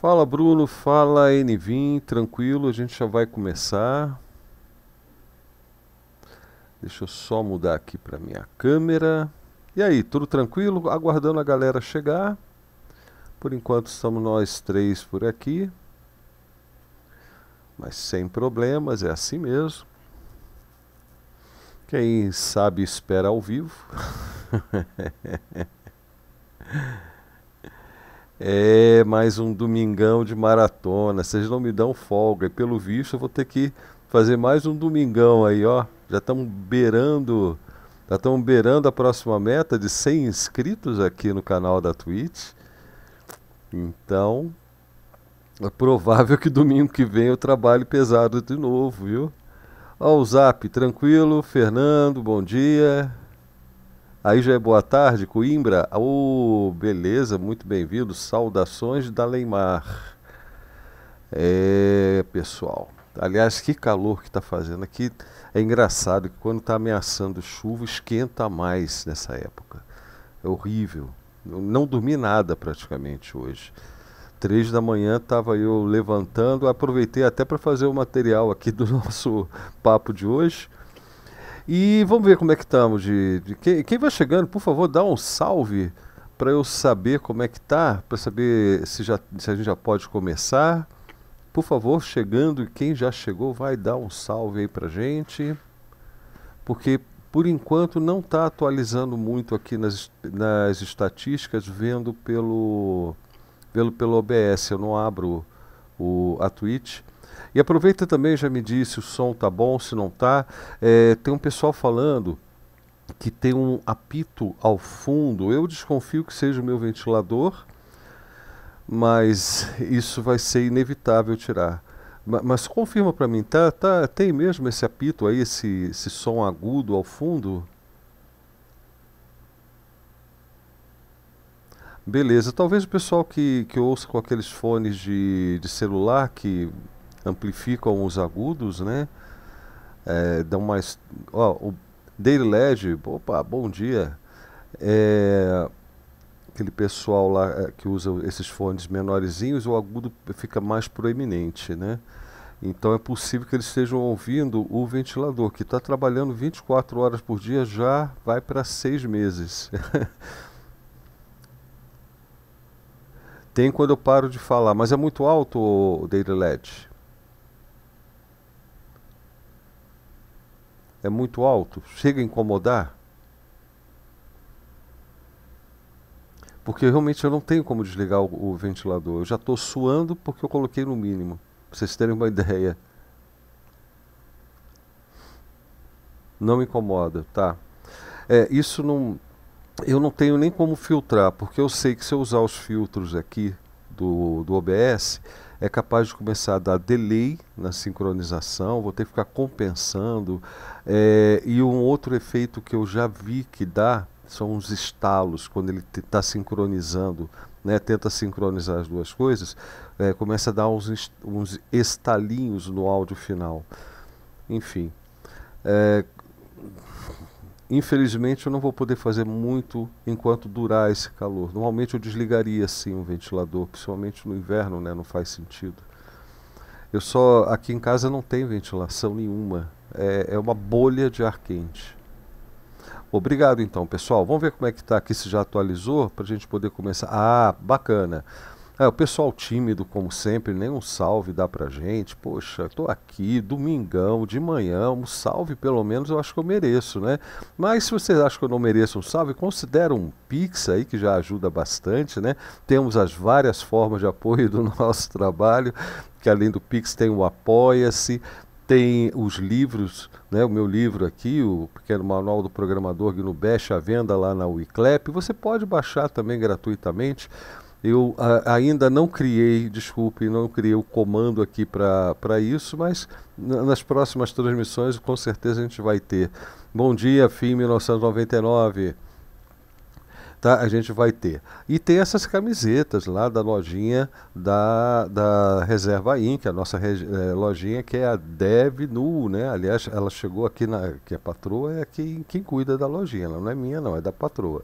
Fala Bruno, fala Envim, tranquilo, a gente já vai começar. Deixa eu só mudar aqui para minha câmera. E aí, tudo tranquilo? Aguardando a galera chegar. Por enquanto estamos nós três por aqui. Mas sem problemas, é assim mesmo. Quem sabe espera ao vivo. É mais um domingão de maratona. Vocês não me dão folga. E pelo visto eu vou ter que fazer mais um domingão aí, ó. Já estamos beirando, já estamos beirando a próxima meta de 100 inscritos aqui no canal da Twitch. Então, é provável que domingo que vem eu trabalhe pesado de novo, viu? Ó, o Zap, tranquilo. Fernando, bom dia. Aí já é boa tarde, Coimbra. Oh, beleza, muito bem-vindo. Saudações da Leimar. É, pessoal. Aliás, que calor que está fazendo aqui. É engraçado que quando está ameaçando chuva, esquenta mais nessa época. É horrível. Eu não dormi nada praticamente hoje. Três da manhã estava eu levantando, aproveitei até para fazer o material aqui do nosso papo de hoje. E vamos ver como é que estamos. De, de quem, quem, vai chegando, por favor, dá um salve para eu saber como é que tá, para saber se, já, se a gente já pode começar. Por favor, chegando, e quem já chegou, vai dar um salve aí para gente. Porque por enquanto não está atualizando muito aqui nas, nas estatísticas, vendo pelo, pelo, pelo OBS. Eu não abro o, a Twitch e aproveita também, já me disse, o som tá bom, se não tá. É, tem um pessoal falando que tem um apito ao fundo. Eu desconfio que seja o meu ventilador, mas isso vai ser inevitável tirar. Mas, mas confirma para mim, tá, tá, tem mesmo esse apito aí, esse, esse som agudo ao fundo? Beleza, talvez o pessoal que, que ouça com aqueles fones de, de celular que amplificam os agudos, né? É, dão mais. Ó, o Daily Led, opa, bom dia. É, aquele pessoal lá é, que usa esses fones menorzinhos, o agudo fica mais proeminente, né? Então é possível que eles estejam ouvindo o ventilador, que está trabalhando 24 horas por dia, já vai para seis meses. Tem quando eu paro de falar, mas é muito alto o Daily LED. É muito alto, chega a incomodar. Porque realmente eu não tenho como desligar o, o ventilador. Eu já estou suando porque eu coloquei no mínimo. Pra vocês terem uma ideia. Não me incomoda, tá? É, isso não. Eu não tenho nem como filtrar, porque eu sei que se eu usar os filtros aqui do, do OBS, é capaz de começar a dar delay na sincronização, vou ter que ficar compensando. É, e um outro efeito que eu já vi que dá são os estalos, quando ele está sincronizando, né, tenta sincronizar as duas coisas, é, começa a dar uns, uns estalinhos no áudio final. Enfim. É, Infelizmente eu não vou poder fazer muito enquanto durar esse calor. Normalmente eu desligaria sim o ventilador, principalmente no inverno, né? Não faz sentido. Eu só aqui em casa não tem ventilação nenhuma. É, é uma bolha de ar quente. Obrigado então, pessoal. Vamos ver como é que está aqui se já atualizou para a gente poder começar. Ah, bacana. É, o pessoal tímido, como sempre, nem né? um salve dá pra gente. Poxa, tô aqui, domingão, de manhã, um salve pelo menos eu acho que eu mereço, né? Mas se vocês acham que eu não mereço um salve, considera um Pix aí, que já ajuda bastante, né? Temos as várias formas de apoio do nosso trabalho, que além do Pix tem o Apoia-se, tem os livros, né, o meu livro aqui, o pequeno manual do programador Gnu Bash à venda lá na Wiclap. Você pode baixar também gratuitamente. Eu a, ainda não criei, desculpe, não criei o comando aqui para isso, mas nas próximas transmissões com certeza a gente vai ter. Bom dia, fim 1999 tá? A gente vai ter. E tem essas camisetas lá da lojinha da, da Reserva Inc, a nossa re, é, lojinha que é a DevNu, né? Aliás, ela chegou aqui na que é a patroa é quem, quem cuida da lojinha, ela não é minha não, é da patroa.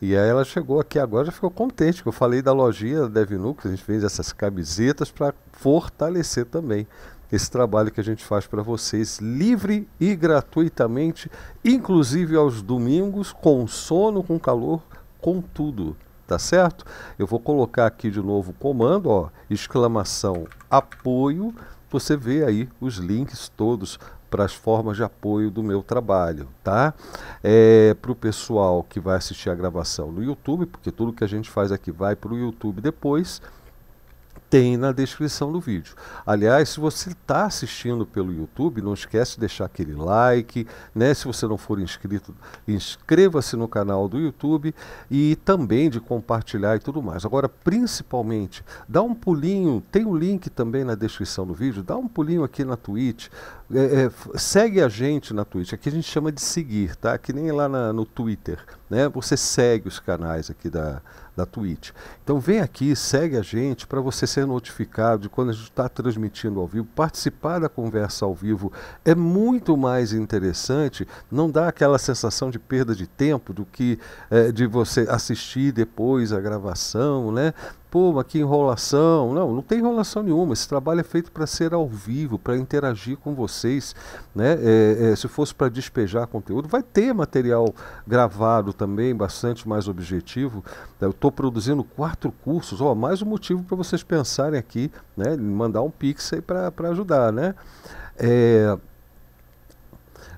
E aí ela chegou aqui agora, já ficou contente, que eu falei da lojinha DevNux, a gente vende essas camisetas para fortalecer também esse trabalho que a gente faz para vocês, livre e gratuitamente, inclusive aos domingos, com sono, com calor, com tudo, tá certo? Eu vou colocar aqui de novo o comando, ó, exclamação apoio, você vê aí os links todos para as formas de apoio do meu trabalho, tá? É, para o pessoal que vai assistir a gravação no YouTube, porque tudo que a gente faz aqui vai para o YouTube depois tem na descrição do vídeo. Aliás, se você está assistindo pelo YouTube, não esquece de deixar aquele like, né? Se você não for inscrito, inscreva-se no canal do YouTube e também de compartilhar e tudo mais. Agora, principalmente, dá um pulinho, tem o um link também na descrição do vídeo, dá um pulinho aqui na Twitch, é, é, segue a gente na Twitch, aqui a gente chama de seguir, tá? Que nem lá na, no Twitter, né? Você segue os canais aqui da da Twitch. Então vem aqui, segue a gente para você ser notificado de quando a gente está transmitindo ao vivo, participar da conversa ao vivo é muito mais interessante, não dá aquela sensação de perda de tempo do que é, de você assistir depois a gravação, né? pô, mas que enrolação. Não, não tem enrolação nenhuma. Esse trabalho é feito para ser ao vivo, para interagir com vocês. Né? É, é, se fosse para despejar conteúdo, vai ter material gravado também, bastante mais objetivo. Né? Eu estou produzindo quatro cursos, ó, mais um motivo para vocês pensarem aqui, né? mandar um pix aí para ajudar. Né? É,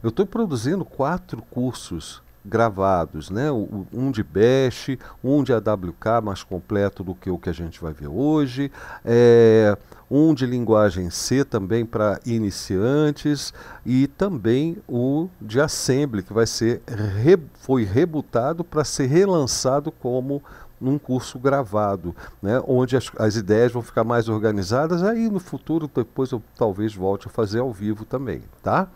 eu estou produzindo quatro cursos gravados, né? um de Bash, um de AWK mais completo do que o que a gente vai ver hoje, é, um de linguagem C também para iniciantes e também o de Assembly que vai ser re, foi rebutado para ser relançado como num curso gravado, né, onde as, as, ideias vão ficar mais organizadas. Aí no futuro, depois eu talvez volte a fazer ao vivo também, tá?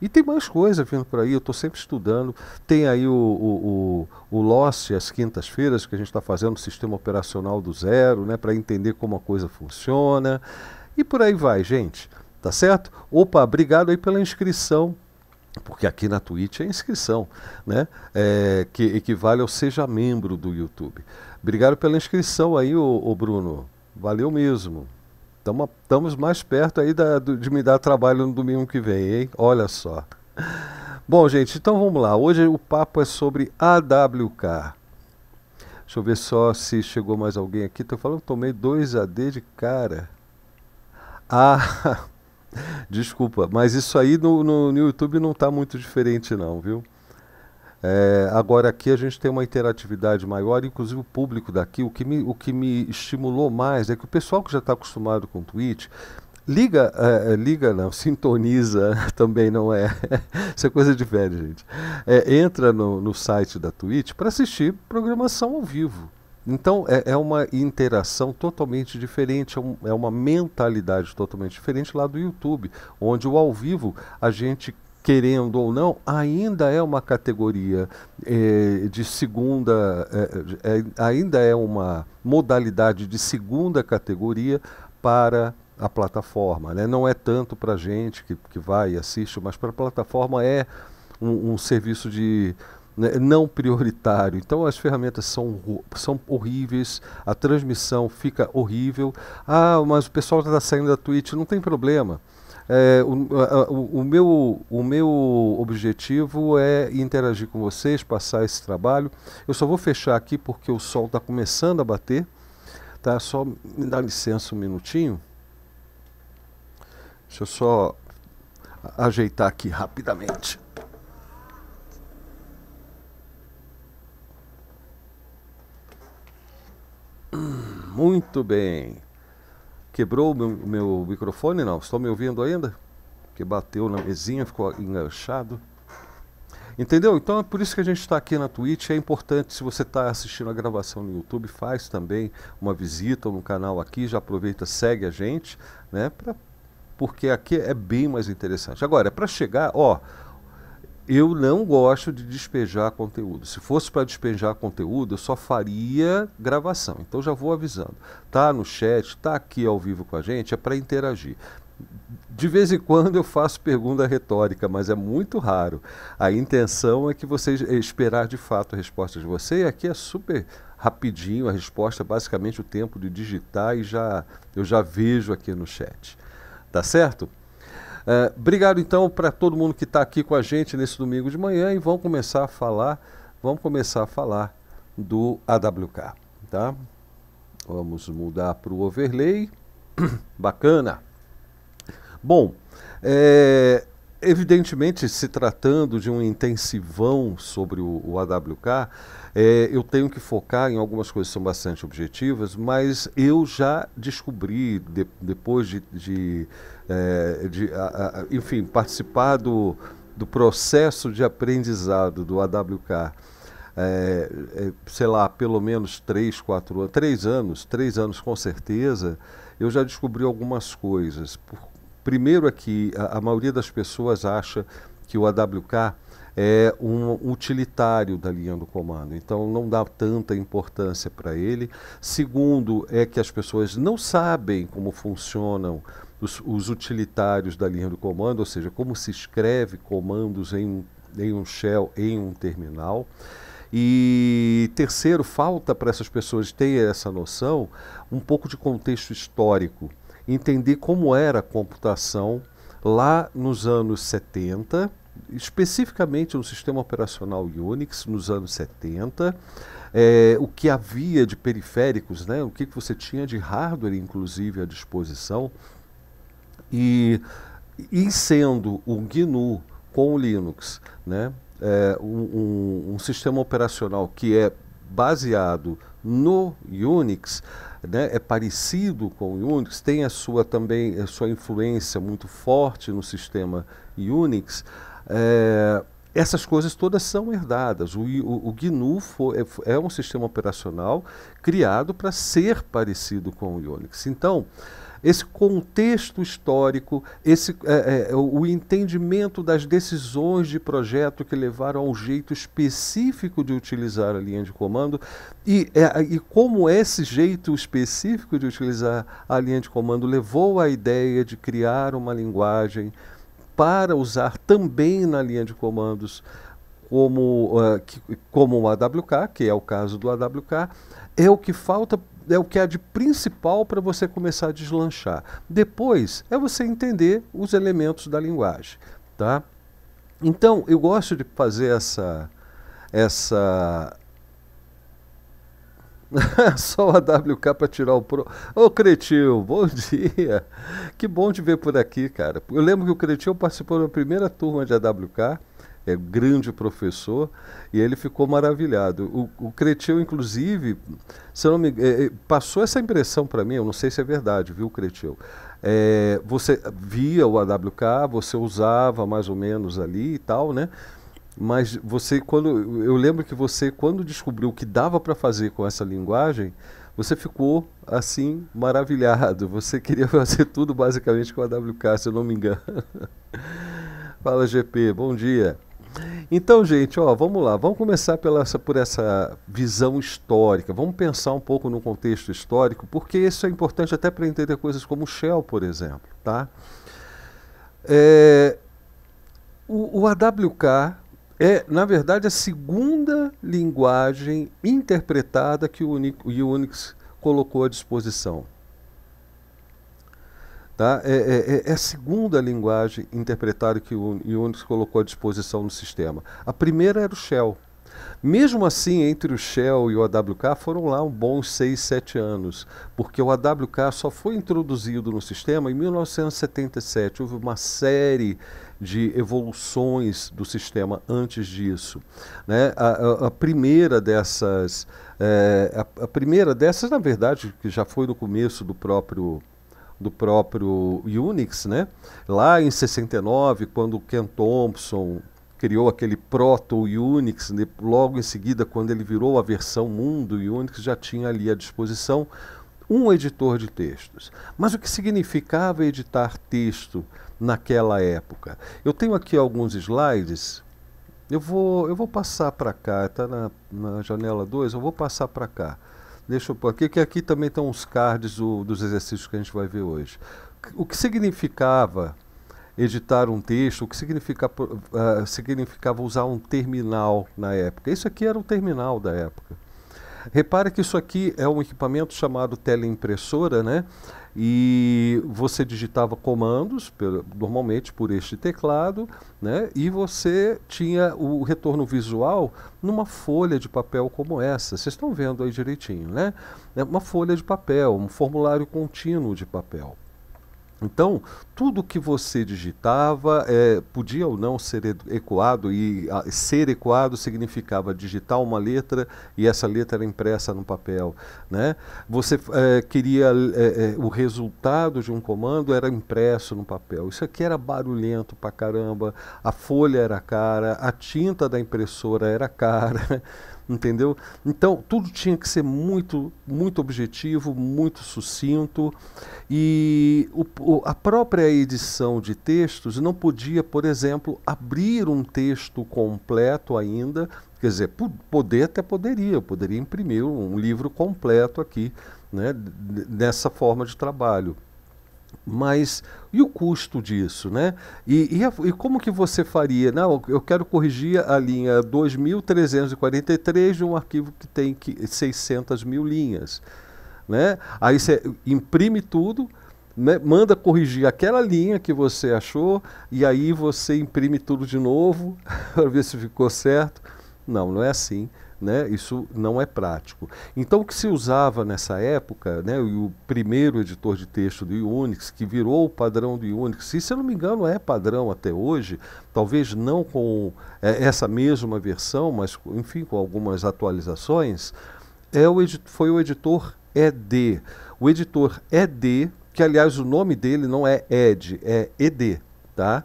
E tem mais coisa vindo por aí, eu estou sempre estudando. Tem aí o, o, o, o LOSC, as quintas-feiras, que a gente está fazendo o sistema operacional do zero, né, para entender como a coisa funciona. E por aí vai, gente. Tá certo? Opa, obrigado aí pela inscrição. Porque aqui na Twitch é inscrição, né? É, que equivale ao seja membro do YouTube. Obrigado pela inscrição aí, o Bruno. Valeu mesmo. Estamos mais perto aí da, de me dar trabalho no domingo que vem, hein? Olha só. Bom, gente, então vamos lá. Hoje o papo é sobre AWK. Deixa eu ver só se chegou mais alguém aqui. Estou falando que tomei 2 AD de cara. Ah, desculpa, mas isso aí no, no, no YouTube não está muito diferente não, viu? É, agora aqui a gente tem uma interatividade maior, inclusive o público daqui. O que me, o que me estimulou mais é que o pessoal que já está acostumado com o Twitch liga, é, é liga não, sintoniza também não é. Isso é coisa de velho, gente. É, entra no, no site da Twitch para assistir programação ao vivo. Então é, é, uma interação totalmente diferente, é, um, é, uma mentalidade totalmente diferente lá do YouTube, onde o ao vivo a gente querendo ou não, ainda é uma categoria eh, de segunda, eh, eh, ainda é uma modalidade de segunda categoria para a plataforma. Né? Não é tanto para a gente que, que vai e assiste, mas para a plataforma é um, um serviço de né, não prioritário. Então as ferramentas são, são horríveis, a transmissão fica horrível. Ah, mas o pessoal está saindo da Twitch, não tem problema. É, o, o, o, meu, o meu objetivo é interagir com vocês, passar esse trabalho. Eu só vou fechar aqui porque o sol está começando a bater. Tá? Só me dá licença um minutinho. Deixa eu só ajeitar aqui rapidamente. Hum, muito bem. Quebrou o meu, meu microfone? Não. Estão me ouvindo ainda? Que bateu na mesinha, ficou enganchado. Entendeu? Então é por isso que a gente está aqui na Twitch. É importante, se você está assistindo a gravação no YouTube, faz também uma visita no canal aqui. Já aproveita, segue a gente, né? Pra, porque aqui é bem mais interessante. Agora, é para chegar, ó, eu não gosto de despejar conteúdo. Se fosse para despejar conteúdo, eu só faria gravação. Então já vou avisando. Tá no chat, tá aqui ao vivo com a gente, é para interagir. De vez em quando eu faço pergunta retórica, mas é muito raro. A intenção é que vocês é, esperar de fato a resposta de você. E aqui é super rapidinho a resposta, basicamente o tempo de digitar e já eu já vejo aqui no chat. Tá certo? É, obrigado então para todo mundo que está aqui com a gente nesse domingo de manhã e vamos começar a falar, vamos começar a falar do AWK, tá? Vamos mudar para o overlay. Bacana. Bom, é, evidentemente, se tratando de um intensivão sobre o, o AWK, é, eu tenho que focar em algumas coisas que são bastante objetivas, mas eu já descobri, de, depois de, de é, de, a, a, enfim, participar do, do processo de aprendizado do AWK. É, é, sei lá, pelo menos três, quatro anos, três anos, três anos com certeza, eu já descobri algumas coisas. Por, primeiro é que a, a, maioria das pessoas acha que o AWK é um utilitário da linha do comando, então não dá tanta importância para ele. Segundo é que as pessoas não sabem como funcionam os, os, utilitários da linha do comando, ou seja, como se escreve comandos em um, em um shell, em um terminal. E terceiro, falta para essas pessoas ter essa noção um pouco de contexto histórico, entender como era a computação lá nos anos 70, especificamente no sistema operacional Unix nos anos 70, é, eh, o que havia de periféricos, né, o que, que você tinha de hardware, inclusive, à disposição, e, e sendo o GNU com o Linux, né, é, um, um, um sistema operacional que é baseado no Unix, né, é parecido com o Unix, tem a sua também a sua influência muito forte no sistema Unix. É, essas coisas todas são herdadas. O, o, o GNU foi, é, é um sistema operacional criado para ser parecido com o Unix. Então, esse contexto histórico, esse, é, é, o entendimento das decisões de projeto que levaram ao jeito específico de utilizar a linha de comando e, é, e como esse jeito específico de utilizar a linha de comando levou à ideia de criar uma linguagem para usar também na linha de comandos como, uh, que, como o AWK, que é o caso do AWK, é o que falta é o que há de principal para você começar a deslanchar. Depois é você entender os elementos da linguagem, tá? Então, eu gosto de fazer essa essa Só a WK para tirar o pro. Ô Cretil, bom dia. Que bom te ver por aqui, cara. Eu lembro que o Cretil participou da primeira turma de AWK é grande professor, e ele ficou maravilhado. O, o Cretil, inclusive, se não me, é, é, passou essa impressão para mim, eu não sei se é verdade, viu, Cretil? É, você via o AWK, você usava mais ou menos ali e tal, né? Mas você, quando eu lembro que você, quando descobriu o que dava para fazer com essa linguagem, você ficou assim maravilhado. Você queria fazer tudo basicamente com a WK, se eu não me engano. Fala GP, bom dia. Então, gente, ó, vamos lá. Vamos começar pela, por essa visão histórica. Vamos pensar um pouco no contexto histórico, porque isso é importante até para entender coisas como Shell, por exemplo. Tá? É, o, o AWK é, na verdade, a segunda linguagem interpretada que o Unix colocou à disposição. Tá? É, é, é, é, a segunda linguagem interpretada que o Unix colocou à disposição no sistema. A primeira era o Shell. Mesmo assim, entre o Shell e o AWK foram lá um bons 6, 7 anos, porque o AWK só foi introduzido no sistema em 1977. Houve uma série de evoluções do sistema antes disso. Né? A, a, a primeira dessas, é, a, a primeira dessas, na verdade, que já foi no começo do próprio do próprio Unix, né? Lá em 69, quando Ken Thompson criou aquele proto-Unix, né? logo em seguida, quando ele virou a versão Mundo Unix, já tinha ali à disposição um editor de textos. Mas o que significava editar texto naquela época? Eu tenho aqui alguns slides. Eu vou, eu vou passar para cá, está na, na janela 2, eu vou passar para cá. Deixa eu pôr aqui, que aqui também estão os cards do, dos exercícios que a gente vai ver hoje. O que significava editar um texto, o que significa, uh, significava usar um terminal na época. Isso aqui era o terminal da época. Repare que isso aqui é um equipamento chamado teleimpressora, né? e você digitava comandos normalmente por este teclado, né? E você tinha o retorno visual numa folha de papel como essa. Vocês estão vendo aí direitinho, né? É uma folha de papel, um formulário contínuo de papel. Então, tudo que você digitava é, podia ou não ser ecoado, e a, ah, ser ecoado significava digitar uma letra e essa letra era impressa no papel. Né? Você é, queria é, é, o resultado de um comando era impresso no papel. Isso aqui era barulhento pra caramba, a folha era cara, a tinta da impressora era cara entendeu? Então, tudo tinha que ser muito, muito objetivo, muito sucinto, e o, o, a própria edição de textos não podia, por exemplo, abrir um texto completo ainda, quer dizer, poder até poderia, eu poderia imprimir um livro completo aqui, né, nessa forma de trabalho. Mas e o custo disso, né? E, e, a, e, como que você faria? Não, eu quero corrigir a linha 2343 de um arquivo que tem que, 600 mil linhas, né? Aí você imprime tudo, né? manda corrigir aquela linha que você achou e aí você imprime tudo de novo para ver se ficou certo. Não, não é assim né? Isso não é prático. Então, o que se usava nessa época, né? O primeiro editor de texto do Unix, que virou o padrão do Unix, e se eu não me engano é padrão até hoje, talvez não com é, essa mesma versão, mas enfim, com algumas atualizações, é o foi o editor ED. O editor ED, que aliás o nome dele não é ED, é ED, tá?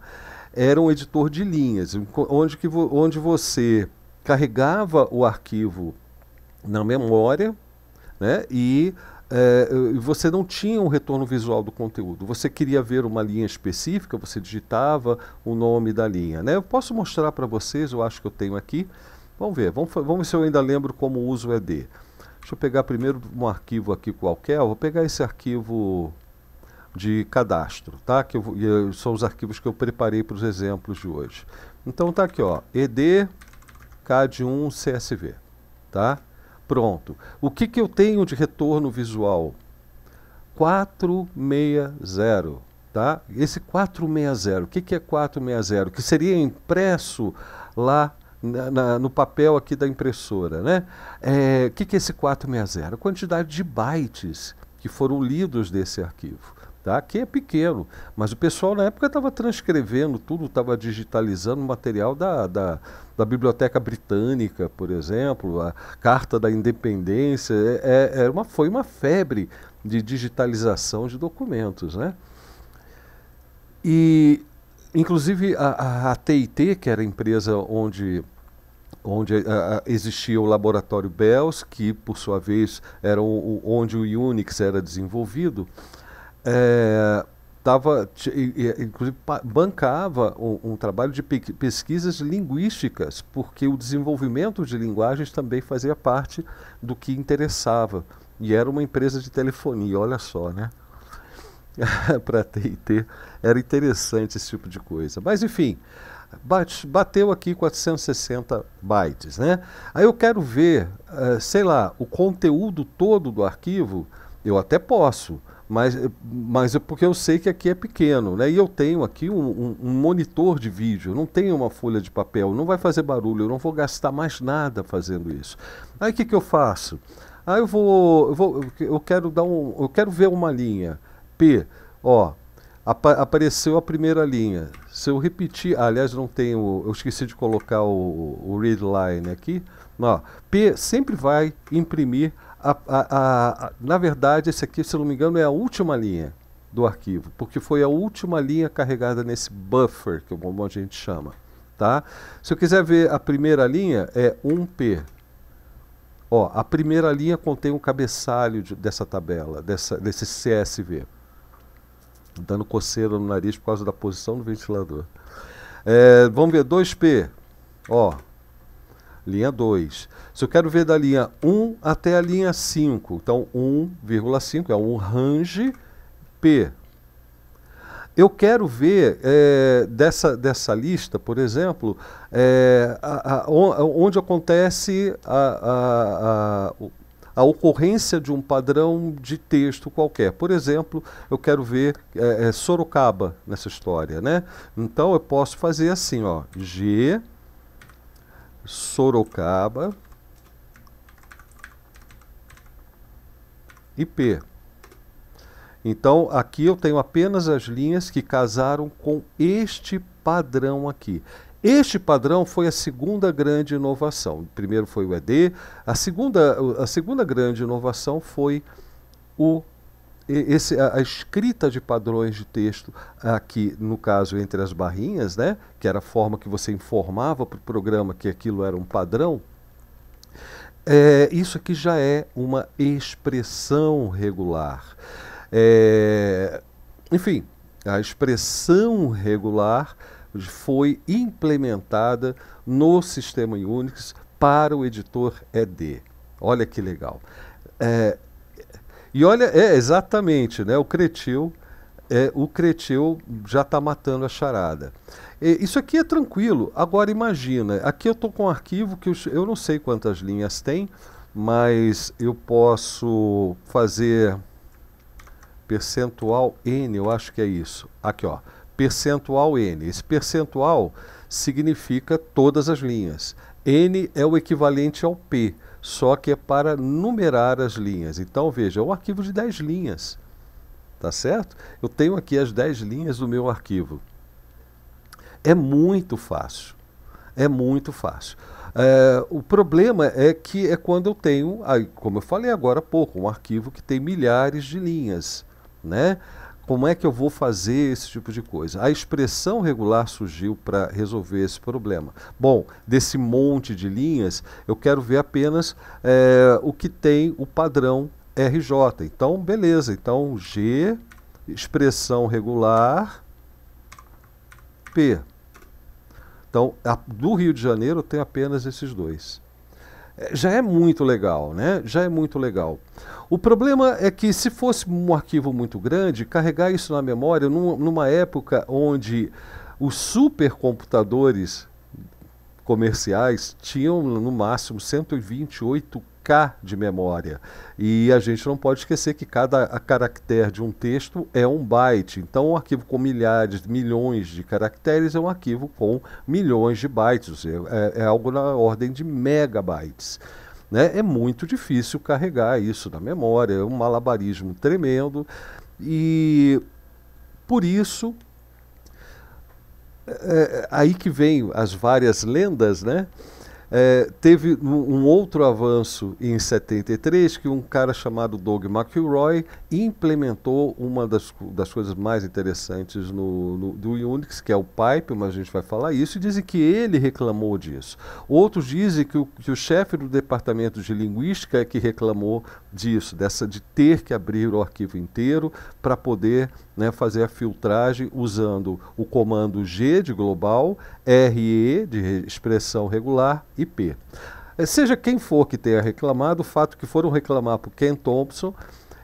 Era um editor de linhas, onde, que vo onde você carregava o arquivo na memória né, e é, você não tinha um retorno visual do conteúdo. Você queria ver uma linha específica, você digitava o nome da linha. Né? Eu posso mostrar para vocês, eu acho que eu tenho aqui. Vamos ver, vamos, vamos ver se eu ainda lembro como o uso é de. Deixa eu pegar primeiro um arquivo aqui qualquer, eu vou pegar esse arquivo de cadastro, tá? Que eu, eh, são os arquivos que eu preparei para os exemplos de hoje. Então tá aqui, ó, ed CAD1 CSV. Tá? Pronto. O que, que eu tenho de retorno visual? 460. Tá? Esse 460, o que, que é 460? Que seria impresso lá na, na, no papel aqui da impressora. né? é, que, que é esse 460? A quantidade de bytes que foram lidos desse arquivo. Tá? Aqui é pequeno, mas o pessoal na época estava transcrevendo tudo, estava digitalizando material da, da, da, Biblioteca Britânica, por exemplo, a Carta da Independência. É, é, é uma, foi uma febre de digitalização de documentos. Né? E, inclusive, a, a, TIT, que era a empresa onde onde existia o laboratório Bells, que por sua vez era o, onde o Unix era desenvolvido, é, tava, inclusive, bancava um, um, trabalho de pesquisas linguísticas, porque o desenvolvimento de linguagens também fazia parte do que interessava. E era uma empresa de telefonia, olha só, né? Para TIT, era interessante esse tipo de coisa. Mas, enfim, bate, bateu aqui 460 bytes, né? Aí eu quero ver, uh, sei lá, o conteúdo todo do arquivo, eu até posso, mas, eh, mas é porque eu sei que aqui é pequeno, né? E eu tenho aqui um, um, um, monitor de vídeo, não tenho uma folha de papel, não vai fazer barulho, eu não vou gastar mais nada fazendo isso. Aí o que, que eu faço? Aí ah, eu vou, eu vou, eu quero dar um, eu quero ver uma linha P, ó, apareceu a primeira linha. Se eu repetir, ah, aliás, não tenho, eu esqueci de colocar o, o readline aqui. Ó, P sempre vai imprimir a, a, a, na verdade, esse aqui, se não me engano, é a última linha do arquivo, porque foi a última linha carregada nesse buffer, que é como a gente chama. Tá? Se eu quiser ver a primeira linha, é 1P. Ó, a primeira linha contém o um cabeçalho de, dessa tabela, dessa, desse CSV. Dando coceira no nariz por causa da posição do ventilador. É, vamos ver 2P. Ó, linha 2. Se eu quero ver da linha 1 até a linha 5, então 1,5 é um range P. Eu quero ver é, dessa, dessa lista, por exemplo, é, a, a, onde acontece a, a, ocorrência de um padrão de texto qualquer. Por exemplo, eu quero ver é, Sorocaba nessa história. Né? Então eu posso fazer assim, ó, G Sorocaba, IP. Então, aqui eu tenho apenas as linhas que casaram com este padrão aqui. Este padrão foi a segunda grande inovação. Primeiro foi o ED, a segunda, a segunda grande inovação foi o esse, a, a, escrita de padrões de texto, aqui no caso entre as barrinhas, né, que era a forma que você informava para o programa que aquilo era um padrão, é, isso aqui já é uma expressão regular. É, enfim, a expressão regular foi implementada no sistema Unix para o editor ED. Olha que legal. É, e olha, é exatamente, né? O cretil, é, o cretil já está matando a charada. isso aqui é tranquilo. Agora imagina, aqui eu estou com um arquivo que eu, eu não sei quantas linhas tem, mas eu posso fazer percentual n, eu acho que é isso. Aqui, ó, percentual n. Esse percentual significa todas as linhas. n é o equivalente ao p só que é para numerar as linhas. Então, veja, é um arquivo de 10 linhas, tá certo? Eu tenho aqui as 10 linhas do meu arquivo. É muito fácil, é muito fácil. É, o problema é que é quando eu tenho, como eu falei agora há pouco, um arquivo que tem milhares de linhas, né? Como é que eu vou fazer esse tipo de coisa? A expressão regular surgiu para resolver esse problema. Bom, desse monte de linhas, eu quero ver apenas é, o que tem o padrão RJ. Então, beleza. Então, G, expressão regular, P. Então, a, do Rio de Janeiro tem apenas esses dois. É, já é muito legal, né? Já é muito legal. O problema é que se fosse um arquivo muito grande, carregar isso na memória num, numa época onde os supercomputadores comerciais tinham no máximo 128 de memória. E a gente não pode esquecer que cada caractere de um texto é um byte. Então, um arquivo com milhares, milhões de caracteres é um arquivo com milhões de bytes. É, é, é algo na ordem de megabytes. Né? É muito difícil carregar isso na memória, é um malabarismo tremendo. E por isso é, é aí que vem as várias lendas, né? É, teve um outro avanço em 73 que um cara chamado Doug McIlroy implementou uma das, das coisas mais interessantes no, no, do Unix, que é o pipe, mas a gente vai falar isso, e dizem que ele reclamou disso. Outros dizem que o, que o chefe do departamento de linguística é que reclamou disso, dessa de ter que abrir o arquivo inteiro para poder né, fazer a filtragem usando o comando G de global, RE de expressão regular e P. É, seja quem for que tenha reclamado, o fato que foram reclamar para o Ken Thompson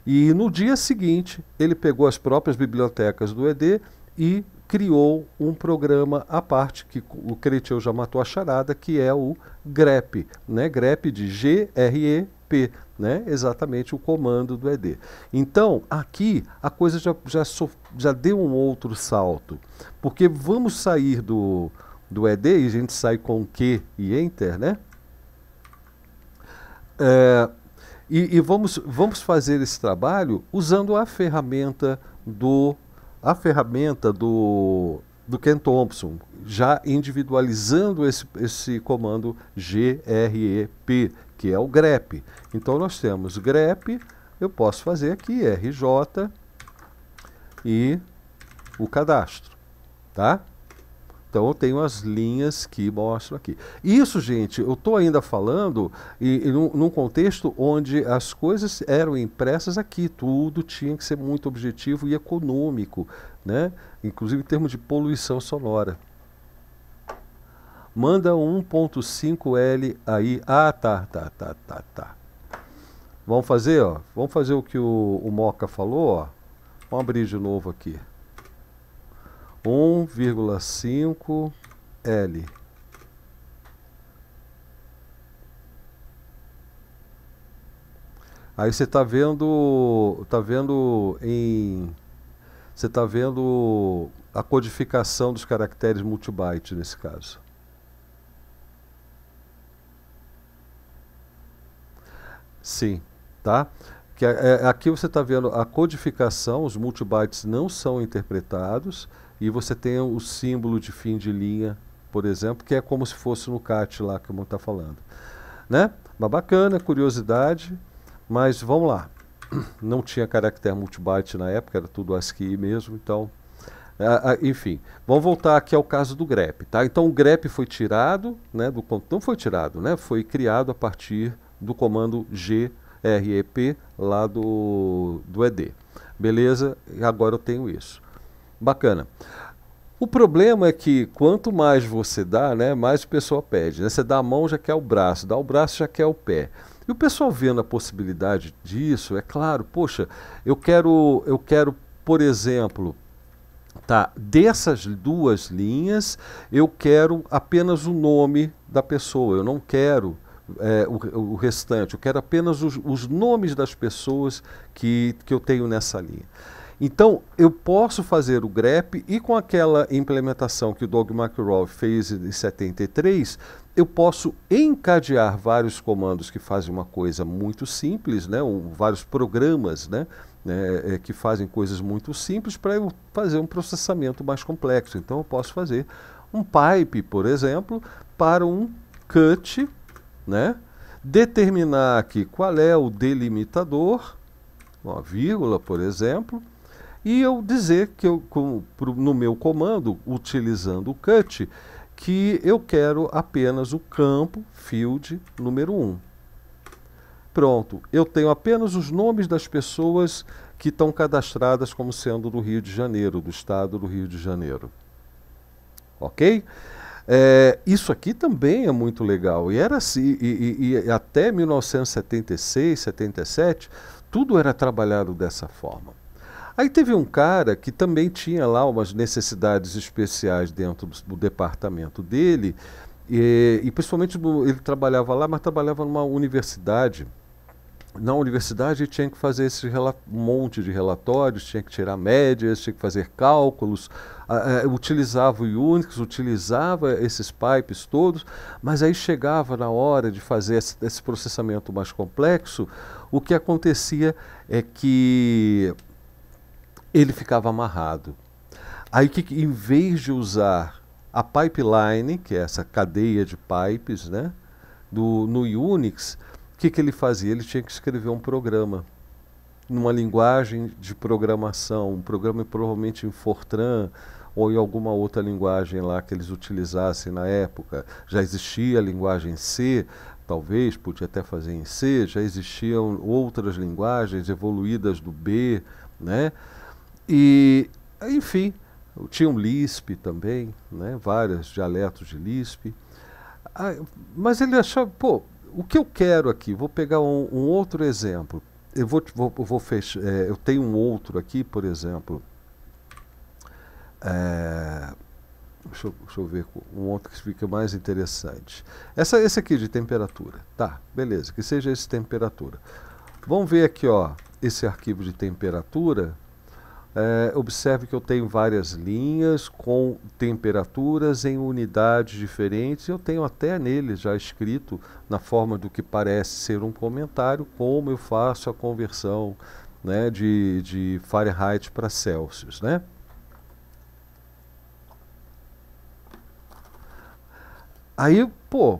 e no dia seguinte, ele pegou as próprias bibliotecas do ED e criou um programa à parte, que o Cretil já matou a charada, que é o GREP, né? GREP de G-R-E-P, né? exatamente o comando do ED. Então, aqui a coisa já, já, so, já deu um outro salto, porque vamos sair do, do ED e a gente sai com Q e Enter, né? É, e, e, vamos, vamos fazer esse trabalho usando a ferramenta do a ferramenta do, do Ken Thompson, já individualizando esse, esse comando GREP, que é o grep. Então nós temos grep, eu posso fazer aqui RJ e o cadastro, tá? Então eu tenho as linhas que mostro aqui. Isso, gente, eu estou ainda falando e, e num, num, contexto onde as coisas eram impressas aqui, tudo tinha que ser muito objetivo e econômico, né? inclusive em termos de poluição sonora. Manda 1.5L aí. Ah, tá, tá, tá, tá, tá. Vamos fazer, ó. Vamos fazer o que o, o Moca falou, ó. Vamos abrir de novo aqui. 1,5 L. Aí você está vendo, tá vendo em, você está vendo a codificação dos caracteres multibyte nesse caso. Sim, tá? Que, é, é aqui você está vendo a codificação, os multibytes não são interpretados, e você tem o símbolo de fim de linha, por exemplo, que é como se fosse no CAT lá que o mundo está falando. Né? Mas bacana, curiosidade, mas vamos lá. Não tinha caractere multibyte na época, era tudo ASCII mesmo, então. Ah, ah, enfim, vamos voltar aqui ao caso do grep, tá? Então o grep foi tirado, né, do não foi tirado, né? Foi criado a partir do comando grep lá do do ED. Beleza? E agora eu tenho isso. Bacana. O problema é que quanto mais você dá, né, mais o pessoal pede. Né? Você dá a mão, já quer o braço, dá o braço, já quer o pé. E o pessoal vendo a possibilidade disso, é claro, poxa, eu quero, eu quero, por exemplo, tá, dessas duas linhas, eu quero apenas o nome da pessoa, eu não quero é, o, o, restante, eu quero apenas os, os nomes das pessoas que, que eu tenho nessa linha. Então, eu posso fazer o grep e com aquela implementação que o Doug McRaw fez em 73, eu posso encadear vários comandos que fazem uma coisa muito simples, né? vários programas, né? É, é, que fazem coisas muito simples para eu fazer um processamento mais complexo. Então, eu posso fazer um pipe, por exemplo, para um cut, né? determinar aqui qual é o delimitador, uma vírgula, por exemplo, e eu dizer que eu, com, pro, no meu comando, utilizando o cut, que eu quero apenas o campo field número 1. Pronto, eu tenho apenas os nomes das pessoas que estão cadastradas como sendo do Rio de Janeiro, do estado do Rio de Janeiro. Ok? É, isso aqui também é muito legal. E era assim, e, e, e, até 1976, 77, tudo era trabalhado dessa forma. Aí teve um cara que também tinha lá umas necessidades especiais dentro do, do departamento dele, e, e principalmente do, ele trabalhava lá, mas trabalhava numa universidade na universidade ele tinha que fazer esse monte de relatórios, tinha que tirar médias, tinha que fazer cálculos, uh, uh, utilizava o Unix, utilizava esses pipes todos, mas aí chegava na hora de fazer esse, esse processamento mais complexo, o que acontecia é que ele ficava amarrado. Aí que em vez de usar a pipeline, que é essa cadeia de pipes, né, do no Unix, o que, que ele fazia? Ele tinha que escrever um programa numa linguagem de programação, um programa provavelmente em Fortran ou em alguma outra linguagem lá que eles utilizassem na época. Já existia a linguagem C, talvez, podia até fazer em C, já existiam outras linguagens evoluídas do B, né? E, enfim, tinha um Lisp também, né, vários dialetos de Lisp. Ah, mas ele achava, pô, o que eu quero aqui? Vou pegar um, um outro exemplo. Eu vou, vou, vou fechar, é, eu tenho um outro aqui, por exemplo. É, deixa, eu, deixa, eu, ver um outro que fica mais interessante. Essa, esse aqui de temperatura. Tá, beleza, que seja esse temperatura. Vamos ver aqui, ó, esse arquivo de temperatura é, observe que eu tenho várias linhas com temperaturas em unidades diferentes. Eu tenho até nele já escrito, na forma do que parece ser um comentário, como eu faço a conversão né, de, de Fahrenheit para Celsius. Né? Aí, pô,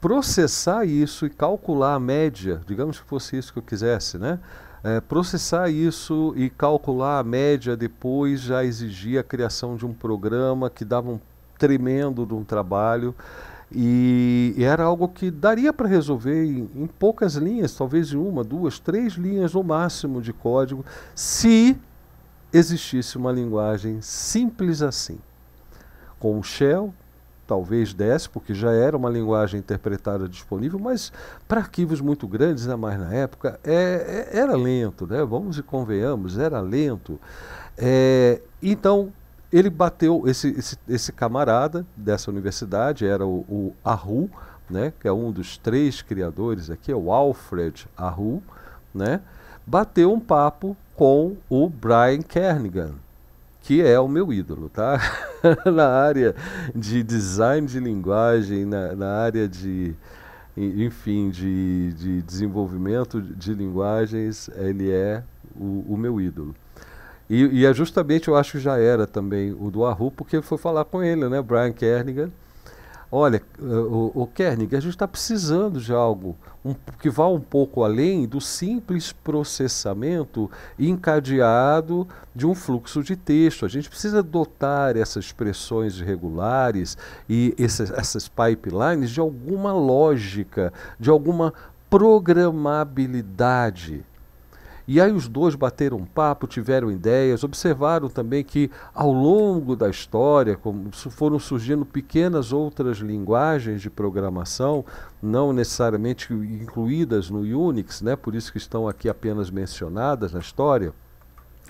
processar isso e calcular a média, digamos que fosse isso que eu quisesse, né? É, processar isso e calcular a média depois já exigia a criação de um programa que dava um tremendo de um trabalho e, e era algo que daria para resolver em, em poucas linhas, talvez em uma, duas, três linhas no máximo de código, se existisse uma linguagem simples assim, com o shell, talvez desse, porque já era uma linguagem interpretada disponível, mas para arquivos muito grandes, ainda né, mais na época, é, é, era lento, né? vamos e convenhamos, era lento. É, então, ele bateu, esse, esse, esse, camarada dessa universidade, era o, o Ahu, né? que é um dos três criadores aqui, é o Alfred Ahu, né? bateu um papo com o Brian Kernigan, que é o meu ídolo, tá? na área de design de linguagem, na, na área de, enfim, de, de, desenvolvimento de linguagens, ele é o, o meu ídolo. E, e, é justamente, eu acho que já era também o do Arru, porque foi falar com ele, né? Brian Kernigan olha, eh, o, o Kernig, a gente está precisando de algo um, que vá um pouco além do simples processamento encadeado de um fluxo de texto. A gente precisa dotar essas expressões regulares e essas pipelines de alguma lógica, de alguma programabilidade. E aí os dois bateram um papo, tiveram ideias, observaram também que ao longo da história como foram surgindo pequenas outras linguagens de programação, não necessariamente incluídas no Unix, né? por isso que estão aqui apenas mencionadas na história.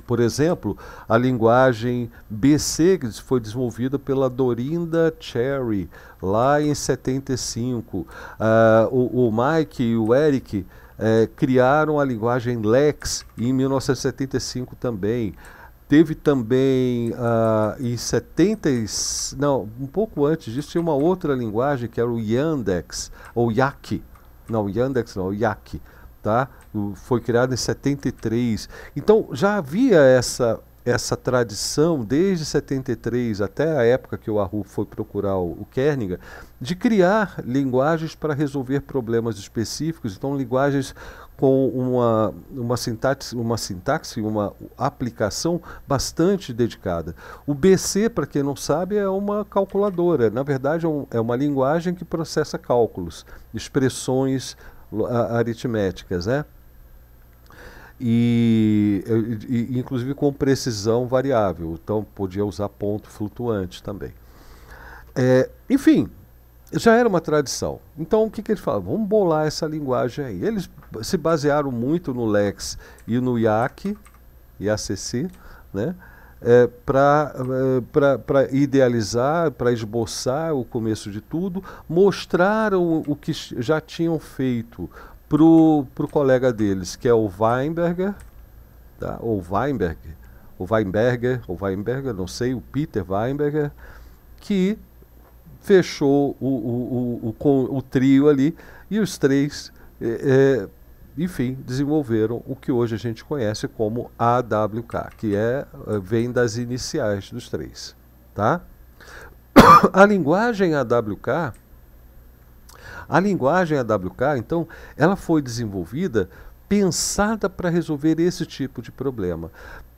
Por exemplo, a linguagem BC foi desenvolvida pela Dorinda Cherry lá em 75. Uh, ah, o, o Mike e o Eric é, criaram a linguagem Lex em 1975 também. Teve também uh, em 70, não, um pouco antes disso, tinha uma outra linguagem que era o Yandex, ou Yaki. Não, Yandex não, Yaki, tá? Foi criado em 73. Então já havia essa essa tradição, desde 73 até a época que o Arru foi procurar o Kernigan, de criar linguagens para resolver problemas específicos, então linguagens com uma, uma, sintaxe, uma sintaxe, uma aplicação bastante dedicada. O BC, para quem não sabe, é uma calculadora. Na verdade, é, um, é uma linguagem que processa cálculos, expressões aritméticas, né? E, e, inclusive com precisão variável, então podia usar ponto flutuante também. É, enfim, já era uma tradição. Então o que, que eles falaram? Vamos bolar essa linguagem aí. Eles se basearam muito no Lex e no IAC, IACC, né? É, para é, idealizar, para esboçar o começo de tudo, mostraram o que já tinham feito, pro, pro colega deles, que é o Weinberger, tá? ou Weinberger, o Weinberger, o Weinberger, não sei, o Peter Weinberger, que fechou o, o, o, o, o trio ali e os três, é, é, enfim, desenvolveram o que hoje a gente conhece como AWK, que é, é, vem das iniciais dos três, tá? A linguagem AWK a linguagem AWK, então, ela foi desenvolvida pensada para resolver esse tipo de problema.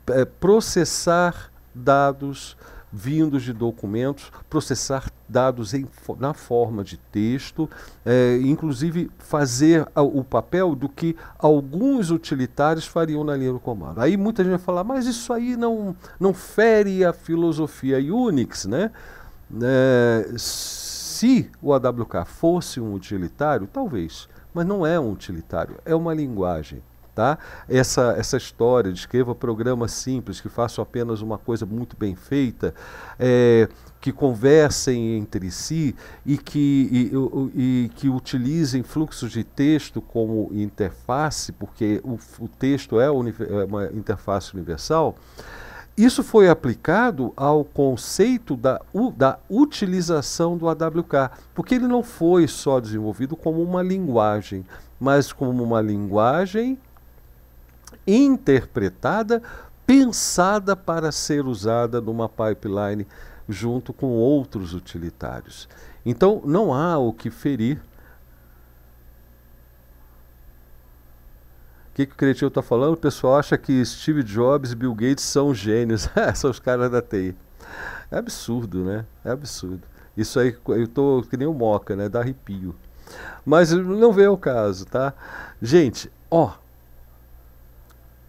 É, processar dados vindos de documentos, processar dados em, na forma de texto, é, inclusive fazer a, o papel do que alguns utilitários fariam na linha do comando. Aí muita gente vai falar, mas isso aí não, não fere a filosofia Unix, né? É, se o AWK fosse um utilitário, talvez, mas não é um utilitário, é uma linguagem. Tá? Essa, essa história de escreva programas simples, que façam apenas uma coisa muito bem feita, é, que conversem entre si e que, e, e, e que utilizem fluxos de texto como interface, porque o, o texto é, é uma interface universal, isso foi aplicado ao conceito da, u, da utilização do AWK, porque ele não foi só desenvolvido como uma linguagem, mas como uma linguagem interpretada, pensada para ser usada numa pipeline junto com outros utilitários. Então, não há o que ferir que, que o Cretinho está falando? O pessoal acha que Steve Jobs e Bill Gates são gênios. É, são os caras da TI. É absurdo, né? É absurdo. Isso aí, eu tô que nem o Moca, né? Dá arrepio. Mas não vê o caso, tá? Gente, ó.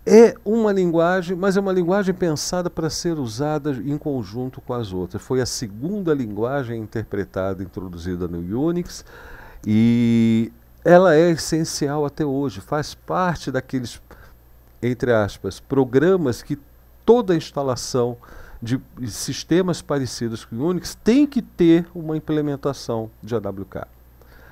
É uma linguagem, mas é uma linguagem pensada para ser usada em conjunto com as outras. Foi a segunda linguagem interpretada, introduzida no Unix, e ela é essencial até hoje, faz parte daqueles, entre aspas, programas que toda instalação de sistemas parecidos com Unix tem que ter uma implementação de AWK.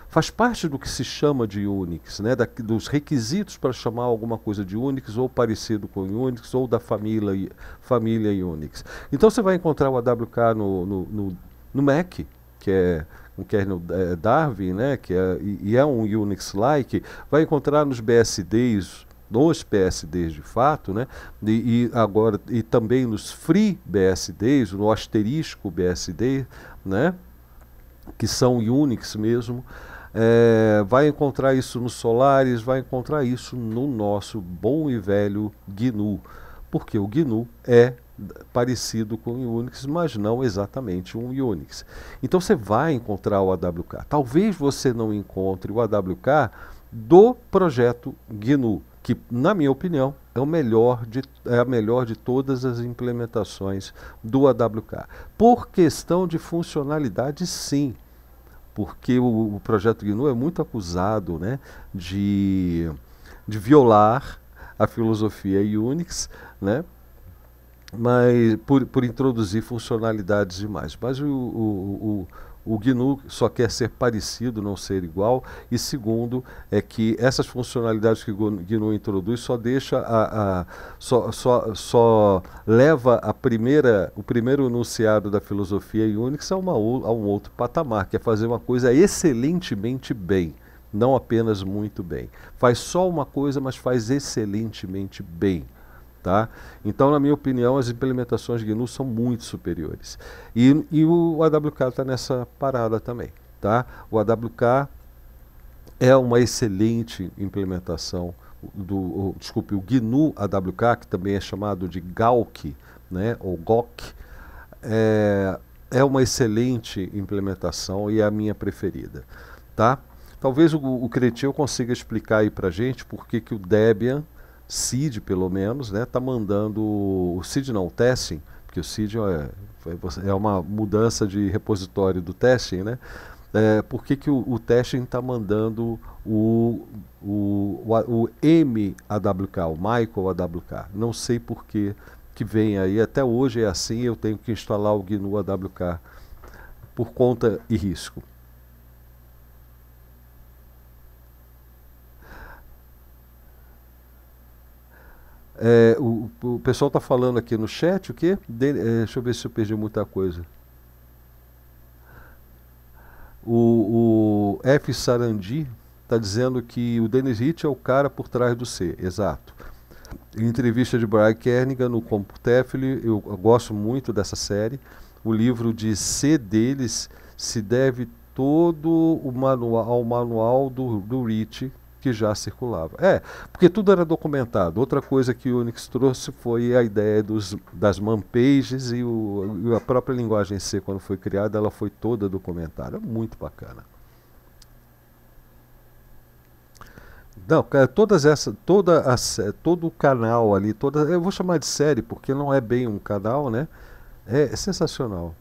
Faz parte do que se chama de Unix, né? Da, dos requisitos para chamar alguma coisa de Unix ou parecido com Unix ou da família, família Unix. Então você vai encontrar o AWK no, no, no, no Mac, que é kernel é, Darwin, né, que é, e, e é um Unix-like, vai encontrar nos BSDs nos PSDs de fato, né? E, e, agora e também nos free BSDs, no asterisco BSD, né? Que são Unix mesmo. É, vai encontrar isso no Solaris, vai encontrar isso no nosso bom e velho GNU, porque o GNU é parecido com o Unix, mas não exatamente um Unix. Então você vai encontrar o AWK. Talvez você não encontre o AWK do projeto GNU, que na minha opinião é, o melhor de, é a melhor de todas as implementações do AWK. Por questão de funcionalidade, sim, porque o, o projeto GNU é muito acusado né, de, de violar a filosofia Unix, né, mas por, por introduzir funcionalidades demais. Mas o, o, o, o GNU só quer ser parecido, não ser igual. E segundo, é que essas funcionalidades que o GNU introduz só deixa a, a só, só, só leva a primeira, o primeiro enunciado da filosofia Unix a, uma, a um outro patamar, que é fazer uma coisa excelentemente bem não apenas muito bem. Faz só uma coisa, mas faz excelentemente bem. Tá? Então, na minha opinião, as implementações GNU são muito superiores. E, e o AWK está nessa parada também. Tá? O AWK é uma excelente implementação do, o, desculpe, o GNU AWK, que também é chamado de GALC, né, ou GOC, é, é uma excelente implementação e é a minha preferida. Tá? Talvez o, o Cretil consiga explicar aí para gente por que, que o Debian CID, pelo menos, né, tá mandando o CID não, o testing, porque o CID é, é uma mudança de repositório do testing, né? É, por que, que o, o testing está mandando o, o, o, o MAWK, o Michael AWK? Não sei por que que vem aí. Até hoje é assim, eu tenho que instalar o GNU AWK por conta e risco. É, o, o, pessoal está falando aqui no chat o quê? De, é, deixa eu ver se eu perdi muita coisa. O, o F. Sarandi está dizendo que o Dennis Hitch é o cara por trás do C. Exato. Em entrevista de Brian Kernigan no Computefile, eu, eu gosto muito dessa série. O livro de C deles se deve todo o manual, ao manual do, do Rich, que já circulava. É, porque tudo era documentado. Outra coisa que o Unix trouxe foi a ideia dos, das man pages e, o, a própria linguagem C, quando foi criada, ela foi toda documentada. Muito bacana. Não, é, todas essa, toda a, todo o canal ali, toda, eu vou chamar de série porque não é bem um canal, né? É sensacional.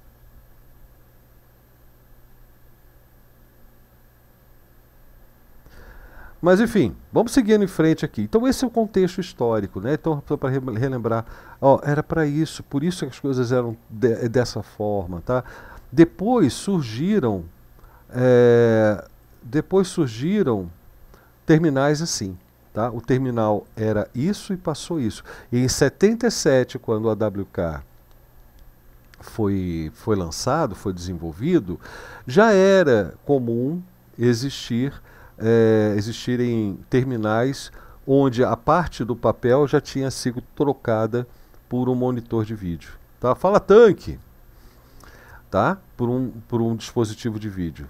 Mas enfim, vamos seguindo em frente aqui. Então esse é o contexto histórico, né? Então para relembrar, ó, era para isso, por isso que as coisas eram de, dessa forma, tá? Depois surgiram, é, depois surgiram terminais assim, tá? O terminal era isso e passou isso. E em 77, quando a WK foi, foi lançado, foi desenvolvido, já era comum existir é, existirem terminais onde a parte do papel já tinha sido trocada por um monitor de vídeo. Tá? Fala tanque! Tá? Por, um, por um dispositivo de vídeo.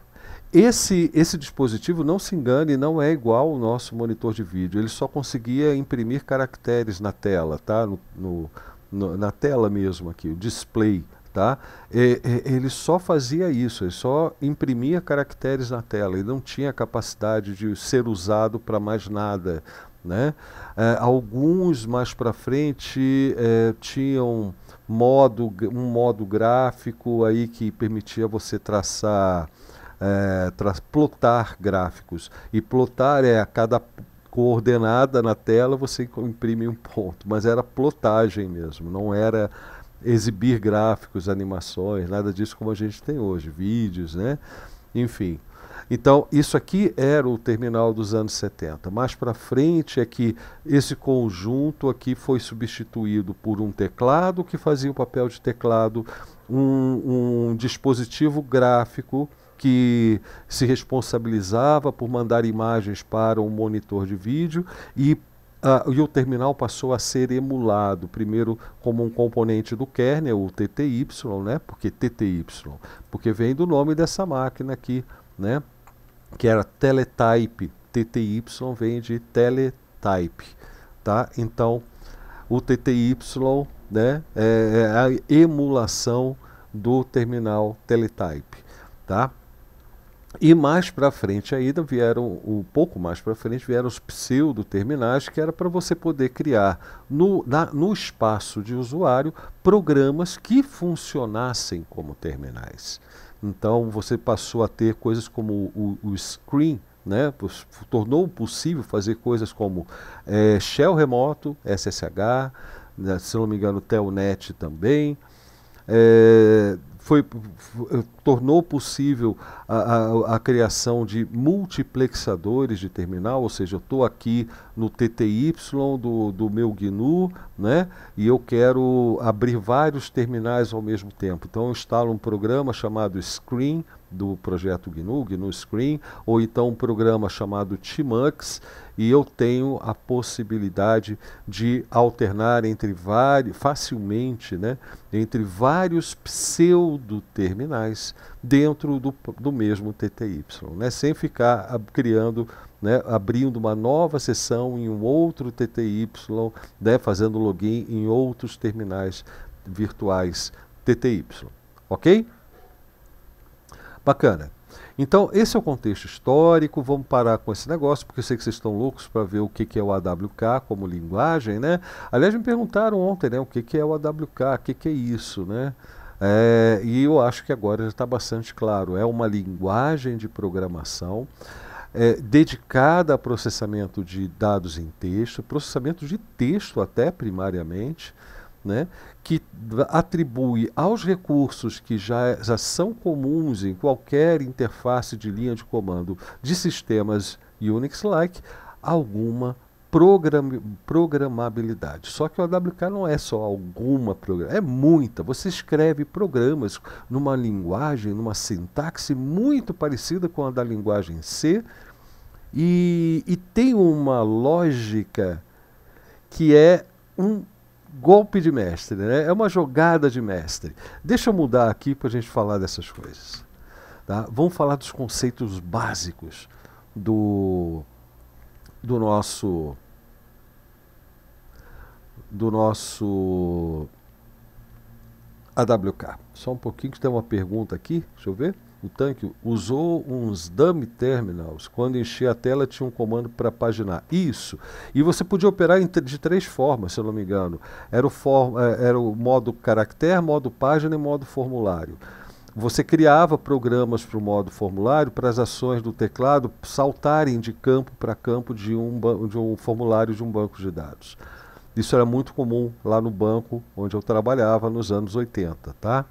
Esse, esse dispositivo, não se engane, não é igual ao nosso monitor de vídeo. Ele só conseguia imprimir caracteres na tela, tá? no, no, no na tela mesmo aqui, o display. Tá? E, ele só fazia isso, ele só imprimia caracteres na tela, ele não tinha capacidade de ser usado para mais nada. Né? É, alguns mais para frente é, tinham modo, um modo gráfico aí que permitia você traçar, é, tra plotar gráficos. E plotar é a cada coordenada na tela você imprime um ponto, mas era plotagem mesmo, não era exibir gráficos, animações, nada disso como a gente tem hoje, vídeos, né? Enfim. Então, isso aqui era o terminal dos anos 70. Mais para frente é que esse conjunto aqui foi substituído por um teclado que fazia o papel de teclado, um, um dispositivo gráfico que se responsabilizava por mandar imagens para um monitor de vídeo e ah, e o terminal passou a ser emulado, primeiro como um componente do kernel, o TTY, né? Porque TTY, porque vem do nome dessa máquina aqui, né? Que era Teletype, TTY vem de Teletype, tá? Então, o TTY, né, é, é a emulação do terminal Teletype, tá? E mais para frente ainda vieram, um pouco mais para frente, vieram os pseudo-terminais, que era para você poder criar no, na, no espaço de usuário programas que funcionassem como terminais. Então você passou a ter coisas como o, o screen, né? tornou possível fazer coisas como é, shell remoto, SSH, né? se não me engano, telnet também. É, foi, tornou possível a, a, a, criação de multiplexadores de terminal, ou seja, eu estou aqui no TTY do, do meu GNU, né? E eu quero abrir vários terminais ao mesmo tempo. Então eu instalo um programa chamado Screen do projeto GNU, GNU Screen, ou então um programa chamado Tmux, e eu tenho a possibilidade de alternar entre vários, facilmente, né, entre vários pseudo terminais dentro do, do mesmo TTY, né? sem ficar criando, né? abrindo uma nova sessão em um outro TTY, né? fazendo login em outros terminais virtuais TTY. Ok? Bacana. Então, esse é o contexto histórico. Vamos parar com esse negócio, porque eu sei que vocês estão loucos para ver o que, que é o AWK como linguagem, né? Aliás, me perguntaram ontem, né? O que, que é o AWK? O que, que é isso, né? É, e eu acho que agora já está bastante claro. É uma linguagem de programação é, dedicada a processamento de dados em texto, processamento de texto até primariamente, né, que atribui aos recursos que já, já são comuns em qualquer interface de linha de comando de sistemas Unix-like alguma program, programabilidade. Só que o AWK não é só alguma programação, é muita. Você escreve programas numa linguagem, numa sintaxe muito parecida com a da linguagem C e, e tem uma lógica que é um golpe de mestre, né? é uma jogada de mestre. Deixa eu mudar aqui para a gente falar dessas coisas. Tá? Vamos falar dos conceitos básicos do do nosso do nosso AWK. Só um pouquinho que tem uma pergunta aqui, deixa eu ver. O tanque usou uns dummy terminals. Quando enchia a tela tinha um comando para paginar. Isso. E você podia operar de três formas, se eu não me engano. Era o, for, é, era o modo caractere, modo página e modo formulário. Você criava programas para o modo formulário para as ações do teclado saltarem de campo para campo de um, de um formulário de um banco de dados. Isso era muito comum lá no banco onde eu trabalhava nos anos 80, tá?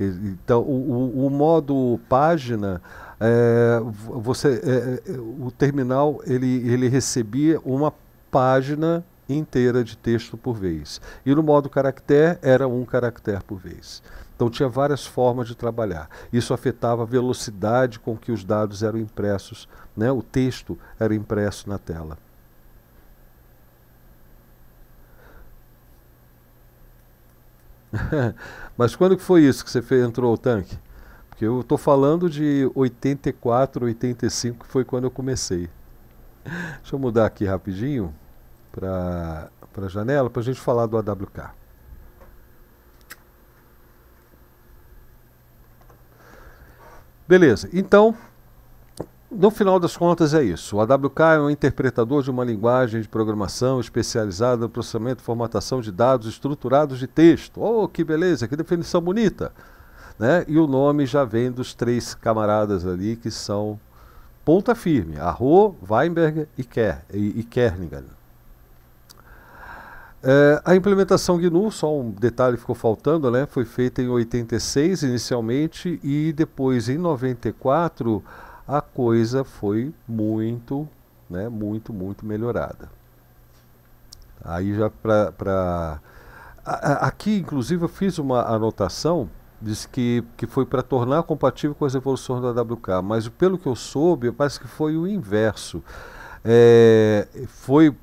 Então, o, o, o modo página, é, você, é, é, o terminal ele, ele recebia uma página inteira de texto por vez. E no modo caractere, era um caractere por vez. Então tinha várias formas de trabalhar. Isso afetava a velocidade com que os dados eram impressos, né? o texto era impresso na tela. Mas quando que foi isso que você fez, entrou o tanque? Porque eu estou falando de 84, 85, que foi quando eu comecei. Deixa eu mudar aqui rapidinho para a janela para a gente falar do AWK. Beleza, então, no final das contas é isso. O AWK é um interpretador de uma linguagem de programação especializada no processamento e formatação de dados estruturados de texto. Oh, que beleza, que definição bonita! Né? E o nome já vem dos três camaradas ali que são ponta firme, Arro, Weinberg e, Ker, e, e Kernigan. É, a implementação GNU, só um detalhe ficou faltando, né? Foi feita em 86 inicialmente e depois em 94 a coisa foi muito, né? Muito, muito melhorada. Aí já para aqui, inclusive, eu fiz uma anotação disse que, que foi para tornar compatível com as evoluções da WK, mas pelo que eu soube, parece que foi o inverso. É, foi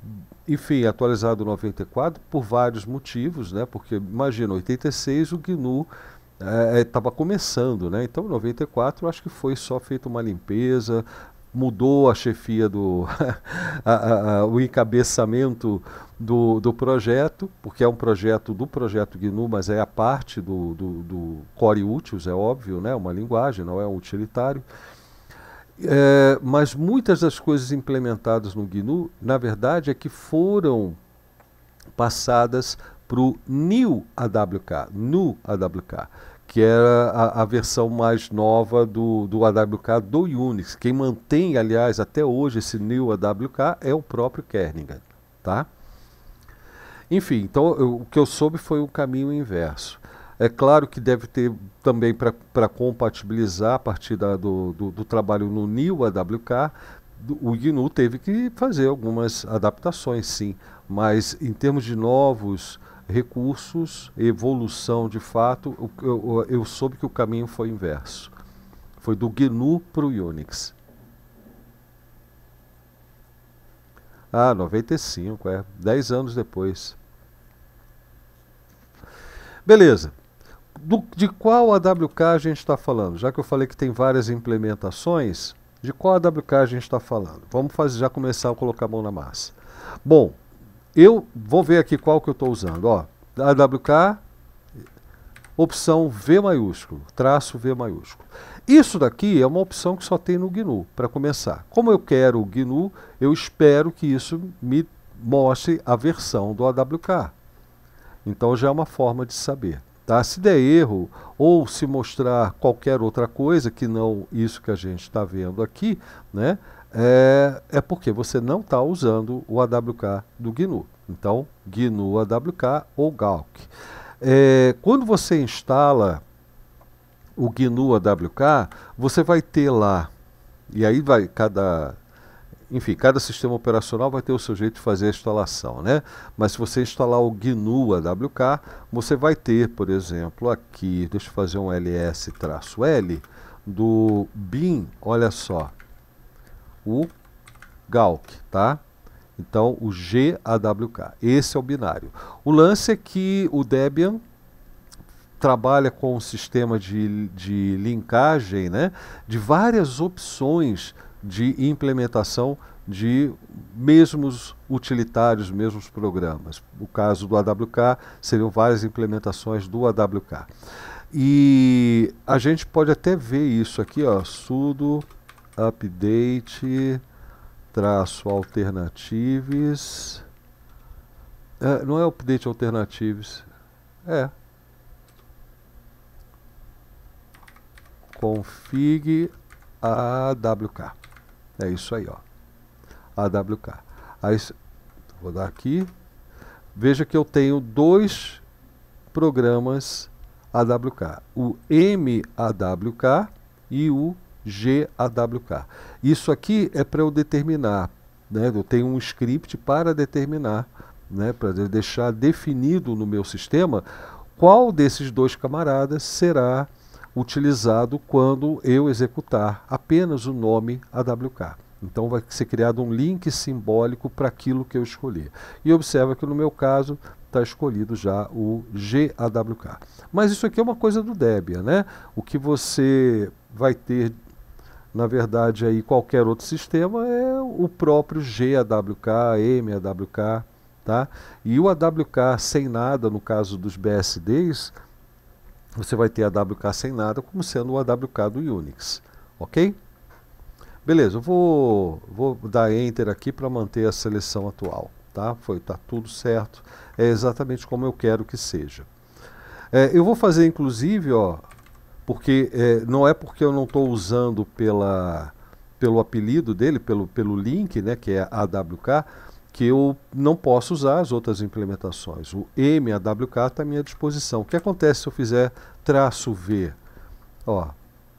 enfim, atualizado 94 por vários motivos, né? Porque imagina, 86 o GNU estava é, é começando, né? Então, em 94 acho que foi só feita uma limpeza, mudou a chefia do a, a, a, o encabeçamento do, do projeto, porque é um projeto do projeto GNU, mas é a parte do, do, do core úteis, é óbvio, né? Uma linguagem, não é um utilitário. É, mas muitas das coisas implementadas no GNU, na verdade, é que foram passadas para o New AWK, New AWK, que era a, a, versão mais nova do, do AWK do Unix. Quem mantém, aliás, até hoje esse New AWK é o próprio Kernighan, tá? Enfim, então eu, o que eu soube foi o caminho inverso. É claro que deve ter também para compatibilizar a partir da, do, do, do, trabalho no New AWK, o GNU teve que fazer algumas adaptações, sim, mas em termos de novos recursos, evolução de fato, eu, eu, eu soube que o caminho foi inverso. Foi do GNU para o Unix. Ah, 95, é. 10 anos depois. Beleza do, de qual AWK a gente está falando? Já que eu falei que tem várias implementações, de qual AWK a gente está falando? Vamos fazer, já começar a colocar a mão na massa. Bom, eu vou ver aqui qual que eu estou usando. Ó, AWK, opção V maiúsculo, traço V maiúsculo. Isso daqui é uma opção que só tem no GNU, para começar. Como eu quero o GNU, eu espero que isso me mostre a versão do AWK. Então já é uma forma de saber. Tá? Se der erro ou se mostrar qualquer outra coisa que não isso que a gente está vendo aqui, né, é, é porque você não está usando o AWK do GNU. Então, GNU AWK ou GALC. É, quando você instala o GNU AWK, você vai ter lá, e aí vai cada enfim, cada sistema operacional vai ter o seu jeito de fazer a instalação, né? Mas se você instalar o GNU AWK, você vai ter, por exemplo, aqui, deixa eu fazer um ls-l do bin, olha só, o Galk, tá? Então, o GAWK. Esse é o binário. O lance é que o Debian trabalha com um sistema de, de linkagem né, de várias opções de implementação de mesmos utilitários, mesmos programas. O caso do AWK seriam várias implementações do AWK. E a gente pode até ver isso aqui, ó, sudo update traço alternatives. É, não é update alternatives, é config AWK. É isso aí, ó. AWK. Aí, vou dar aqui. Veja que eu tenho dois programas AWK. O MAWK e o GAWK. Isso aqui é para eu determinar, né? Eu tenho um script para determinar, né? Para deixar definido no meu sistema qual desses dois camaradas será utilizado quando eu executar apenas o nome AWK. Então vai ser criado um link simbólico para aquilo que eu escolhi. E observa que no meu caso está escolhido já o GAWK. Mas isso aqui é uma coisa do Debian, né? O que você vai ter, na verdade, aí qualquer outro sistema é o próprio GAWK, MAWK, tá? E o AWK sem nada, no caso dos BSDs, você vai ter a AWK sem nada, como sendo o AWK do Unix, ok? Beleza, eu vou, vou dar Enter aqui para manter a seleção atual, tá? Foi, tá tudo certo, é exatamente como eu quero que seja. É, eu vou fazer inclusive, ó, porque é, não é porque eu não estou usando pela, pelo apelido dele, pelo, pelo link, né, que é AWK, que eu não posso usar as outras implementações. O MAWK está à minha disposição. O que acontece se eu fizer traço V? Ó,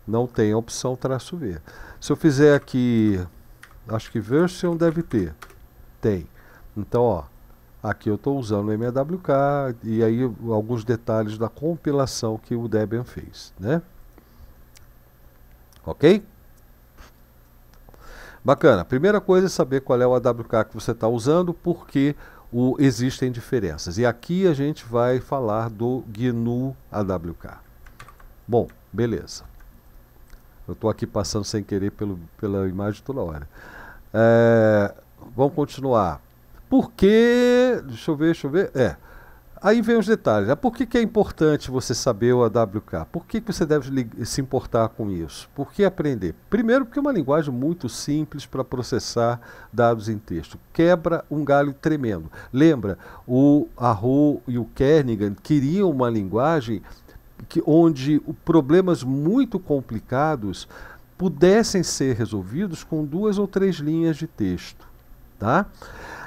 não tem a opção traço V. Se eu fizer aqui, acho que version deve ter. Tem. Então, ó, aqui eu estou usando o MWK e aí alguns detalhes da compilação que o Debian fez, né? Ok? Bacana. Primeira coisa é saber qual é o AWK que você está usando, porque o, existem diferenças. E aqui a gente vai falar do GNU AWK. Bom, beleza. Eu estou aqui passando sem querer pelo, pela imagem toda hora. É, vamos continuar. Por que... Deixa eu ver, deixa eu ver. É aí vem os detalhes. Ah, por que, que, é importante você saber o AWK? Por que, que você deve se importar com isso? Por que aprender? Primeiro, porque é uma linguagem muito simples para processar dados em texto. Quebra um galho tremendo. Lembra, o Arro e o Kernigan queriam uma linguagem que, onde problemas muito complicados pudessem ser resolvidos com duas ou três linhas de texto. Tá?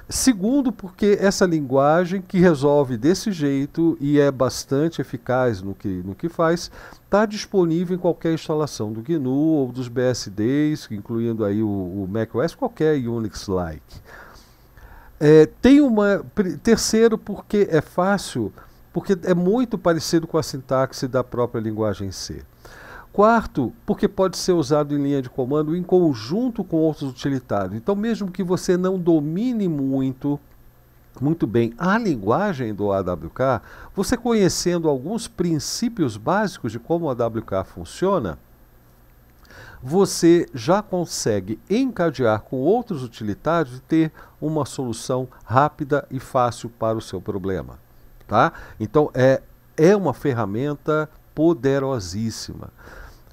Segundo, porque essa linguagem que resolve desse jeito e é bastante eficaz no que, no que faz, está disponível em qualquer instalação do GNU ou dos BSDs, incluindo aí o, o macOS, qualquer Unix-like. É, tem uma. Terceiro, porque é fácil, porque é muito parecido com a sintaxe da própria linguagem C. Quarto, porque pode ser usado em linha de comando em conjunto com outros utilitários. Então, mesmo que você não domine muito muito bem a linguagem do AWK, você conhecendo alguns princípios básicos de como o AWK funciona, você já consegue encadear com outros utilitários e ter uma solução rápida e fácil para o seu problema. Tá? Então é, é uma ferramenta poderosíssima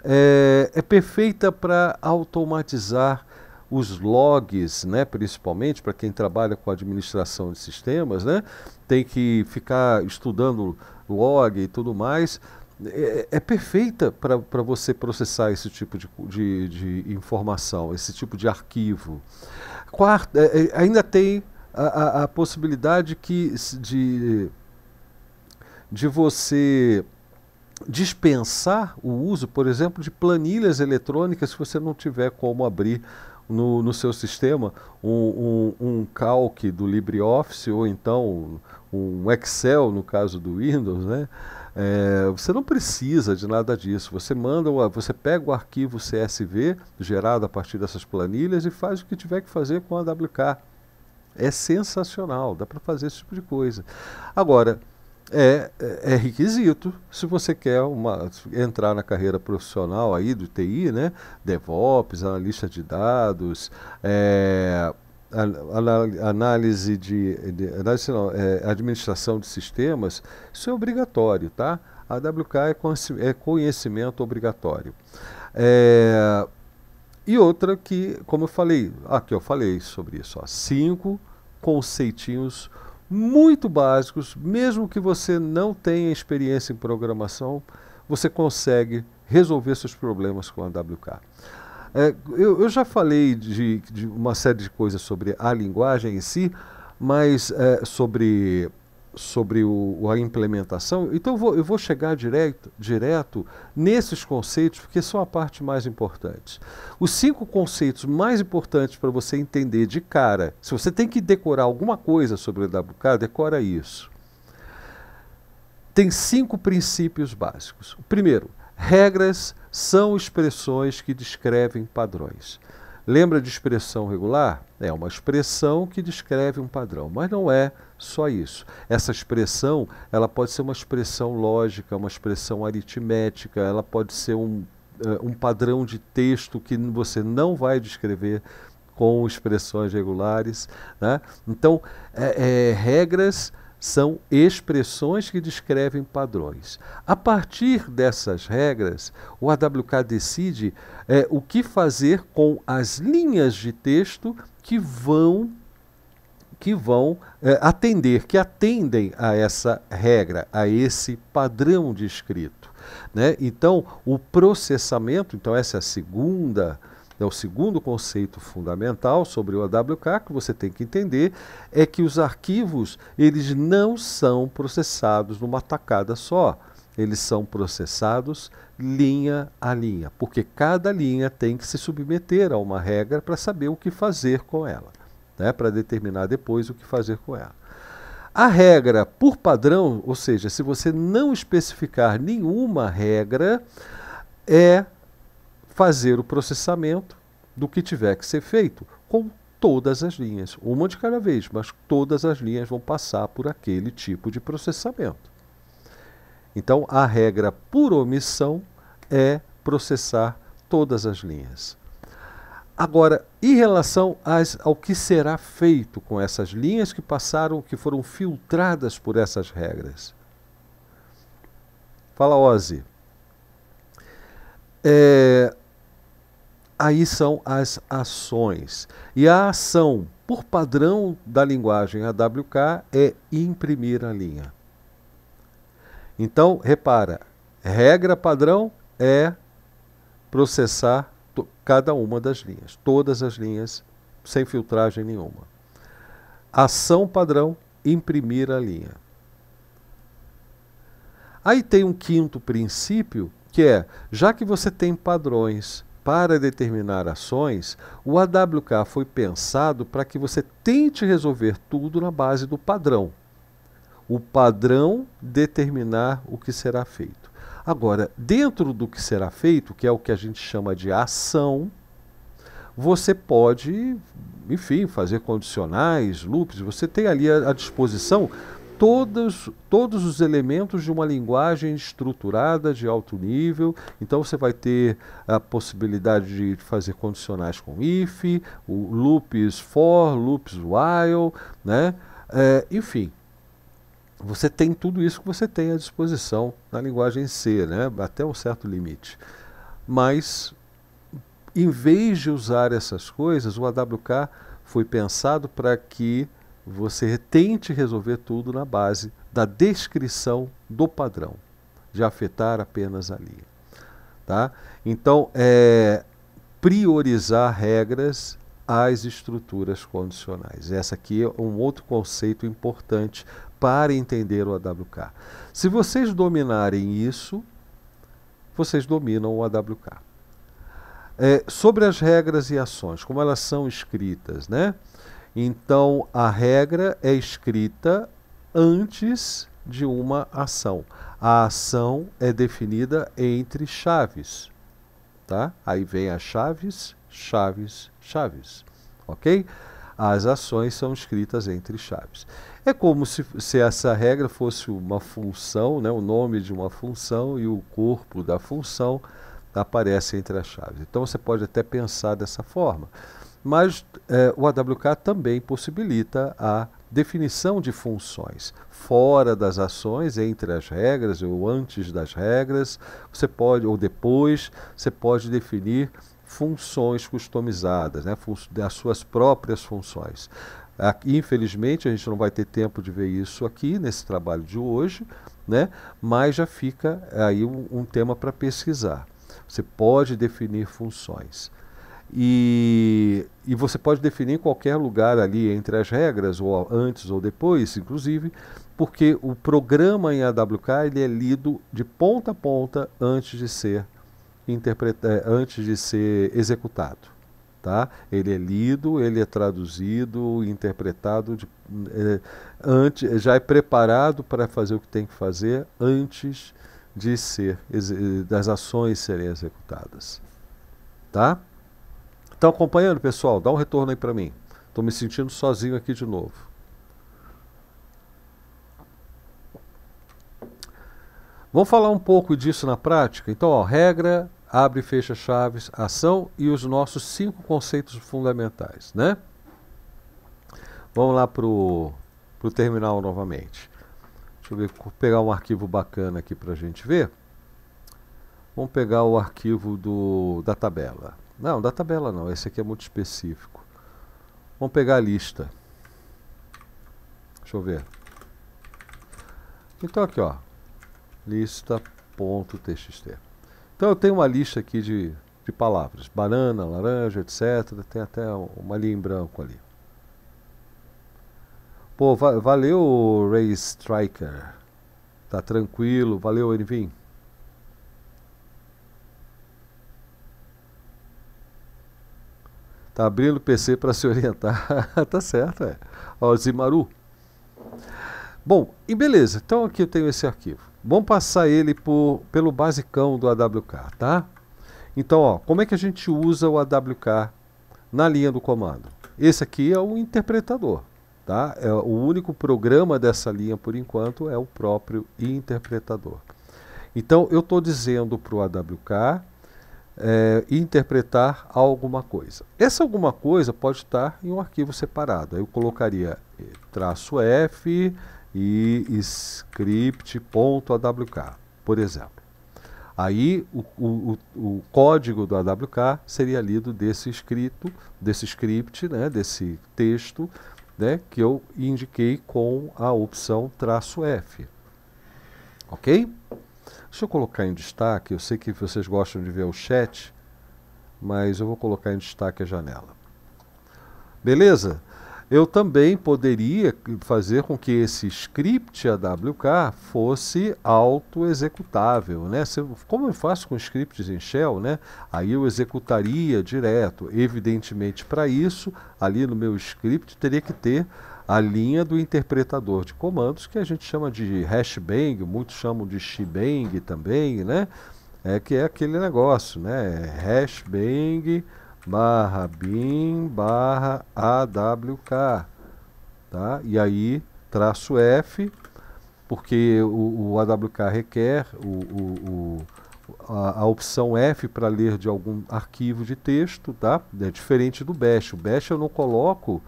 é, é perfeita para automatizar os logs, né, principalmente para quem trabalha com administração de sistemas, né, tem que ficar estudando log e tudo mais. É, é perfeita para você processar esse tipo de, de, de, informação, esse tipo de arquivo. Quarta, é, é, ainda tem a, a, a possibilidade que, de, de você dispensar o uso, por exemplo, de planilhas eletrônicas se você não tiver como abrir no, no seu sistema um, um, um calque do LibreOffice ou então um Excel, no caso do Windows, né? É, você não precisa de nada disso. Você manda, você pega o arquivo CSV gerado a partir dessas planilhas e faz o que tiver que fazer com a WK. É sensacional, dá para fazer esse tipo de coisa. Agora, é, é, é requisito se você quer uma, entrar na carreira profissional aí do TI, né? DevOps, analista de dados, é, análise de, de análise não, é, administração de sistemas, isso é obrigatório, tá? A WK é, é, conhecimento obrigatório. É, e outra que, como eu falei, aqui eu falei sobre isso, ó, cinco conceitinhos obrigatórios muito básicos, mesmo que você não tenha experiência em programação, você consegue resolver seus problemas com a AWK. É, eu, eu, já falei de, de, uma série de coisas sobre a linguagem em si, mas é, sobre sobre o, a implementação, então eu vou, eu vou chegar direto, direto nesses conceitos, porque são a parte mais importante. Os cinco conceitos mais importantes para você entender de cara, se você tem que decorar alguma coisa sobre o WK, decora isso. Tem cinco princípios básicos. O primeiro, regras são expressões que descrevem padrões. Lembra de expressão regular? É uma expressão que descreve um padrão, mas não é só isso. Essa expressão, ela pode ser uma expressão lógica, uma expressão aritmética, ela pode ser um, uh, um padrão de texto que você não vai descrever com expressões regulares. Né? Então, é, é, regras são expressões que descrevem padrões. A partir dessas regras, o AWK decide é, o que fazer com as linhas de texto que vão que vão é, atender, que atendem a essa regra, a esse padrão de escrito. Né? Então, o processamento, então essa é a segunda é o segundo conceito fundamental sobre o AWK que você tem que entender é que os arquivos eles não são processados numa tacada só. Eles são processados linha a linha, porque cada linha tem que se submeter a uma regra para saber o que fazer com ela, né? para determinar depois o que fazer com ela. A regra por padrão, ou seja, se você não especificar nenhuma regra, é fazer o processamento do que tiver que ser feito com todas as linhas, uma de cada vez, mas todas as linhas vão passar por aquele tipo de processamento. Então, a regra por omissão é processar todas as linhas. Agora, em relação às, ao que será feito com essas linhas que passaram, que foram filtradas por essas regras? Fala, Ozzy. É, aí são as ações. E a ação, por padrão da linguagem AWK, é imprimir a linha. Então, repara, regra padrão é processar cada uma das linhas, todas as linhas, sem filtragem nenhuma. Ação padrão, imprimir a linha. Aí tem um quinto princípio, que é, já que você tem padrões para determinar ações, o AWK foi pensado para que você tente resolver tudo na base do padrão. O padrão determinar o que será feito. Agora, dentro do que será feito, que é o que a gente chama de ação, você pode, enfim, fazer condicionais, loops, você tem ali à disposição todos, todos os elementos de uma linguagem estruturada de alto nível. Então você vai ter a possibilidade de fazer condicionais com if, o loops for, loops while, né? É, enfim, você tem tudo isso que você tem à disposição na linguagem C, né? até um certo limite. Mas, em vez de usar essas coisas, o AWK foi pensado para que você tente resolver tudo na base da descrição do padrão, de afetar apenas a linha. Tá? Então, é, priorizar regras às estruturas condicionais. Essa aqui é um outro conceito importante para entender o AWK. Se vocês dominarem isso, vocês dominam o AWK. É, sobre as regras e ações, como elas são escritas, né? Então a regra é escrita antes de uma ação. A ação é definida entre chaves, tá? Aí vem as chaves, chaves, chaves, ok? As ações são escritas entre chaves. É como se, se essa regra fosse uma função, né? o nome de uma função e o corpo da função aparece entre as chaves. Então você pode até pensar dessa forma. Mas é, o AWK também possibilita a definição de funções fora das ações, entre as regras ou antes das regras, você pode ou depois, você pode definir funções customizadas, né, as suas próprias funções. infelizmente, a gente não vai ter tempo de ver isso aqui nesse trabalho de hoje, né, mas já fica aí um, um tema para pesquisar. Você pode definir funções. E, e você pode definir em qualquer lugar ali entre as regras, ou antes ou depois, inclusive, porque o programa em AWK ele é lido de ponta a ponta antes de ser eh, antes de ser executado, tá? Ele é lido, ele é traduzido, interpretado de, é, antes, já é preparado para fazer o que tem que fazer antes de ser eh, das ações serem executadas, tá? Estão tá acompanhando, pessoal? Dá um retorno aí para mim. Estou me sentindo sozinho aqui de novo. Vamos falar um pouco disso na prática? Então, ó, regra, abre e fecha chaves, ação e os nossos cinco conceitos fundamentais, né? Vamos lá para o terminal novamente. Deixa eu ver, pegar um arquivo bacana aqui para a gente ver. Vamos pegar o arquivo do, da tabela. Não, da tabela não. Esse aqui é muito específico. Vamos pegar a lista. Deixa eu ver. Então aqui, ó. Lista.txt. Então eu tenho uma lista aqui de, de palavras. Banana, laranja, etc. Tem até uma linha em branco ali. Pô, va valeu, Ray Striker. Tá tranquilo. Valeu, Envin. Tá abrindo o PC para se orientar. tá certo, é. Ozimaru. Bom, e beleza. Então aqui eu tenho esse arquivo. Vamos passar ele por, pelo basicão do AWK, tá? Então, ó, como é que a gente usa o AWK na linha do comando? Esse aqui é o interpretador, tá? É, o único programa dessa linha, por enquanto, é o próprio interpretador. Então, eu estou dizendo para o AWK é, interpretar alguma coisa. Essa alguma coisa pode estar em um arquivo separado. Eu colocaria eh, traço F e script.awk, por exemplo. Aí o, o, o, código do AWK seria lido desse escrito, desse script, né, desse texto, né, que eu indiquei com a opção traço F. Ok? Deixa eu colocar em destaque, eu sei que vocês gostam de ver o chat, mas eu vou colocar em destaque a janela. Beleza? Eu também poderia fazer com que esse script AWK fosse auto-executável, né? como eu faço com scripts em Shell, né? Aí eu executaria direto. Evidentemente, para isso, ali no meu script teria que ter a linha do interpretador de comandos, que a gente chama de hashbang, muitos chamam de shebang também, né? É que é aquele negócio, né? Hashbang barra bin barra awk, tá? E aí traço F, porque o, o awk requer o, o, o a, a, opção F para ler de algum arquivo de texto, tá? É diferente do bash. O bash eu não coloco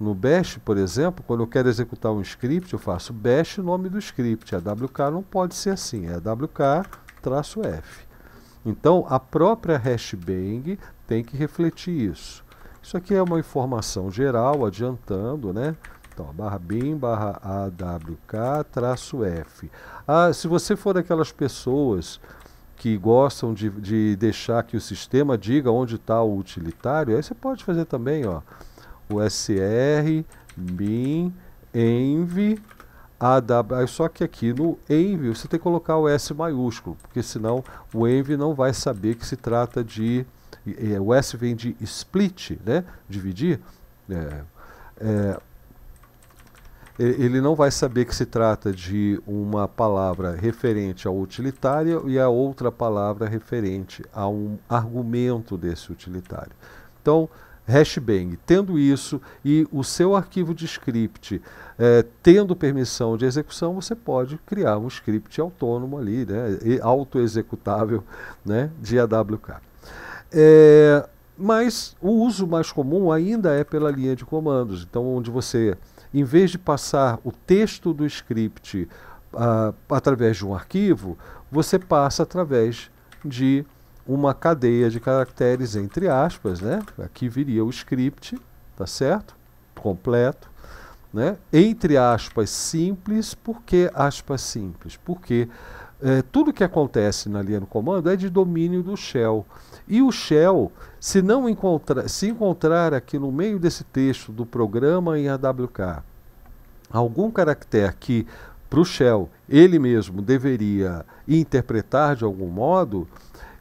no bash, por exemplo, quando eu quero executar um script, eu faço bash nome do script. A WK não pode ser assim, é WK-F. Então, a própria hashbang tem que refletir isso. Isso aqui é uma informação geral, adiantando, né? Então, barra bin, barra awk, traço f. Ah, se você for daquelas pessoas que gostam de, de deixar que o sistema diga onde está o utilitário, aí você pode fazer também, ó, o SR, bin, env, AW. Só que aqui no env você tem que colocar o S maiúsculo, porque senão o env não vai saber que se trata de. É, o S vem de split, né? Dividir. É, é, ele não vai saber que se trata de uma palavra referente ao utilitário e a outra palavra referente a um argumento desse utilitário. Então, hashbang. Tendo isso e o seu arquivo de script eh, tendo permissão de execução, você pode criar um script autônomo ali, né, auto-executável né, de AWK. É, eh, mas o uso mais comum ainda é pela linha de comandos. Então, onde você, em vez de passar o texto do script ah, através de um arquivo, você passa através de uma cadeia de caracteres entre aspas, né? Aqui viria o script, tá certo? Completo, né? Entre aspas simples, por que aspas simples? Porque é, tudo que acontece na linha do comando é de domínio do shell. E o shell, se não encontrar, se encontrar aqui no meio desse texto do programa em AWK algum caractere que para o shell ele mesmo deveria interpretar de algum modo,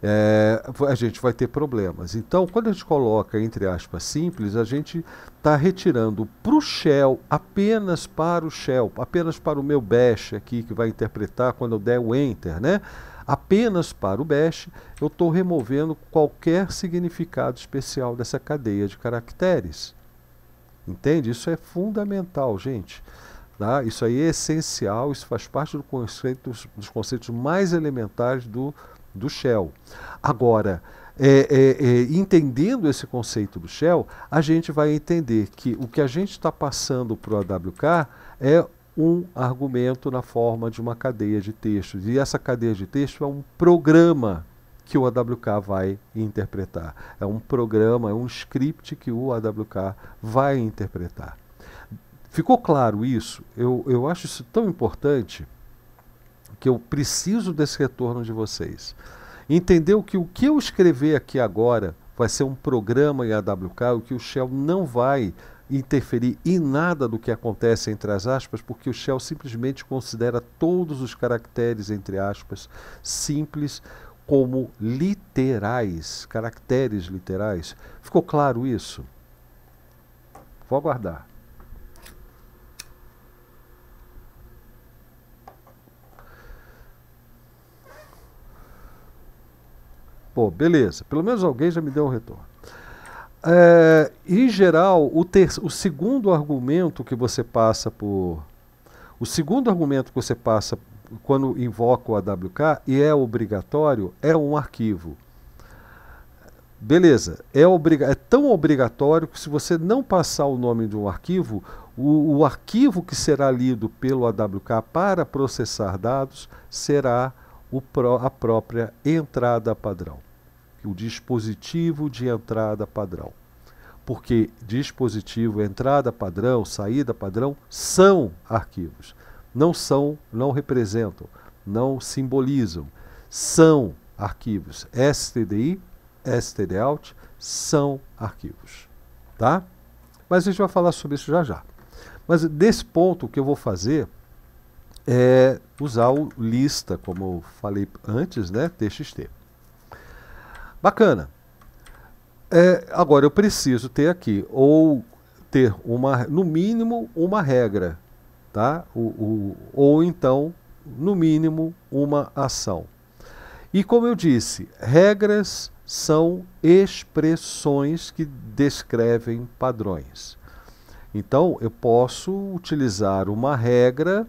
é, a gente vai ter problemas. Então, quando a gente coloca entre aspas simples, a gente está retirando para o Shell, apenas para o Shell, apenas para o meu Bash aqui, que vai interpretar quando eu der o Enter, né? Apenas para o Bash, eu estou removendo qualquer significado especial dessa cadeia de caracteres. Entende? Isso é fundamental, gente. Tá? Isso aí é essencial, isso faz parte do conceito, dos conceitos mais elementares do do Shell. Agora, é, é, é, entendendo esse conceito do Shell, a gente vai entender que o que a gente está passando para o AWK é um argumento na forma de uma cadeia de textos. E essa cadeia de texto é um programa que o AWK vai interpretar. É um programa, é um script que o AWK vai interpretar. Ficou claro isso? Eu, eu acho isso tão importante que eu preciso desse retorno de vocês. Entendeu que o que eu escrever aqui agora vai ser um programa em AWK, o que o Shell não vai interferir em nada do que acontece entre as aspas, porque o Shell simplesmente considera todos os caracteres entre aspas simples como literais, caracteres literais. Ficou claro isso? Vou aguardar. Pô, beleza, pelo menos alguém já me deu um retorno. É, em geral, o, ter, o segundo argumento que você passa por. O segundo argumento que você passa quando invoca o AWK e é obrigatório é um arquivo. Beleza, é, obriga é tão obrigatório que se você não passar o nome de um arquivo, o, o arquivo que será lido pelo AWK para processar dados será a própria entrada padrão o dispositivo de entrada padrão. Porque dispositivo, entrada padrão, saída padrão são arquivos. Não são, não representam, não simbolizam. São arquivos. STDI, STDout são arquivos. Tá? Mas a gente vai falar sobre isso já já. Mas desse ponto o que eu vou fazer é usar o lista, como eu falei antes, né, TXT. Bacana. É, agora eu preciso ter aqui ou ter uma, no mínimo uma regra, tá? O, o, ou então, no mínimo, uma ação. E como eu disse, regras são expressões que descrevem padrões. Então, eu posso utilizar uma regra.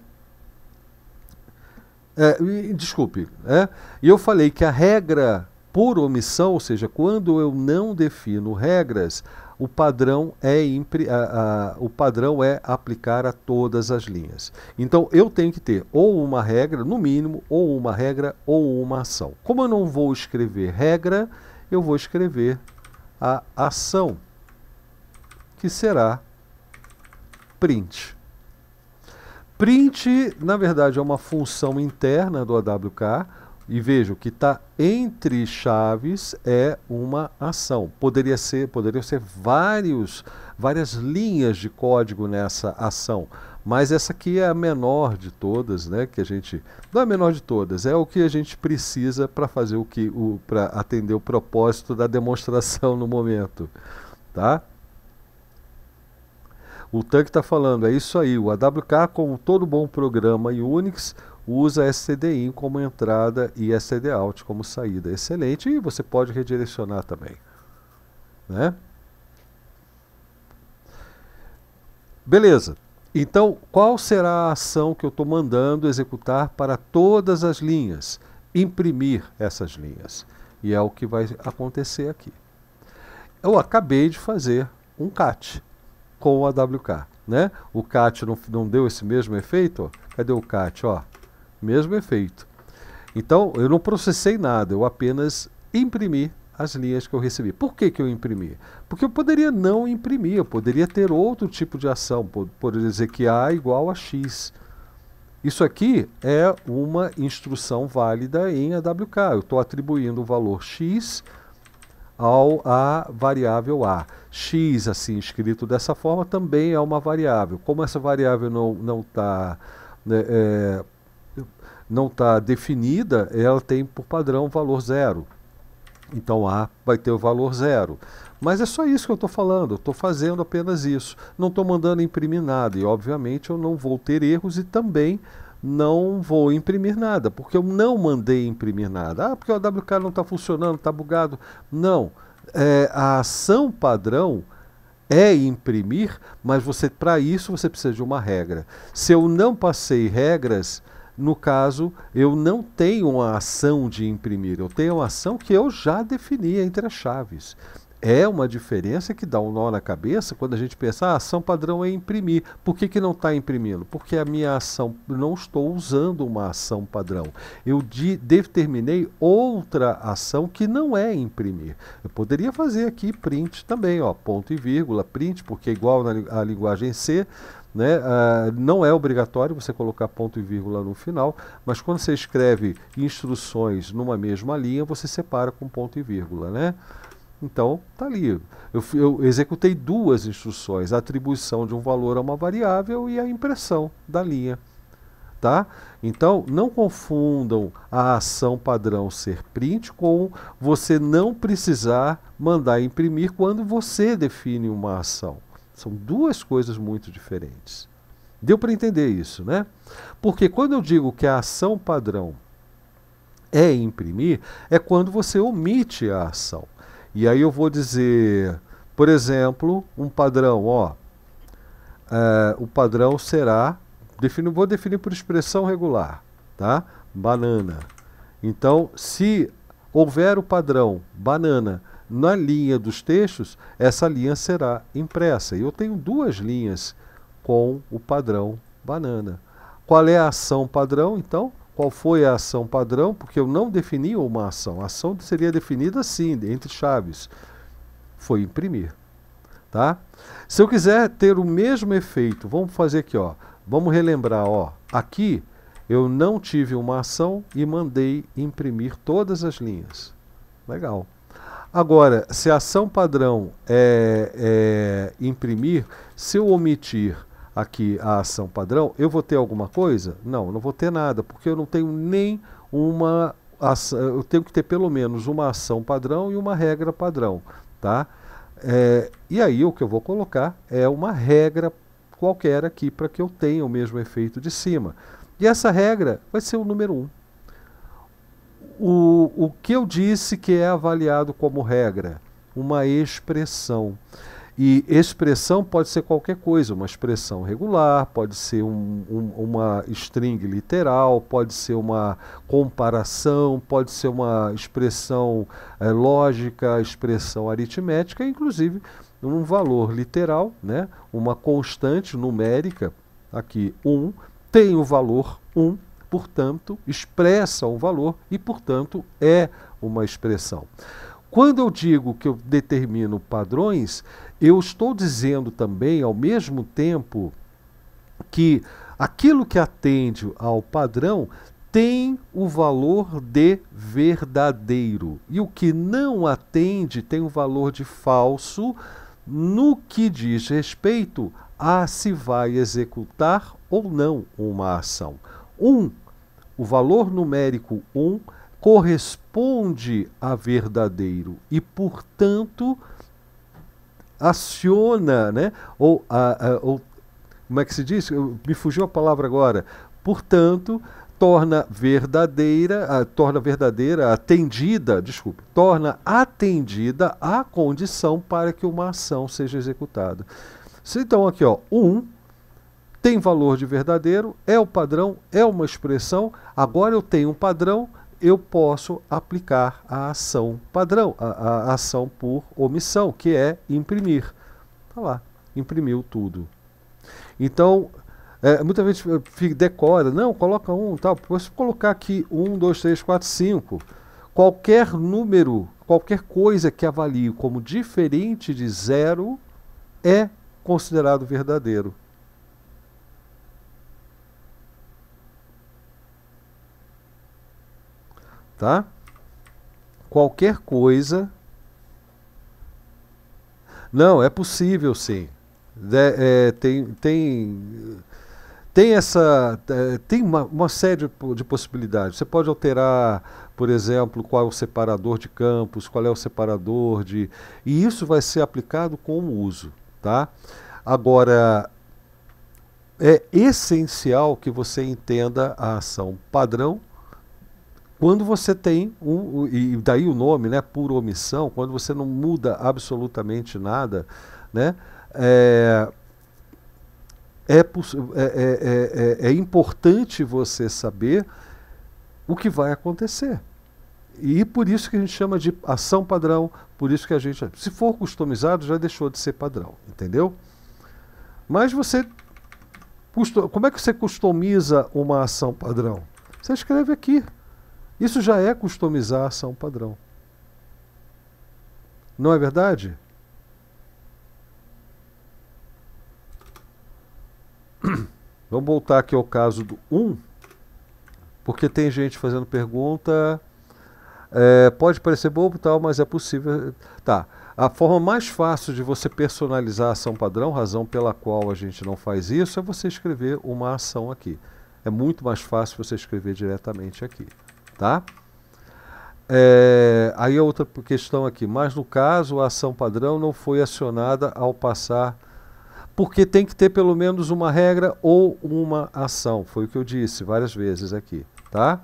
É, desculpe, é, eu falei que a regra por omissão, ou seja, quando eu não defino regras, o padrão é a, a, o padrão é aplicar a todas as linhas. Então eu tenho que ter ou uma regra, no mínimo, ou uma regra ou uma ação. Como eu não vou escrever regra, eu vou escrever a ação, que será print. Print, na verdade, é uma função interna do AWK e vejo que está entre chaves é uma ação. Poderia ser, poderiam ser vários, várias linhas de código nessa ação, mas essa aqui é a menor de todas, né? Que a gente não é a menor de todas, é o que a gente precisa para fazer o que, o, para atender o propósito da demonstração no momento, tá? O Tank está falando, é isso aí. O AWK, como todo bom programa Unix, usa STDin como entrada e SCDOut como saída. Excelente, e você pode redirecionar também. Né? Beleza. Então, qual será a ação que eu estou mandando executar para todas as linhas? Imprimir essas linhas. E é o que vai acontecer aqui. Eu acabei de fazer um CAT com o AWK. Né? O CAT não, não deu esse mesmo efeito? Cadê o CAT? Ó, mesmo efeito. Então, eu não processei nada, eu apenas imprimi as linhas que eu recebi. Por que, que eu imprimi? Porque eu poderia não imprimir, eu poderia ter outro tipo de ação, por, dizer que A é igual a X. Isso aqui é uma instrução válida em AWK. Eu estou atribuindo o valor X ao a variável A. X, assim escrito dessa forma, também é uma variável. Como essa variável não está não está né, é, não está definida, ela tem por padrão valor zero. Então A vai ter o valor zero. Mas é só isso que eu estou falando, estou fazendo apenas isso. Não estou mandando imprimir nada e, obviamente, eu não vou ter erros e também não vou imprimir nada, porque eu não mandei imprimir nada. Ah, porque o AWK não está funcionando, está bugado. Não. É, a ação padrão é imprimir, mas você para isso você precisa de uma regra. Se eu não passei regras, no caso, eu não tenho uma ação de imprimir, eu tenho uma ação que eu já defini entre as chaves. É uma diferença que dá um nó na cabeça quando a gente pensa, ah, a ação padrão é imprimir. Por que, que não está imprimindo? Porque a minha ação, não estou usando uma ação padrão. Eu de, determinei outra ação que não é imprimir. Eu poderia fazer aqui print também, ó, ponto e vírgula, print, porque é igual na, a linguagem C, né? Ah, não é obrigatório você colocar ponto e vírgula no final, mas quando você escreve instruções numa mesma linha, você separa com ponto e vírgula. Né? Então, está ali. Eu, eu, executei duas instruções: a atribuição de um valor a uma variável e a impressão da linha. Tá? Então, não confundam a ação padrão ser print com você não precisar mandar imprimir quando você define uma ação. São duas coisas muito diferentes. Deu para entender isso, né? Porque quando eu digo que a ação padrão é imprimir, é quando você omite a ação. E aí eu vou dizer, por exemplo, um padrão, ó. Eh, o padrão será, vou definir por expressão regular, tá? Banana. Então, se houver o padrão banana na linha dos textos, essa linha será impressa. E eu tenho duas linhas com o padrão banana. Qual é a ação padrão, então? Qual foi a ação padrão? Porque eu não defini uma ação. A ação seria definida assim, entre chaves. Foi imprimir. Tá? Se eu quiser ter o mesmo efeito, vamos fazer aqui, ó. Vamos relembrar, ó. Aqui eu não tive uma ação e mandei imprimir todas as linhas. Legal. Agora, se a ação padrão é, é imprimir, se eu omitir aqui a ação padrão, eu vou ter alguma coisa? Não, não vou ter nada, porque eu não tenho nem uma ação, eu tenho que ter pelo menos uma ação padrão e uma regra padrão, tá? É, e aí o que eu vou colocar é uma regra qualquer aqui para que eu tenha o mesmo efeito de cima. E essa regra vai ser o número 1. Um o, o que eu disse que é avaliado como regra? Uma expressão. E expressão pode ser qualquer coisa, uma expressão regular, pode ser um, um, uma string literal, pode ser uma comparação, pode ser uma expressão é, lógica, expressão aritmética, inclusive um valor literal, né? uma constante numérica, aqui 1, um, tem o valor 1, portanto, expressa um valor e, portanto, é uma expressão. Quando eu digo que eu determino padrões, eu estou dizendo também, ao mesmo tempo, que aquilo que atende ao padrão tem o valor de verdadeiro e o que não atende tem o valor de falso no que diz respeito a se vai executar ou não uma ação. Um o valor numérico 1 corresponde a verdadeiro e, portanto, aciona, né? Ou, a, a, ou como é que se diz? Me fugiu a palavra agora. Portanto, torna verdadeira, a, torna verdadeira, atendida, desculpe, torna atendida a condição para que uma ação seja executada. Então aqui, ó, um tem valor de verdadeiro, é o padrão, é uma expressão. Agora eu tenho um padrão, eu posso aplicar a ação padrão, a, a ação por omissão, que é imprimir. Tá lá, imprimiu tudo. Então, é, muita gente eh, decora, não, coloca um tal. posso colocar aqui um, dois, três, quatro, cinco, qualquer número, qualquer coisa que avalie como diferente de zero é considerado verdadeiro. tá? Qualquer coisa. Não, é possível sim. De, é, tem, tem, tem essa. É, tem uma, uma série de, de possibilidades. Você pode alterar, por exemplo, qual é o separador de campos, qual é o separador de. E isso vai ser aplicado com o uso. Tá? Agora, é essencial que você entenda a ação padrão quando você tem, um, e daí o nome, né, por omissão, quando você não muda absolutamente nada, né, é é, é, é, é, é, é importante você saber o que vai acontecer. E por isso que a gente chama de ação padrão, por isso que a gente. Se for customizado, já deixou de ser padrão, entendeu? Mas você. Como é que você customiza uma ação padrão? Você escreve aqui. Isso já é customizar a ação padrão. Não é verdade? Vamos voltar aqui ao caso do 1, porque tem gente fazendo pergunta. É, pode parecer bobo tal, mas é possível. Tá. A forma mais fácil de você personalizar a ação padrão, razão pela qual a gente não faz isso, é você escrever uma ação aqui. É muito mais fácil você escrever diretamente aqui. Tá? É, aí outra questão aqui. Mas no caso, a ação padrão não foi acionada ao passar. Porque tem que ter pelo menos uma regra ou uma ação. Foi o que eu disse várias vezes aqui. Tá?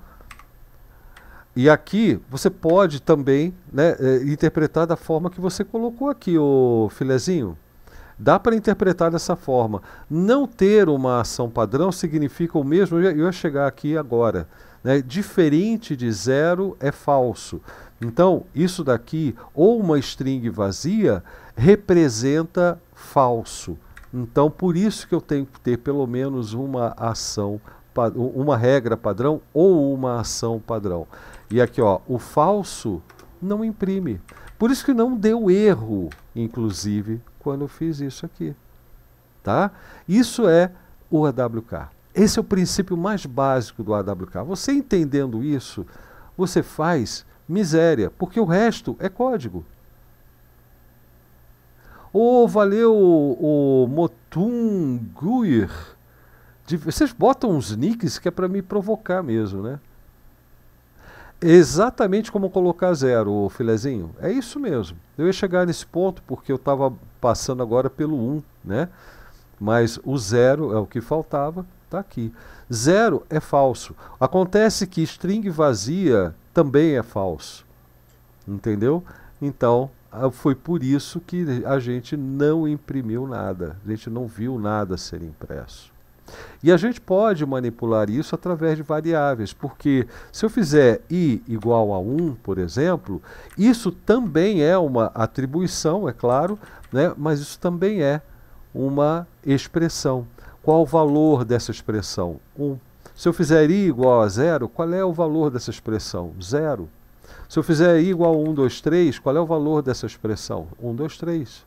E aqui você pode também né, é, interpretar da forma que você colocou aqui, o filezinho. Dá para interpretar dessa forma. Não ter uma ação padrão significa o mesmo. Eu ia chegar aqui agora. Né? Diferente de zero é falso. Então, isso daqui, ou uma string vazia, representa falso. Então, por isso que eu tenho que ter pelo menos uma ação, uma regra padrão ou uma ação padrão. E aqui, ó, o falso não imprime. Por isso que não deu erro, inclusive, quando eu fiz isso aqui. Tá? Isso é o AWK. Esse é o princípio mais básico do AWK. Você entendendo isso, você faz miséria, porque o resto é código. Ou oh, valeu o oh, Motunguir. Vocês botam uns nicks que é para me provocar mesmo, né? Exatamente como colocar zero, filezinho. É isso mesmo. Eu ia chegar nesse ponto porque eu estava passando agora pelo 1, um, né? Mas o zero é o que faltava. Está aqui. Zero é falso. Acontece que string vazia também é falso. Entendeu? Então, foi por isso que a gente não imprimiu nada. A gente não viu nada ser impresso. E a gente pode manipular isso através de variáveis, porque se eu fizer i igual a 1, por exemplo, isso também é uma atribuição, é claro, né? mas isso também é uma expressão. Qual o valor dessa expressão? 1. Um. Se eu fizer i igual a zero, qual é o valor dessa expressão? Zero. Se eu fizer i igual a 1, 2, 3, qual é o valor dessa expressão? 1, 2, 3.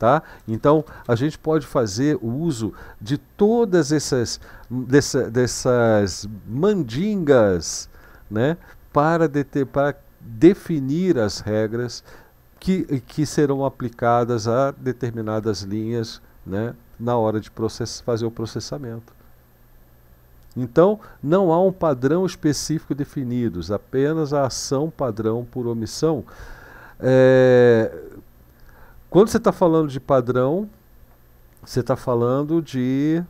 Tá? Então, a gente pode fazer o uso de todas essas, dessa, dessas mandingas né, para, deter, para definir as regras que, que serão aplicadas a determinadas linhas né, na hora de fazer o processamento. Então, não há um padrão específico definido, apenas a ação padrão por omissão. É, quando você está falando de padrão, você está falando de,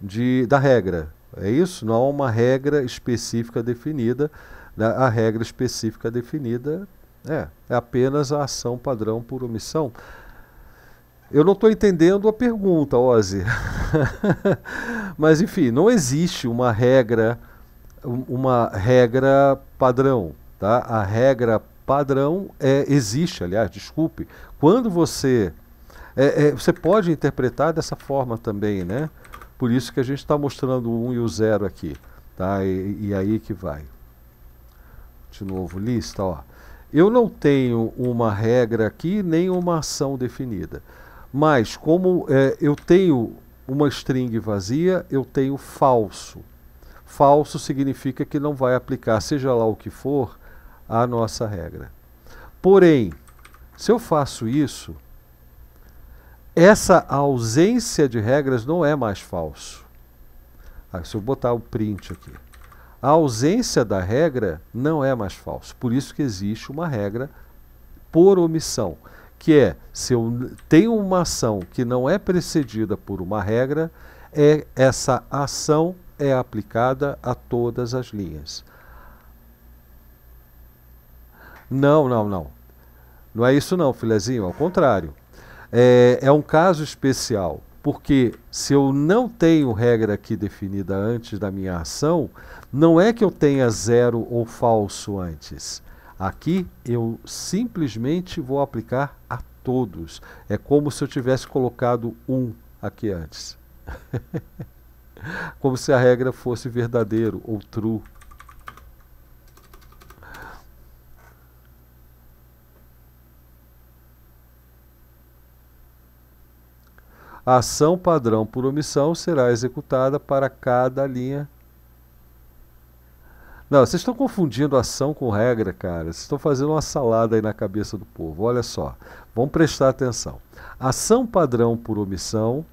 de, da regra. É isso? Não há uma regra específica definida. Né? A regra específica definida é, é apenas a ação padrão por omissão. Eu não estou entendendo a pergunta, Ozzy. Mas enfim, não existe uma regra, uma regra padrão, tá? A regra padrão é, existe, aliás, desculpe. Quando você é, é, você pode interpretar dessa forma também, né? Por isso que a gente está mostrando o 1 um e o 0 aqui, tá? E, e aí que vai. De novo, lista, ó. Eu não tenho uma regra aqui nem uma ação definida. Mas como é, eu tenho uma string vazia, eu tenho falso. Falso significa que não vai aplicar, seja lá o que for, a nossa regra. Porém, se eu faço isso, essa ausência de regras não é mais falso. Ah, se eu botar o print aqui. A ausência da regra não é mais falso. Por isso que existe uma regra por omissão que é se eu tenho uma ação que não é precedida por uma regra, é essa ação é aplicada a todas as linhas. Não, não, não. Não é isso não, filezinho, ao contrário. É, é um caso especial, porque se eu não tenho regra aqui definida antes da minha ação, não é que eu tenha zero ou falso antes. Aqui eu simplesmente vou aplicar a todos. É como se eu tivesse colocado um aqui antes. como se a regra fosse verdadeiro ou true. A ação padrão por omissão será executada para cada linha não, vocês estão confundindo ação com regra, cara. Vocês estão fazendo uma salada aí na cabeça do povo. Olha só, vamos prestar atenção. Ação padrão por omissão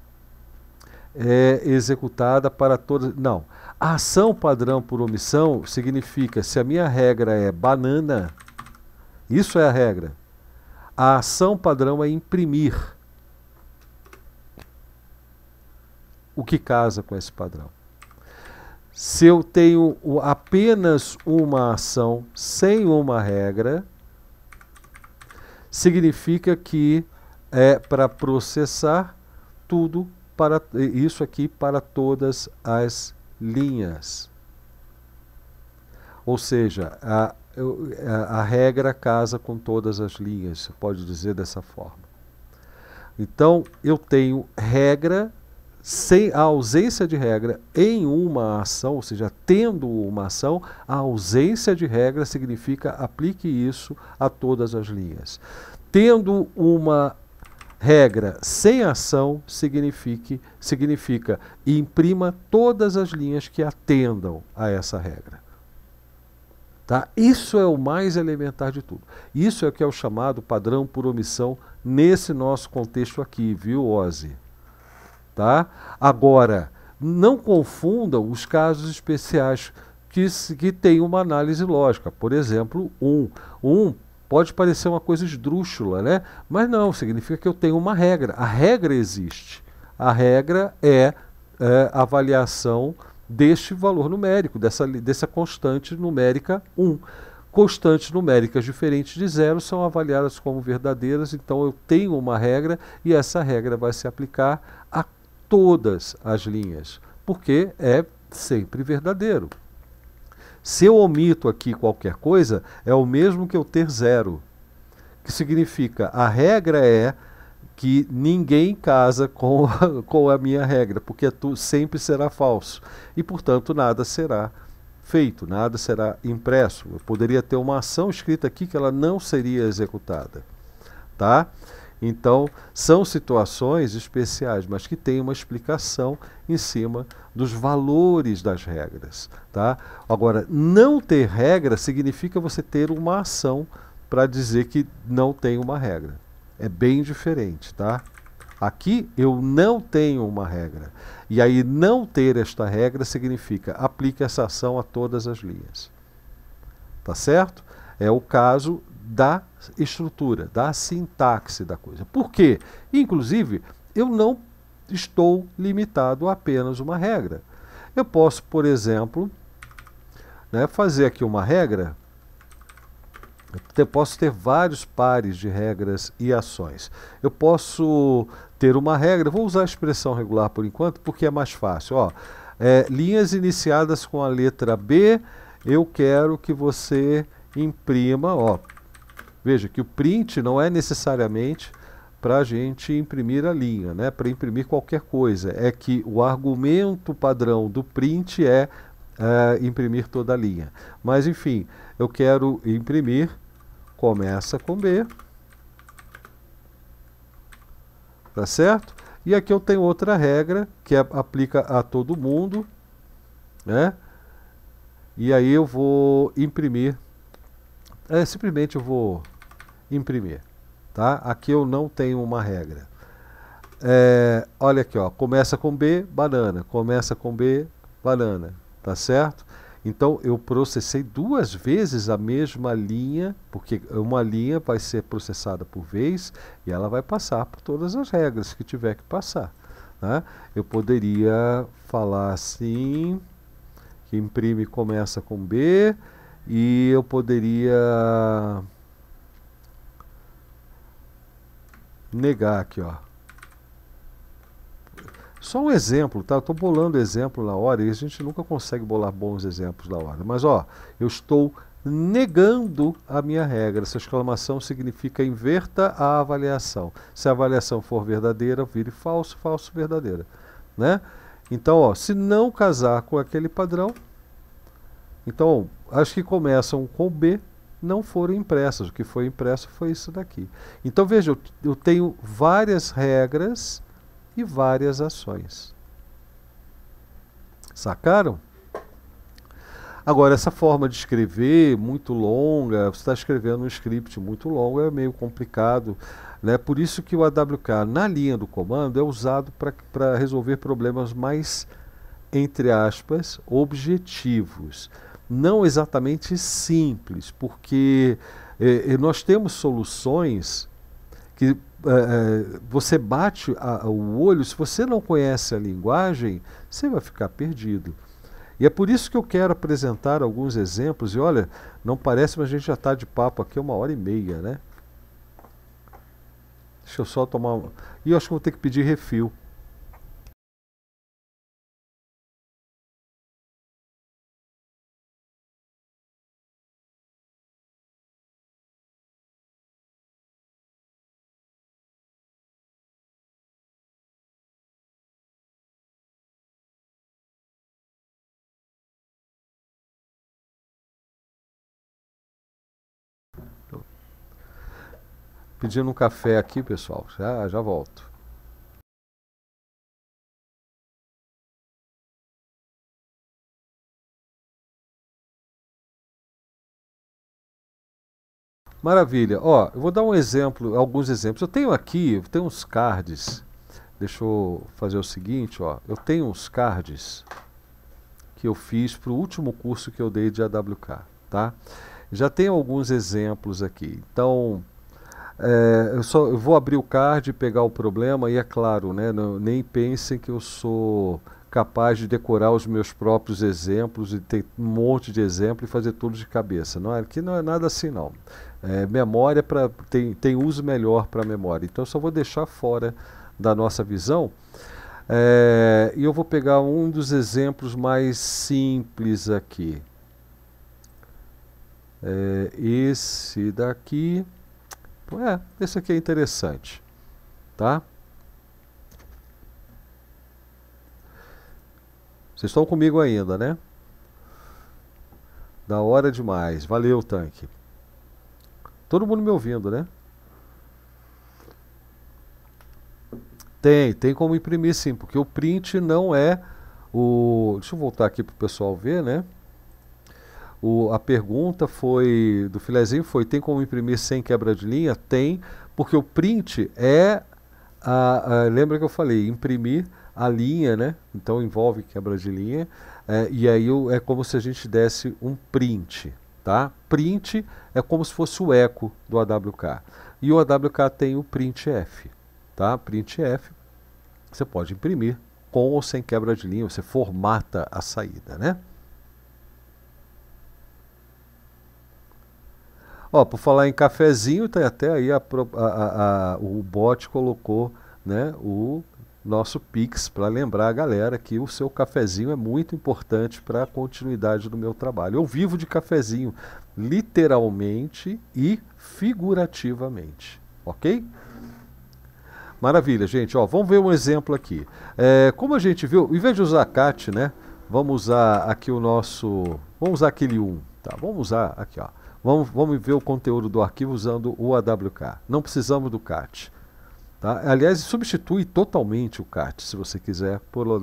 é executada para todas. Não, a ação padrão por omissão significa se a minha regra é banana, isso é a regra. A ação padrão é imprimir o que casa com esse padrão. Se eu tenho apenas uma ação sem uma regra, significa que é para processar tudo para isso aqui para todas as linhas. Ou seja, a, a, a regra casa com todas as linhas, pode dizer dessa forma. Então, eu tenho regra sem a ausência de regra em uma ação, ou seja, tendo uma ação, a ausência de regra significa aplique isso a todas as linhas. Tendo uma regra sem ação, signifique, significa imprima todas as linhas que atendam a essa regra. Tá? Isso é o mais elementar de tudo. Isso é o que é o chamado padrão por omissão nesse nosso contexto aqui, viu, Ozzy? Tá? Agora, não confundam os casos especiais que, que têm uma análise lógica. Por exemplo, um. Um pode parecer uma coisa esdrúxula, né? mas não, significa que eu tenho uma regra. A regra existe. A regra é, é avaliação deste valor numérico, dessa, dessa constante numérica 1. Constantes numéricas diferentes de zero são avaliadas como verdadeiras, então eu tenho uma regra e essa regra vai se aplicar todas as linhas, porque é sempre verdadeiro. Se eu omito aqui qualquer coisa, é o mesmo que eu ter zero. Que significa, a regra é que ninguém casa com a, com a minha regra, porque tu sempre será falso. E, portanto, nada será feito, nada será impresso. Eu poderia ter uma ação escrita aqui que ela não seria executada. Tá? Então, são situações especiais, mas que têm uma explicação em cima dos valores das regras. Tá? Agora, não ter regra significa você ter uma ação para dizer que não tem uma regra. É bem diferente, tá? Aqui eu não tenho uma regra. E aí não ter esta regra significa aplique essa ação a todas as linhas. Tá certo? É o caso da estrutura, da sintaxe da coisa. Por quê? Inclusive, eu não estou limitado a apenas uma regra. Eu posso, por exemplo, né, fazer aqui uma regra. Eu posso ter vários pares de regras e ações. Eu posso ter uma regra, vou usar a expressão regular por enquanto, porque é mais fácil. Ó, é, linhas iniciadas com a letra B, eu quero que você imprima, ó, Veja que o print não é necessariamente para a gente imprimir a linha, né? para imprimir qualquer coisa. É que o argumento padrão do print é, é, imprimir toda a linha. Mas enfim, eu quero imprimir, começa com B, tá certo? E aqui eu tenho outra regra que é, aplica a todo mundo, né? E aí eu vou imprimir, é, simplesmente eu vou imprimir. Tá? Aqui eu não tenho uma regra. É, olha aqui, ó, começa com B, banana, começa com B, banana, tá certo? Então eu processei duas vezes a mesma linha, porque uma linha vai ser processada por vez e ela vai passar por todas as regras que tiver que passar. Né? Eu poderia falar assim, que imprime começa com B, e eu poderia negar aqui, ó. Só um exemplo, tá? Eu estou bolando exemplo na hora e a gente nunca consegue bolar bons exemplos na hora. Mas, ó, eu estou negando a minha regra. Essa exclamação significa inverta a avaliação. Se a avaliação for verdadeira, vire falso, falso, verdadeira. Né? Então, ó, se não casar com aquele padrão, então, as que começam com B não foram impressas. O que foi impresso foi isso daqui. Então veja, eu, eu tenho várias regras e várias ações. Sacaram? Agora, essa forma de escrever muito longa, você está escrevendo um script muito longo, é meio complicado. Né? Por isso que o AWK na linha do comando é usado para resolver problemas mais, entre aspas, objetivos não exatamente simples, porque eh, eh, nós temos soluções que eh, você bate a, o olho, se você não conhece a linguagem, você vai ficar perdido. E é por isso que eu quero apresentar alguns exemplos, e olha, não parece, mas a gente já está de papo aqui uma hora e meia, né? Deixa eu só tomar. E eu acho que vou ter que pedir refil. pedindo um café aqui, pessoal. Já, já volto. Maravilha. Ó, eu vou dar um exemplo, alguns exemplos. Eu tenho aqui, eu tenho uns cards. Deixa eu fazer o seguinte, ó. Eu tenho uns cards que eu fiz para o último curso que eu dei de AWK, tá? Já tem alguns exemplos aqui. Então, é, eu só eu vou abrir o card e pegar o problema, e é claro, né, não, nem pensem que eu sou capaz de decorar os meus próprios exemplos e ter um monte de exemplo e fazer tudo de cabeça. Não é, aqui não é nada assim não. É, memória pra, tem, tem uso melhor para memória. Então eu só vou deixar fora da nossa visão. É, e eu vou pegar um dos exemplos mais simples aqui. É, esse daqui. É, esse aqui é interessante, tá? Vocês estão comigo ainda, né? Da hora demais. Valeu, tanque. Todo mundo me ouvindo, né? Tem, tem como imprimir sim, porque o print não é o. Deixa eu voltar aqui para o pessoal ver, né? O, a pergunta foi do filezinho foi tem como imprimir sem quebra de linha? Tem, porque o print é a, a, lembra que eu falei imprimir a linha, né? Então envolve quebra de linha é, e aí é como se a gente desse um print, tá? Print é como se fosse o eco do AWK e o AWK tem o printf, tá? Printf você pode imprimir com ou sem quebra de linha, você formata a saída, né? Ó, por falar em cafezinho, tem tá até aí a, a, a, o bot colocou né, o nosso Pix para lembrar a galera que o seu cafezinho é muito importante para a continuidade do meu trabalho. Eu vivo de cafezinho, literalmente e figurativamente, ok? Maravilha, gente. Ó, vamos ver um exemplo aqui. É, como a gente viu, em vez de usar cat, né? Vamos usar aqui o nosso. Vamos usar aquele 1. Tá? Vamos usar aqui, ó. Vamos, vamos ver o conteúdo do arquivo usando o AWK. Não precisamos do CAT. Tá? Aliás, substitui totalmente o CAT, se você quiser, por o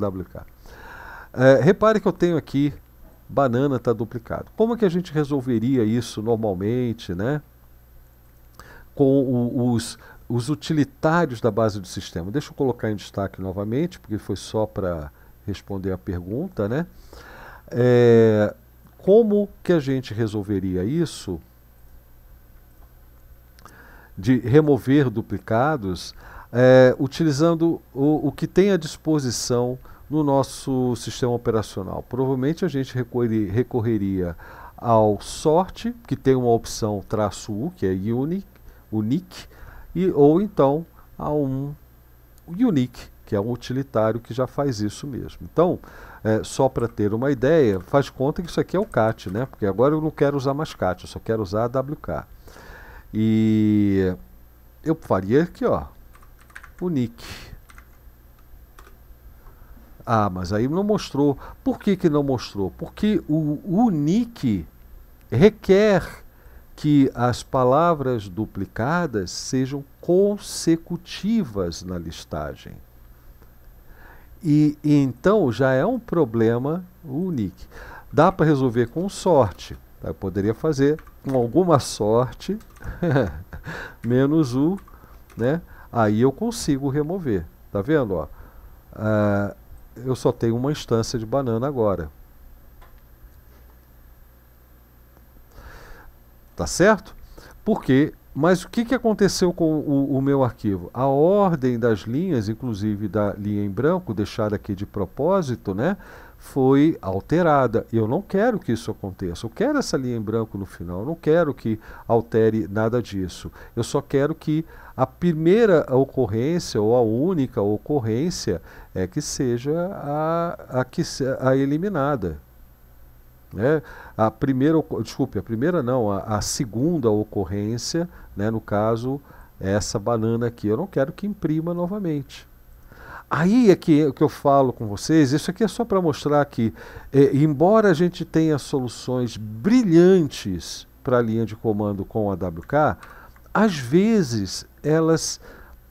É, repare que eu tenho aqui banana está duplicado. Como é que a gente resolveria isso normalmente, né? Com o, os, os utilitários da base do sistema. Deixa eu colocar em destaque novamente, porque foi só para responder a pergunta, né? É, como que a gente resolveria isso? De remover duplicados, é, utilizando o, o que tem à disposição no nosso sistema operacional. Provavelmente a gente recorreria ao sort, que tem uma opção traço U, que é unique, unique e, ou então a um unique, que é um utilitário que já faz isso mesmo. Então, é, só para ter uma ideia, faz conta que isso aqui é o CAT, né? Porque agora eu não quero usar mais CAT, eu só quero usar a WK. E eu faria aqui, ó, o nick. Ah, mas aí não mostrou. Por que, que não mostrou? Porque o, o nick requer que as palavras duplicadas sejam consecutivas na listagem. E, e então já é um problema o nick. Dá para resolver com sorte. Tá? Eu poderia fazer com alguma sorte menos o, né? Aí eu consigo remover. Tá vendo? Ó? Ah, eu só tenho uma instância de banana agora. Tá certo? Porque mas o que, que aconteceu com o, o meu arquivo? A ordem das linhas, inclusive da linha em branco, deixada aqui de propósito, né, foi alterada. Eu não quero que isso aconteça. Eu quero essa linha em branco no final. Eu não quero que altere nada disso. Eu só quero que a primeira ocorrência ou a única ocorrência é que seja a, a, que, a eliminada. Né? A primeira, desculpe, a primeira não, a, a segunda ocorrência, né, no caso, é essa banana aqui, eu não quero que imprima novamente. Aí é que, que eu falo com vocês, isso aqui é só para mostrar que, é, embora a gente tenha soluções brilhantes para a linha de comando com a WK, às vezes elas,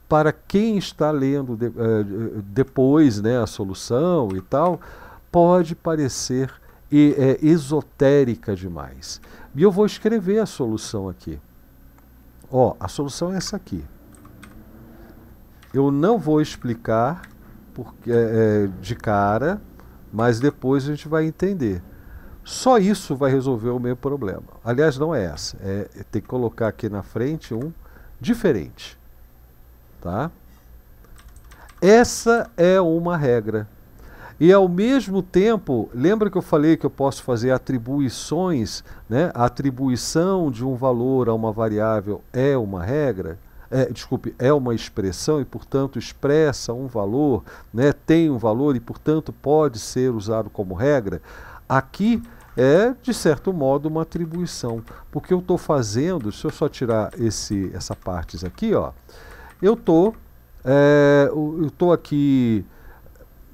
para quem está lendo de, uh, depois né, a solução e tal, pode parecer e, é, esotérica demais. E eu vou escrever a solução aqui. Ó, a solução é essa aqui. Eu não vou explicar porque, é, é, de cara, mas depois a gente vai entender. Só isso vai resolver o meu problema. Aliás, não é essa. É, é tem que colocar aqui na frente um diferente. Tá? Essa é uma regra. E ao mesmo tempo, lembra que eu falei que eu posso fazer atribuições, né? A atribuição de um valor a uma variável é uma regra? É, desculpe, é uma expressão e, portanto, expressa um valor, né? tem um valor e, portanto, pode ser usado como regra. Aqui é, de certo modo, uma atribuição. Porque eu estou fazendo, se eu só tirar esse, essa parte aqui, ó, eu estou é, estou aqui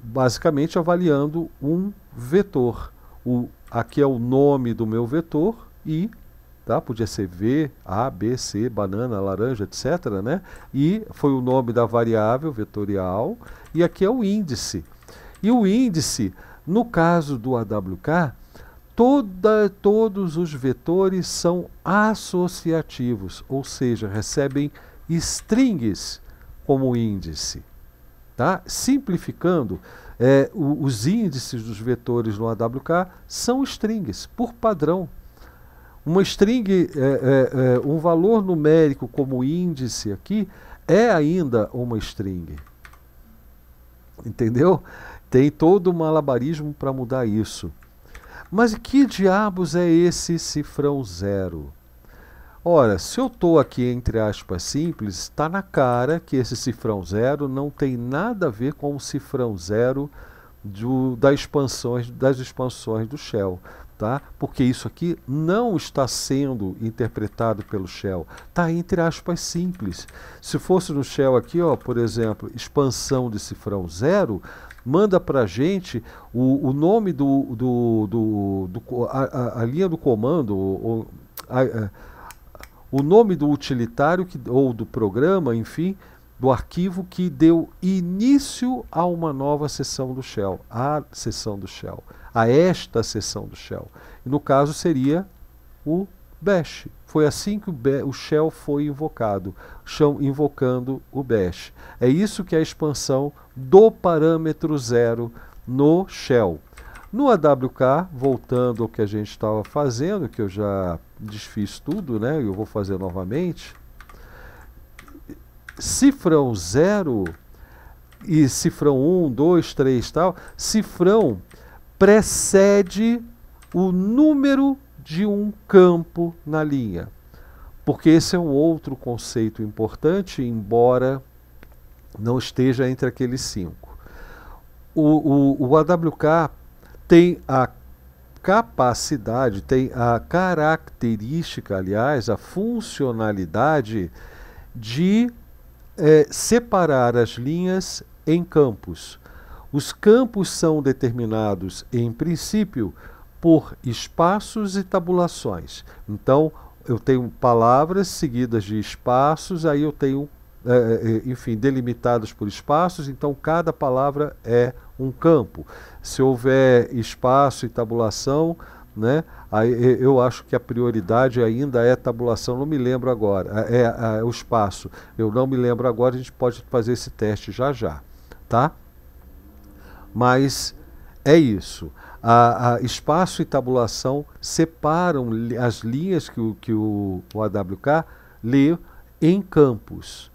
basicamente avaliando um vetor. O, aqui é o nome do meu vetor e tá? Podia ser V, A, B, C, banana, laranja, etc, né? E foi o nome da variável vetorial e aqui é o índice. E o índice, no caso do AWK, toda, todos os vetores são associativos, ou seja, recebem strings como índice. Tá? Simplificando, é, o, os índices dos vetores no AWK são strings, por padrão. Uma string, é, é, é, um valor numérico como índice aqui, é ainda uma string. Entendeu? Tem todo um malabarismo para mudar isso. Mas que diabos é esse cifrão zero? Ora, se eu estou aqui entre aspas simples, está na cara que esse cifrão zero não tem nada a ver com o cifrão zero do, das, expansões, das expansões do Shell. Tá? Porque isso aqui não está sendo interpretado pelo Shell. Está entre aspas simples. Se fosse no Shell aqui, ó, por exemplo, expansão de cifrão zero, manda para gente o, o nome do, do, do, do a, a, linha do comando, o, a, a, o nome do utilitário que, ou do programa, enfim, do arquivo que deu início a uma nova sessão do Shell, a sessão do Shell, a esta sessão do Shell. E no caso seria o bash. Foi assim que o, o shell foi invocado, shell invocando o bash. É isso que é a expansão do parâmetro zero no shell. No AWK, voltando ao que a gente estava fazendo, que eu já desfiz tudo, né? Eu vou fazer novamente. Cifrão 0 e cifrão 1, 2, 3 tal, cifrão precede o número de um campo na linha. Porque esse é um outro conceito importante, embora não esteja entre aqueles cinco. O, o, o AWK tem a capacidade, tem a característica, aliás, a funcionalidade de é, separar as linhas em campos. Os campos são determinados, em princípio, por espaços e tabulações. Então, eu tenho palavras seguidas de espaços, aí eu tenho, é, enfim, delimitadas por espaços, então cada palavra é um campo. Se houver espaço e tabulação, né, aí, eu acho que a prioridade ainda é tabulação, não me lembro agora, é, é, é o espaço. Eu não me lembro agora, a gente pode fazer esse teste já já, tá? Mas é isso. A, a, espaço e tabulação separam as linhas que o, que o, o AWK lê em campos.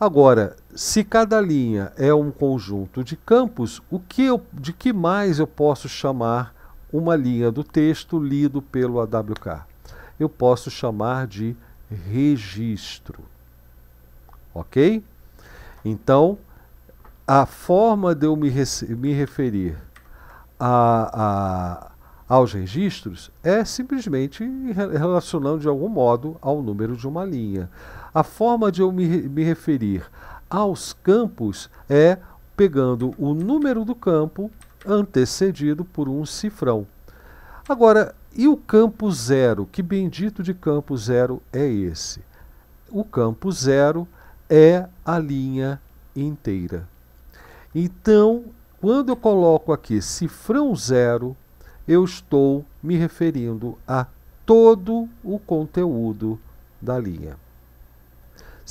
Agora, se cada linha é um conjunto de campos, o que eu, de que mais eu posso chamar uma linha do texto lido pelo AWK? Eu posso chamar de registro. Ok? Então, a forma de eu me, me referir a, a, aos registros é simplesmente relacionando de algum modo ao número de uma linha. A forma de eu me, me referir aos campos é pegando o número do campo antecedido por um cifrão. Agora, e o campo zero? Que bendito de campo zero é esse? O campo zero é a linha inteira. Então, quando eu coloco aqui cifrão zero, eu estou me referindo a todo o conteúdo da linha.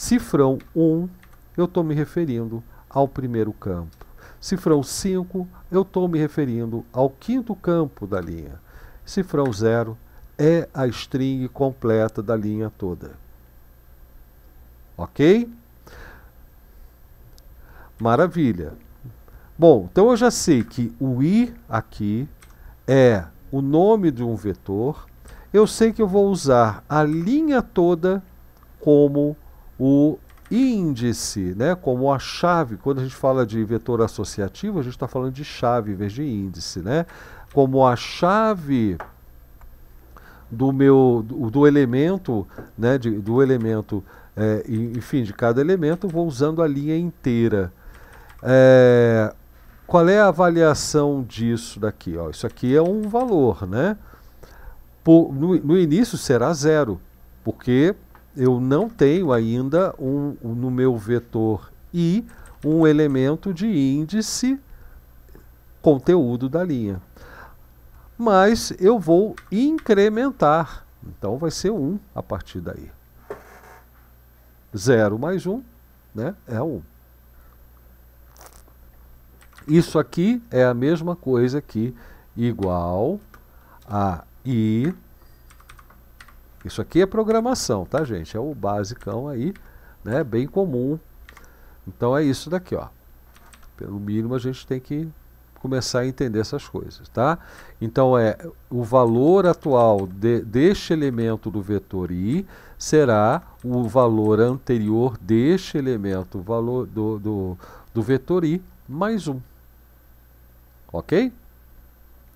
Cifrão 1, eu estou me referindo ao primeiro campo. Cifrão 5, eu estou me referindo ao quinto campo da linha. Cifrão 0 é a string completa da linha toda. Ok? Maravilha. Bom, então eu já sei que o i aqui é o nome de um vetor. Eu sei que eu vou usar a linha toda como o índice, né, como a chave, quando a gente fala de vetor associativo, a gente está falando de chave em vez de índice, né, como a chave do meu do, elemento, né, de, do elemento, é, enfim, de cada elemento, vou usando a linha inteira. É, qual é a avaliação disso daqui? Ó, isso aqui é um valor, né? Por, no, no início será zero, porque eu não tenho ainda um, um, no meu vetor i um elemento de índice conteúdo da linha. Mas eu vou incrementar. Então vai ser 1 a partir daí. 0 mais 1 né, é 1. Isso aqui é a mesma coisa que igual a i isso aqui é programação, tá, gente? É o basicão aí, né? Bem comum. Então é isso daqui, ó. Pelo mínimo a gente tem que começar a entender essas coisas, tá? Então é o valor atual de, deste elemento do vetor i será o valor anterior deste elemento valor do, do, do vetor i mais 1. Um. Ok?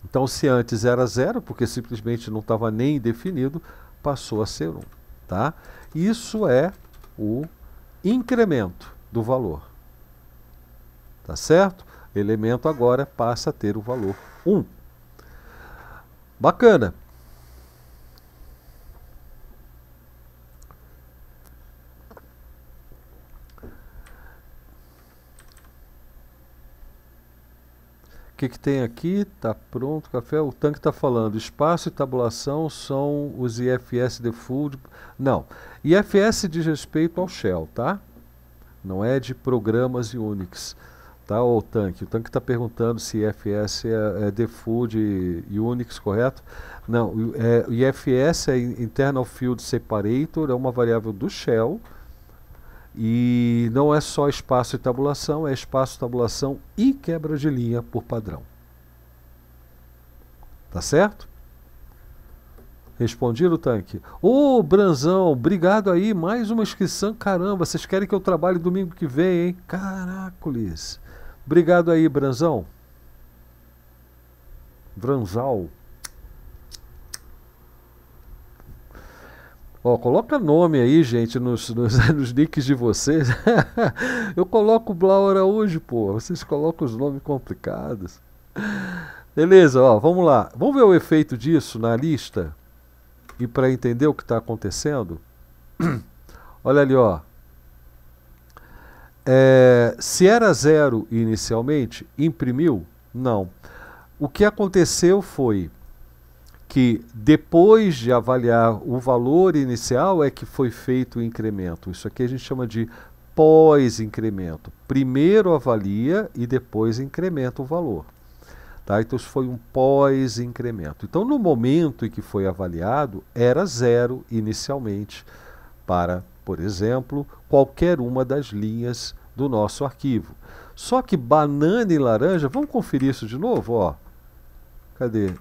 Então, se antes era zero, porque simplesmente não estava nem definido, passou a ser 1. Tá? Isso é o incremento do valor. Tá certo? Elemento agora passa a ter o valor 1. Bacana. que, que tem aqui? Tá pronto, café. O tanque está falando. Espaço e tabulação são os IFS de full. Não. IFS diz respeito ao Shell, tá? Não é de programas Unix, tá? o tanque. O tanque está perguntando se IFS é, é default e Unix, correto? Não. É, IFS é Internal Field Separator, é uma variável do Shell e não é só espaço e tabulação, é espaço, tabulação e quebra de linha por padrão. Tá certo? Respondido, tanque. Ô, oh, Branzão, obrigado aí. Mais uma inscrição. Caramba, vocês querem que eu trabalhe domingo que vem, hein? Caracolis. Obrigado aí, Branzão. Branzal. Ó, coloca nome aí, gente, nos, nos, nos nicks de vocês. Eu coloco Blau hoje pô. Vocês colocam os nomes complicados. Beleza, ó, vamos lá. Vamos ver o efeito disso na lista? E para entender o que está acontecendo? Olha ali, ó. É, se era zero inicialmente, imprimiu? Não. O que aconteceu foi que depois de avaliar o valor inicial é que foi feito o incremento. Isso aqui a gente chama de pós-incremento. Primeiro avalia e depois incrementa o valor. Tá? Então, isso foi um pós-incremento. Então, no momento em que foi avaliado, era zero inicialmente para, por exemplo, qualquer uma das linhas do nosso arquivo. Só que banana e laranja, vamos conferir isso de novo? Ó. Cadê?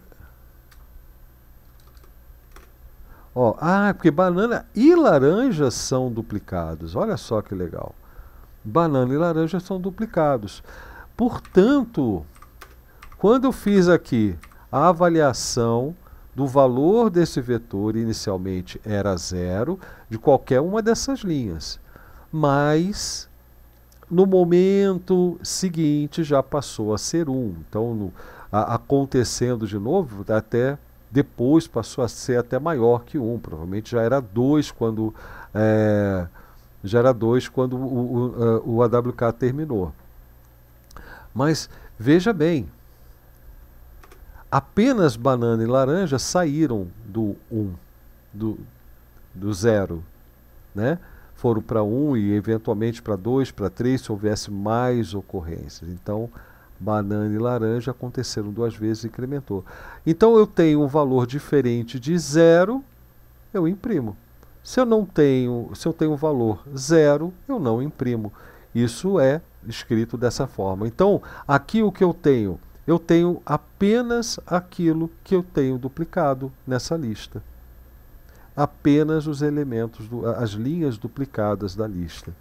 Ó, ah, porque banana e laranja são duplicados. Olha só que legal. Banana e laranja são duplicados. Portanto, quando eu fiz aqui a avaliação do valor desse vetor, inicialmente era zero, de qualquer uma dessas linhas. Mas no momento seguinte já passou a ser 1. Um. Então, no, a, acontecendo de novo, até depois passou a ser até maior que um, provavelmente já era dois quando é, já era dois quando o, o, é, o AWK terminou. Mas veja bem, apenas banana e laranja saíram do 1, um, do, do zero, né? Foram para 1 um e eventualmente para 2, para 3, se houvesse mais ocorrências. Então, banana e laranja aconteceram duas vezes e incrementou. Então eu tenho um valor diferente de zero, eu imprimo. Se eu não tenho, se eu tenho um valor zero, eu não imprimo. Isso é escrito dessa forma. Então, aqui o que eu tenho? Eu tenho apenas aquilo que eu tenho duplicado nessa lista. Apenas os elementos, do, as linhas duplicadas da lista.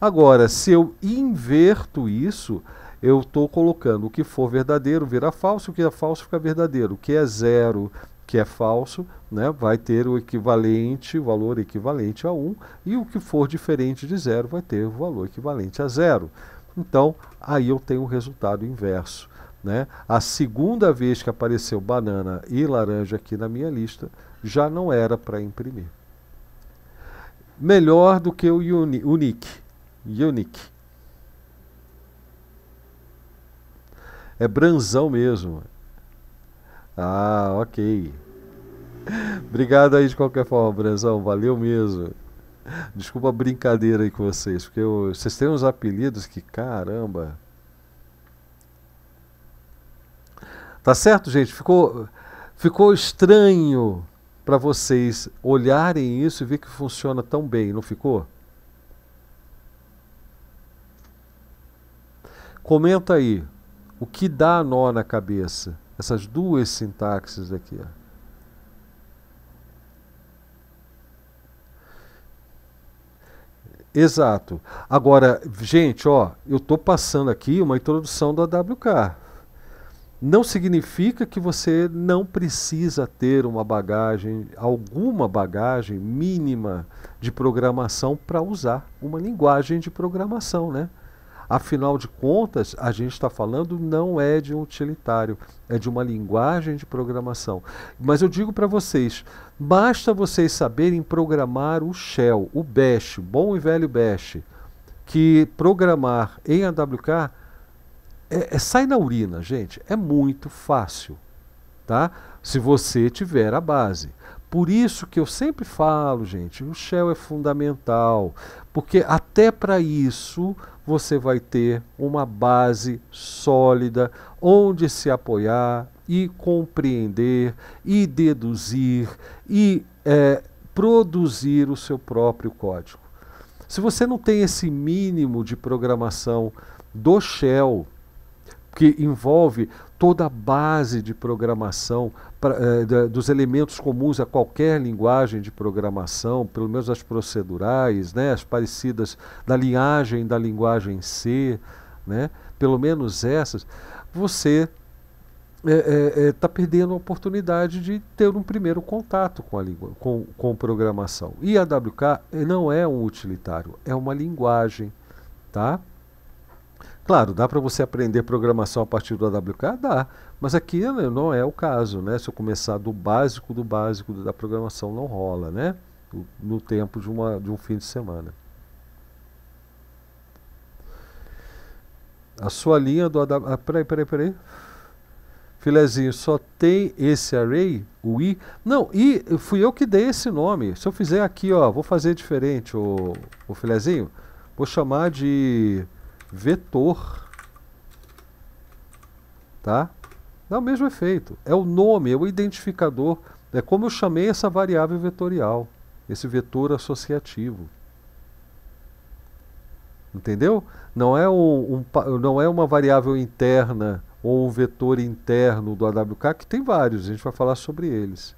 Agora, se eu inverto isso, eu estou colocando o que for verdadeiro vira falso, o que é falso fica verdadeiro, o que é zero que é falso, né, vai ter o equivalente, o valor equivalente a 1, e o que for diferente de zero vai ter o valor equivalente a zero. Então, aí eu tenho o resultado inverso. Né? A segunda vez que apareceu banana e laranja aqui na minha lista, já não era para imprimir. Melhor do que o uni unique. Unique. É branzão mesmo. Ah, ok. Obrigado aí de qualquer forma, Branzão. Valeu mesmo. Desculpa a brincadeira aí com vocês, porque eu, vocês têm uns apelidos que caramba. Tá certo, gente? Ficou, ficou estranho para vocês olharem isso e ver que funciona tão bem, não ficou? Comenta aí. O que dá nó na cabeça? Essas duas sintaxes aqui. Ó. Exato. Agora, gente, ó, eu estou passando aqui uma introdução do AWK. Não significa que você não precisa ter uma bagagem, alguma bagagem mínima de programação para usar uma linguagem de programação, né? Afinal de contas, a gente está falando não é de um utilitário, é de uma linguagem de programação. Mas eu digo para vocês, basta vocês saberem programar o shell, o bash, bom e velho bash, que programar em AWK é, é, sai na urina, gente. É muito fácil, tá? Se você tiver a base. Por isso que eu sempre falo, gente, o shell é fundamental, porque até para isso você vai ter uma base sólida onde se apoiar e compreender e deduzir e é, produzir o seu próprio código. Se você não tem esse mínimo de programação do Shell, que envolve toda a base de programação, pra, eh, dos elementos comuns a qualquer linguagem de programação, pelo menos as procedurais, né, as parecidas da linhagem da linguagem C, né, pelo menos essas, você está é, é, perdendo a oportunidade de ter um primeiro contato com a língua, com, com programação. E a WK não é um utilitário, é uma linguagem, tá? Claro, dá para você aprender programação a partir do AWK? Dá. Mas aqui né, não é o caso, né? Se eu começar do básico, do básico da programação, não rola, né? No tempo de, uma, de um fim de semana. A sua linha do AWK... Ah, peraí, peraí, peraí. Filezinho, só tem esse array, o i? Não, i, fui eu que dei esse nome. Se eu fizer aqui, ó, vou fazer diferente, o, o filezinho. Vou chamar de vetor, tá? Dá é o mesmo efeito. É o nome, é o identificador, é como eu chamei essa variável vetorial, esse vetor associativo. Entendeu? Não é, um, um, não é uma variável interna ou um vetor interno do AWK, que tem vários, a gente vai falar sobre eles.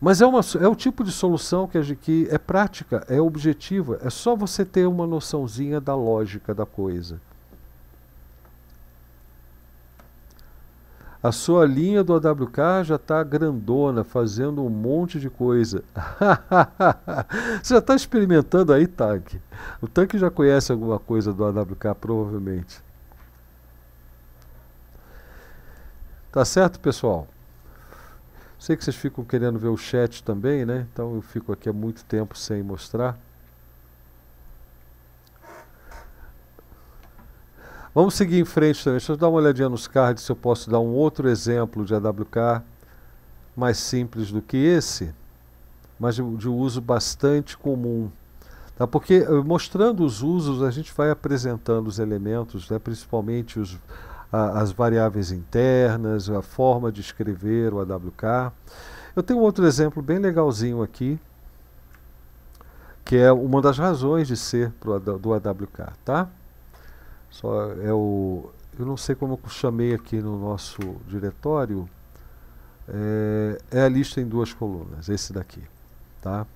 Mas é, uma, é o tipo de solução que, que é prática, é objetiva, é só você ter uma noçãozinha da lógica da coisa. A sua linha do AWK já está grandona, fazendo um monte de coisa. Você já está experimentando aí, Tank? O Tank já conhece alguma coisa do AWK, provavelmente. Tá certo, pessoal? Sei que vocês ficam querendo ver o chat também, né? Então eu fico aqui há muito tempo sem mostrar. Vamos seguir em frente também. Deixa eu dar uma olhadinha nos cards se eu posso dar um outro exemplo de AWK mais simples do que esse, mas de, de uso bastante comum. Tá? Porque eh, mostrando os usos, a gente vai apresentando os elementos, né? principalmente os, a, as variáveis internas, a forma de escrever o AWK. Eu tenho outro exemplo bem legalzinho aqui, que é uma das razões de ser pro, do AWK, tá? Só é o, eu não sei como chamei aqui no nosso diretório, é, é a lista em duas colunas, esse daqui, tá?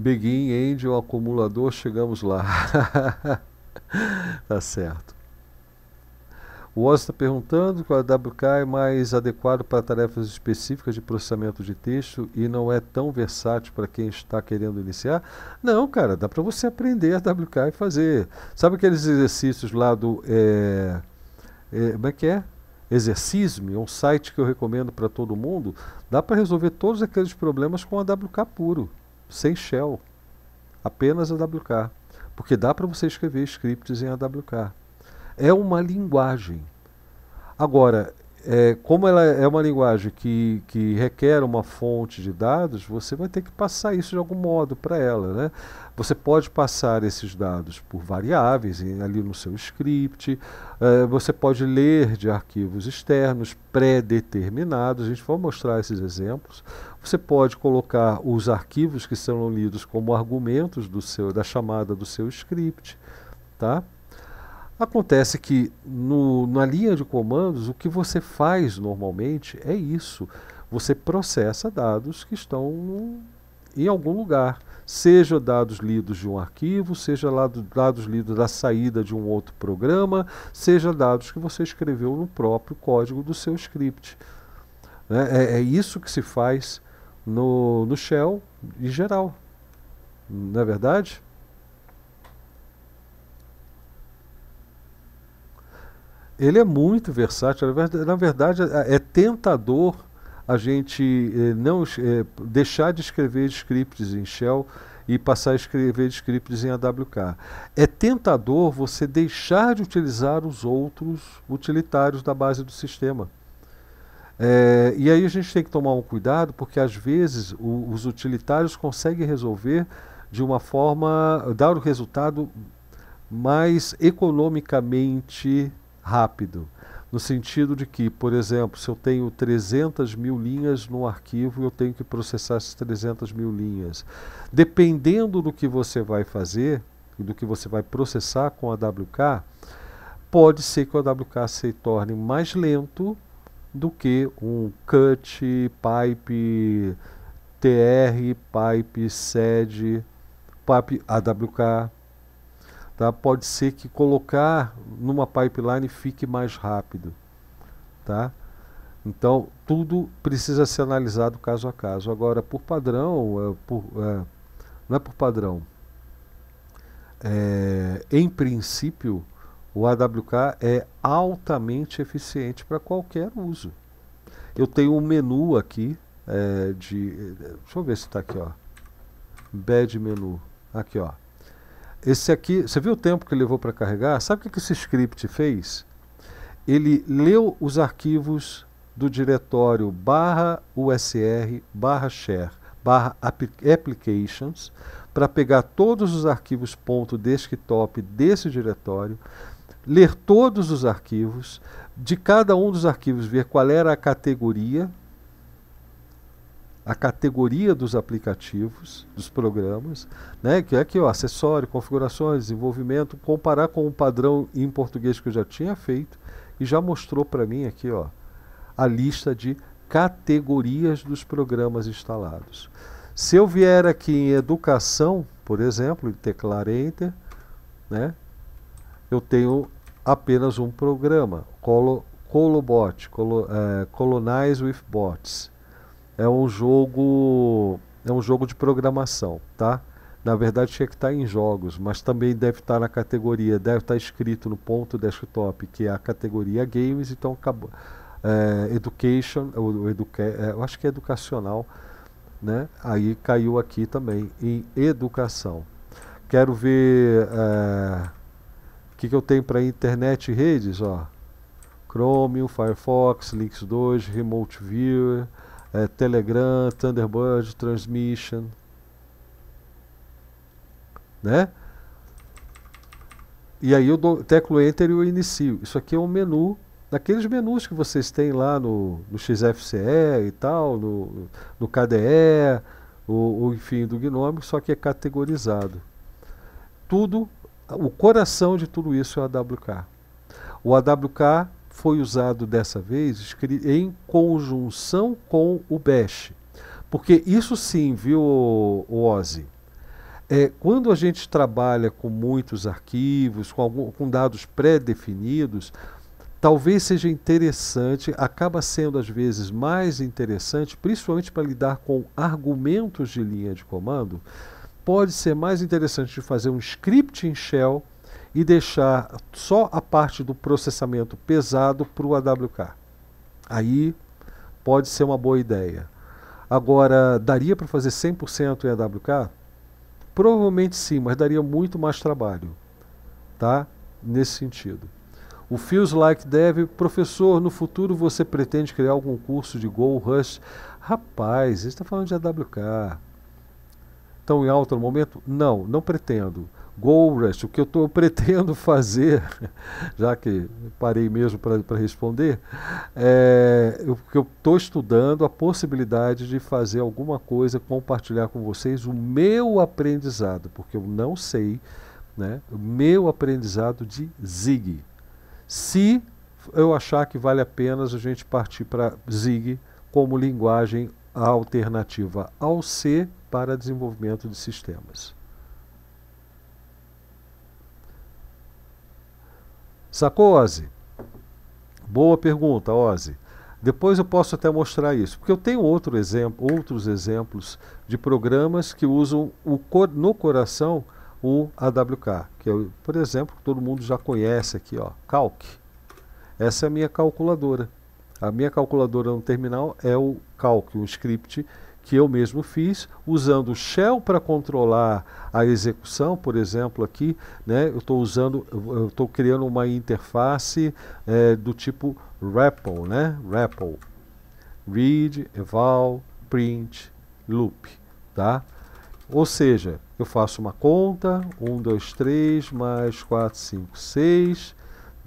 Begin, Angel, acumulador, chegamos lá. tá certo. O Oz está perguntando qual é Wk é mais adequado para tarefas específicas de processamento de texto e não é tão versátil para quem está querendo iniciar? Não, cara, dá para você aprender a Wk e fazer. Sabe aqueles exercícios lá do. É, é, como é que é? Exercisme, um site que eu recomendo para todo mundo. Dá para resolver todos aqueles problemas com a Wk puro sem shell, apenas AWK, porque dá para você escrever scripts em AWK. É uma linguagem. Agora, é, como ela é uma linguagem que, que requer uma fonte de dados, você vai ter que passar isso de algum modo para ela. Né? Você pode passar esses dados por variáveis ali no seu script, é, você pode ler de arquivos externos pré-determinados, a gente vai mostrar esses exemplos. Você pode colocar os arquivos que serão lidos como argumentos do seu, da chamada do seu script. Tá? Acontece que no, na linha de comandos, o que você faz normalmente é isso. Você processa dados que estão no, em algum lugar, seja dados lidos de um arquivo, seja dados lidos da saída de um outro programa, seja dados que você escreveu no próprio código do seu script. Né? É, é, isso que se faz no, no Shell em geral, não é verdade? Ele é muito versátil. Na verdade, é, é tentador a gente eh, não eh, deixar de escrever scripts em Shell e passar a escrever scripts em AWK. É tentador você deixar de utilizar os outros utilitários da base do sistema. É, e aí a gente tem que tomar um cuidado, porque às vezes o, os utilitários conseguem resolver de uma forma, dar o resultado mais economicamente rápido. No sentido de que, por exemplo, se eu tenho 300 mil linhas no arquivo, eu tenho que processar essas 300 mil linhas. Dependendo do que você vai fazer e do que você vai processar com a awk, pode ser que o AWK se torne mais lento do que um cut, pipe, TR, pipe, sed, pipe AWK, tá? pode ser que colocar numa pipeline fique mais rápido. Tá? Então, tudo precisa ser analisado caso a caso. Agora, por padrão, é, por, é, não é por padrão. É, em princípio, o AWK é altamente eficiente para qualquer uso. Eu tenho um menu aqui é, de. É, deixa eu ver se está aqui, ó. Bad menu. Aqui, ó. Esse aqui, você viu o tempo que levou para carregar? Sabe o que, que esse script fez? Ele leu os arquivos do diretório barra usr barra share barra applications para pegar todos os arquivos ponto .desktop desse diretório, ler todos os arquivos, de cada um dos arquivos ver qual era a categoria a categoria dos aplicativos, dos programas, né, que é aqui, ó, acessório, configurações, desenvolvimento, comparar com o padrão em português que eu já tinha feito e já mostrou para mim aqui ó, a lista de categorias dos programas instalados. Se eu vier aqui em educação, por exemplo, e teclar Enter, né, eu tenho apenas um programa, Colo, Colobot, Colo, é, Colonize with Bots é um jogo é um jogo de programação, tá? Na verdade tinha que estar em jogos, mas também deve estar na categoria, deve estar escrito no ponto desktop, que é a categoria games, então acabou. É, education, ou, educa é, eu acho que é educacional, né? Aí caiu aqui também, em educação. Quero ver é, o é, que, que eu tenho para internet e redes, ó. Chromium, Firefox, Links 2, Remote Viewer é, Telegram, Thunderbird, Transmission, né? E aí eu dou, teclo Enter e eu inicio. Isso aqui é um menu, daqueles menus que vocês têm lá no, no XFCE e tal, no, no KDE, ou, enfim, do Gnome, só que é categorizado. Tudo, o coração de tudo isso é o AWK. O AWK foi usado dessa vez em conjunção com o Bash. Porque isso sim, viu, Ozzy? É, quando a gente trabalha com muitos arquivos, com, algum, com dados pré-definidos, talvez seja interessante, acaba sendo às vezes mais interessante, principalmente para lidar com argumentos de linha de comando, pode ser mais interessante de fazer um script em shell e deixar só a parte do processamento pesado para o AWK. Aí pode ser uma boa ideia. Agora, daria para fazer 100% em AWK? Provavelmente sim, mas daria muito mais trabalho. Tá? Nesse sentido. O Feels Like Dev, professor, no futuro você pretende criar algum curso de Go Rush? Rapaz, está falando de AWK. Estão em alta no momento? Não, não pretendo. Gouras, o que eu, tô, eu pretendo fazer, já que parei mesmo para responder, é, eu, eu estou estudando a possibilidade de fazer alguma coisa, compartilhar com vocês o meu aprendizado, porque eu não sei, né, o meu aprendizado de Zig. Se eu achar que vale a pena a gente partir para Zig como linguagem alternativa ao C para desenvolvimento de sistemas. Sacou, Ozzy? Boa pergunta, Ozzy. Depois eu posso até mostrar isso, porque eu tenho outro exemplo, outros exemplos de programas que usam o cor, no coração o AWK, que é, por exemplo, todo mundo já conhece aqui, ó, Calc. Essa é a minha calculadora. A minha calculadora no terminal é o Calc, um script que eu mesmo fiz, usando o shell para controlar a execução, por exemplo, aqui, né, eu estou usando, eu estou criando uma interface é, do tipo REPL, né, REPL, read, eval, print, loop, tá? Ou seja, eu faço uma conta, 1, 2, 3, mais 4, 5, 6,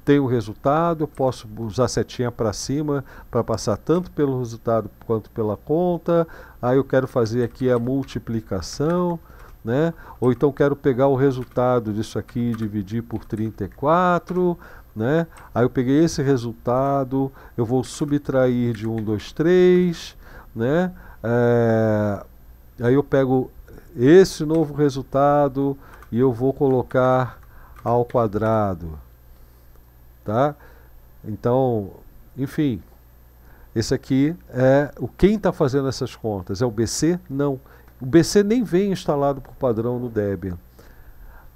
tenho o resultado, posso usar setinha para cima para passar tanto pelo resultado quanto pela conta. Aí eu quero fazer aqui a multiplicação, né? Ou então quero pegar o resultado disso aqui e dividir por 34, né? Aí eu peguei esse resultado, eu vou subtrair de 1, 2, 3, né? É... Aí eu pego esse novo resultado e eu vou colocar ao quadrado tá? Então, enfim, esse aqui é o quem está fazendo essas contas. É o BC? Não. O BC nem vem instalado por padrão no Debian.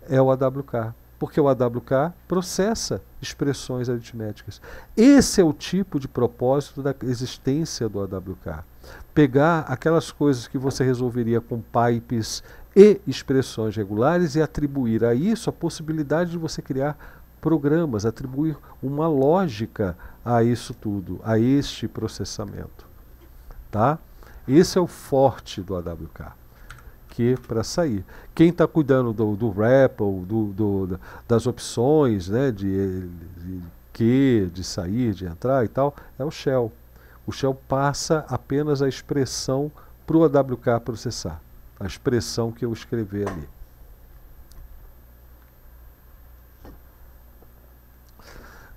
É o AWK, porque o AWK processa expressões aritméticas. Esse é o tipo de propósito da existência do AWK. Pegar aquelas coisas que você resolveria com pipes e expressões regulares e atribuir a isso a possibilidade de você criar programas, atribuir uma lógica a isso tudo, a este processamento. Tá? Esse é o forte do AWK que é para sair. Quem está cuidando do, do REPL, do, do, das opções né, de, de que, de sair, de entrar e tal, é o Shell. O Shell passa apenas a expressão para o AWK processar, a expressão que eu escrevi ali.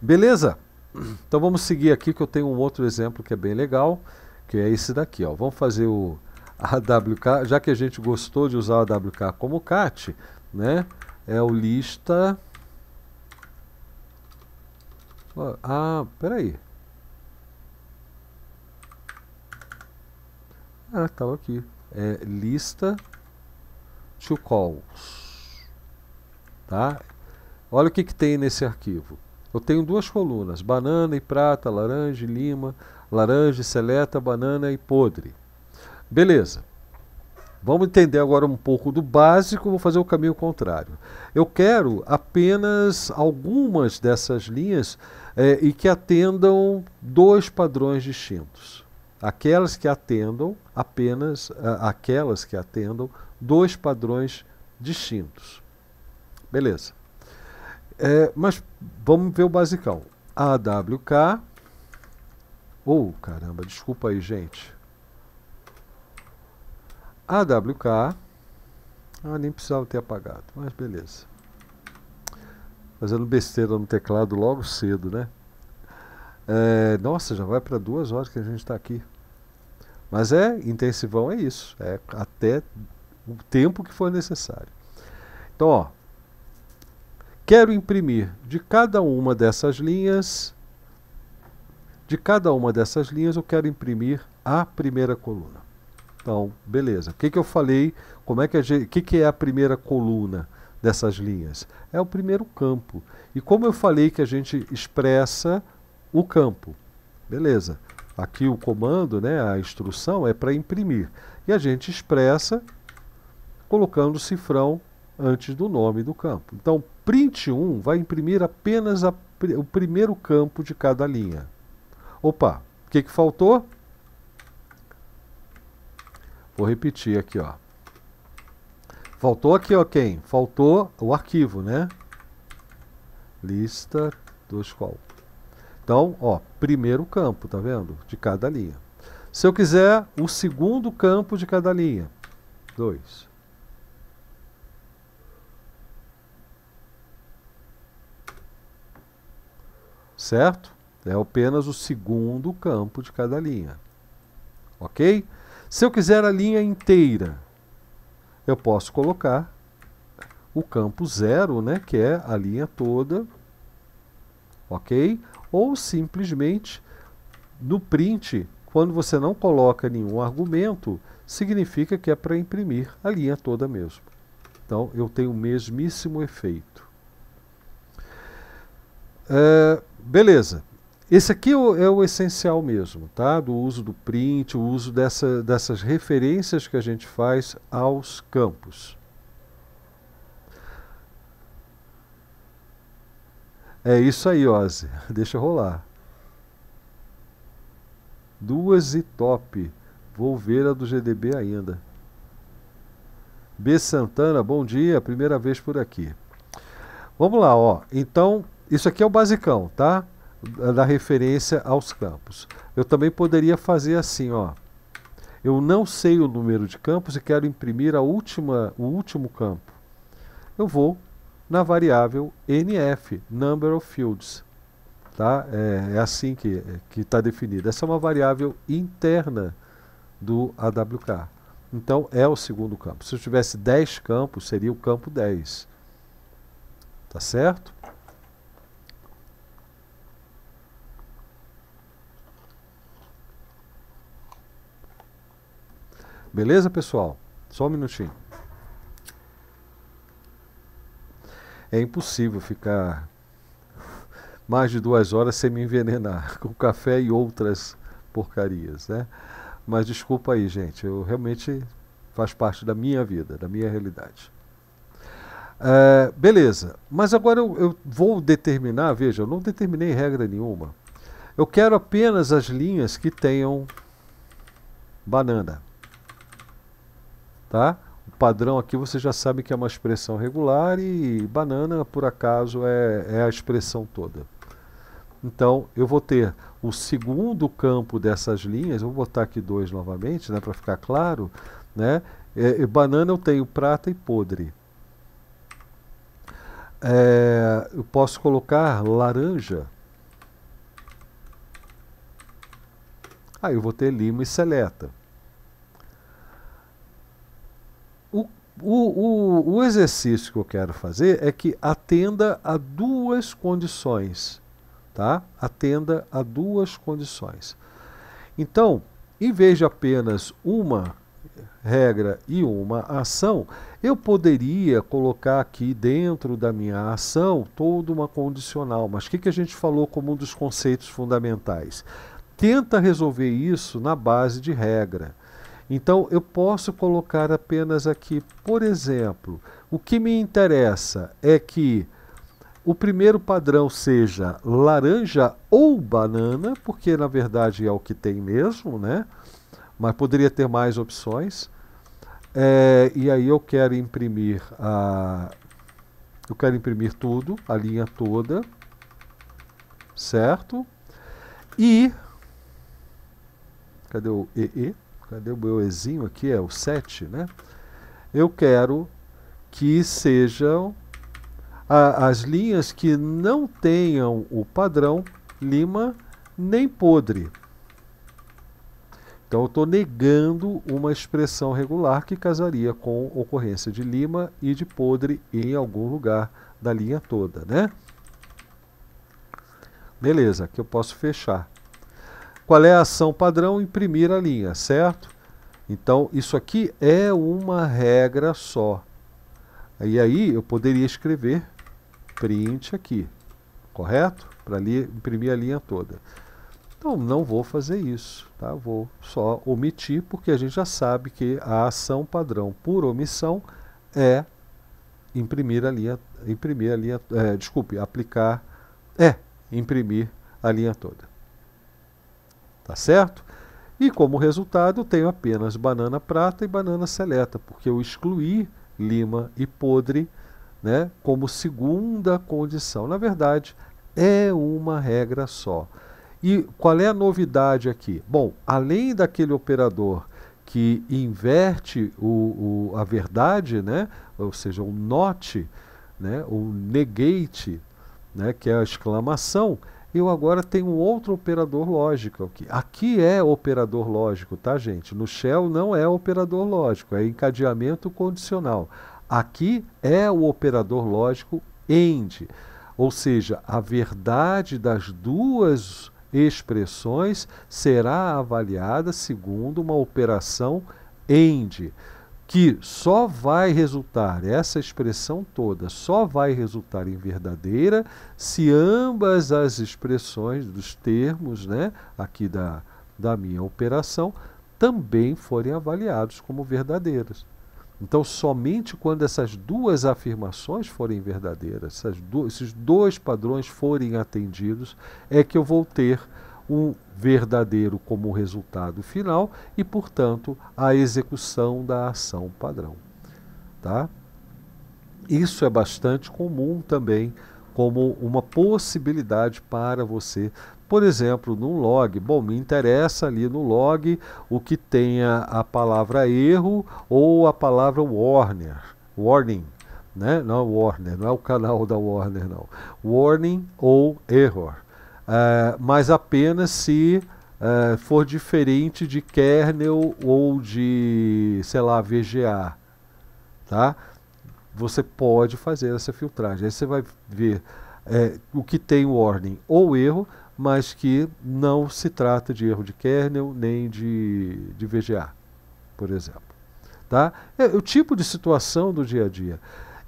Beleza? Então vamos seguir aqui que eu tenho um outro exemplo que é bem legal, que é esse daqui. Ó. Vamos fazer o AWK, já que a gente gostou de usar o AWK como cat, né? É o lista... Ah, peraí. Ah, estava aqui. É lista to calls. Tá? Olha o que, que tem nesse arquivo. Eu tenho duas colunas, banana e prata, laranja e lima, laranja e seleta, banana e podre. Beleza. Vamos entender agora um pouco do básico, vou fazer o caminho contrário. Eu quero apenas algumas dessas linhas é, e que atendam dois padrões distintos. Aquelas que atendam apenas aquelas que atendam dois padrões distintos. Beleza. É, mas vamos ver o basicão. AWK. Ou, oh, caramba, desculpa aí, gente. AWK. Ah, nem precisava ter apagado, mas beleza. Fazendo besteira no teclado logo cedo, né? É, nossa, já vai para duas horas que a gente está aqui. Mas é, intensivão é isso. É até o tempo que for necessário. Então, ó, quero imprimir de cada uma dessas linhas, de cada uma dessas linhas eu quero imprimir a primeira coluna. Então, beleza. O que, que eu falei? Como é que, gente, que, que é a primeira coluna dessas linhas? É o primeiro campo. E como eu falei que a gente expressa o campo? Beleza. Aqui o comando, né, a instrução é para imprimir. E a gente expressa colocando o cifrão antes do nome do campo. Então, print 1 vai imprimir apenas a, o primeiro campo de cada linha. Opa, o que, que faltou? Vou repetir aqui, ó. Faltou aqui, ó, quem? Faltou o arquivo, né? Lista dos qual. Então, ó, primeiro campo, tá vendo? De cada linha. Se eu quiser o segundo campo de cada linha, dois. certo? É apenas o segundo campo de cada linha, ok? Se eu quiser a linha inteira, eu posso colocar o campo zero, né, que é a linha toda, ok? Ou simplesmente no print, quando você não coloca nenhum argumento, significa que é para imprimir a linha toda mesmo. Então eu tenho o mesmíssimo efeito. Ah, beleza. Esse aqui é o, é o, essencial mesmo, tá? Do uso do print, o uso dessa, dessas referências que a gente faz aos campos. É isso aí, Ozzy. Deixa rolar. Duas e top. Vou ver a do GDB ainda. B Santana, bom dia. Primeira vez por aqui. Vamos lá, ó. Então, isso aqui é o basicão, tá? É da referência aos campos. Eu também poderia fazer assim, ó. Eu não sei o número de campos e quero imprimir a última, o último campo. Eu vou na variável NF, Number of Fields. Tá? É, é assim que é, está definida. Essa é uma variável interna do AWK. Então é o segundo campo. Se eu tivesse 10 campos, seria o campo 10. Tá certo? Beleza, pessoal? Só um minutinho. É impossível ficar mais de duas horas sem me envenenar com café e outras porcarias, né? Mas desculpa aí, gente. Eu realmente faz parte da minha vida, da minha realidade. É, beleza, mas agora eu, eu, vou determinar, veja, eu não determinei regra nenhuma. Eu quero apenas as linhas que tenham banana. Tá? O padrão aqui você já sabe que é uma expressão regular e banana, por acaso, é, é a expressão toda. Então, eu vou ter o segundo campo dessas linhas, vou botar aqui dois novamente, né, para ficar claro. Né? É, é, banana eu tenho prata e podre. É, eu posso colocar laranja. Aí eu vou ter lima e seleta. O, o, o exercício que eu quero fazer é que atenda a duas condições. Tá? Atenda a duas condições. Então, em vez de apenas uma regra e uma ação, eu poderia colocar aqui dentro da minha ação toda uma condicional. Mas o que, que a gente falou como um dos conceitos fundamentais? Tenta resolver isso na base de regra. Então eu posso colocar apenas aqui, por exemplo, o que me interessa é que o primeiro padrão seja laranja ou banana, porque na verdade é o que tem mesmo, né? Mas poderia ter mais opções. É, e aí eu quero imprimir a, eu quero imprimir tudo, a linha toda, certo? E cadê o EE? cadê né? o meu ezinho aqui? É o 7, né? Eu quero que sejam a, as linhas que não tenham o padrão lima nem podre. Então eu estou negando uma expressão regular que casaria com ocorrência de lima e de podre em algum lugar da linha toda, né? Beleza, aqui eu posso fechar. Qual é a ação padrão? Imprimir a linha, certo? Então, isso aqui é uma regra só. E aí, eu poderia escrever print aqui, correto? Para imprimir a linha toda. Então, não vou fazer isso, tá? Vou só omitir, porque a gente já sabe que a ação padrão por omissão é imprimir a linha, imprimir a linha, é, desculpe, aplicar, é imprimir a linha toda. Tá certo? E como resultado, eu tenho apenas banana prata e banana seleta, porque eu excluí lima e podre né, como segunda condição. Na verdade, é uma regra só. E qual é a novidade aqui? Bom, além daquele operador que inverte o, o, a verdade, né, ou seja, o not, né, o negate, né, que é a exclamação, eu agora tenho outro operador lógico aqui. Aqui é operador lógico, tá, gente? No shell não é operador lógico, é encadeamento condicional. Aqui é o operador lógico AND. ou seja, a verdade das duas expressões será avaliada segundo uma operação AND que só vai resultar, essa expressão toda, só vai resultar em verdadeira se ambas as expressões dos termos né, aqui da, da minha operação também forem avaliados como verdadeiras. Então, somente quando essas duas afirmações forem verdadeiras, esses dois padrões forem atendidos, é que eu vou ter o verdadeiro como resultado final e, portanto, a execução da ação padrão. Tá? Isso é bastante comum também como uma possibilidade para você, por exemplo, no log. Bom, me interessa ali no log o que tenha a palavra erro ou a palavra warner, warning, né? Não é Warner, não é o canal da Warner não. Warning ou error uh, mas apenas se uh, for diferente de kernel ou de, sei lá, VGA, tá? Você pode fazer essa filtragem. Aí você vai ver é, o que tem warning ou erro, mas que não se trata de erro de kernel nem de, de VGA, por exemplo. Tá? É, o tipo de situação do dia a dia.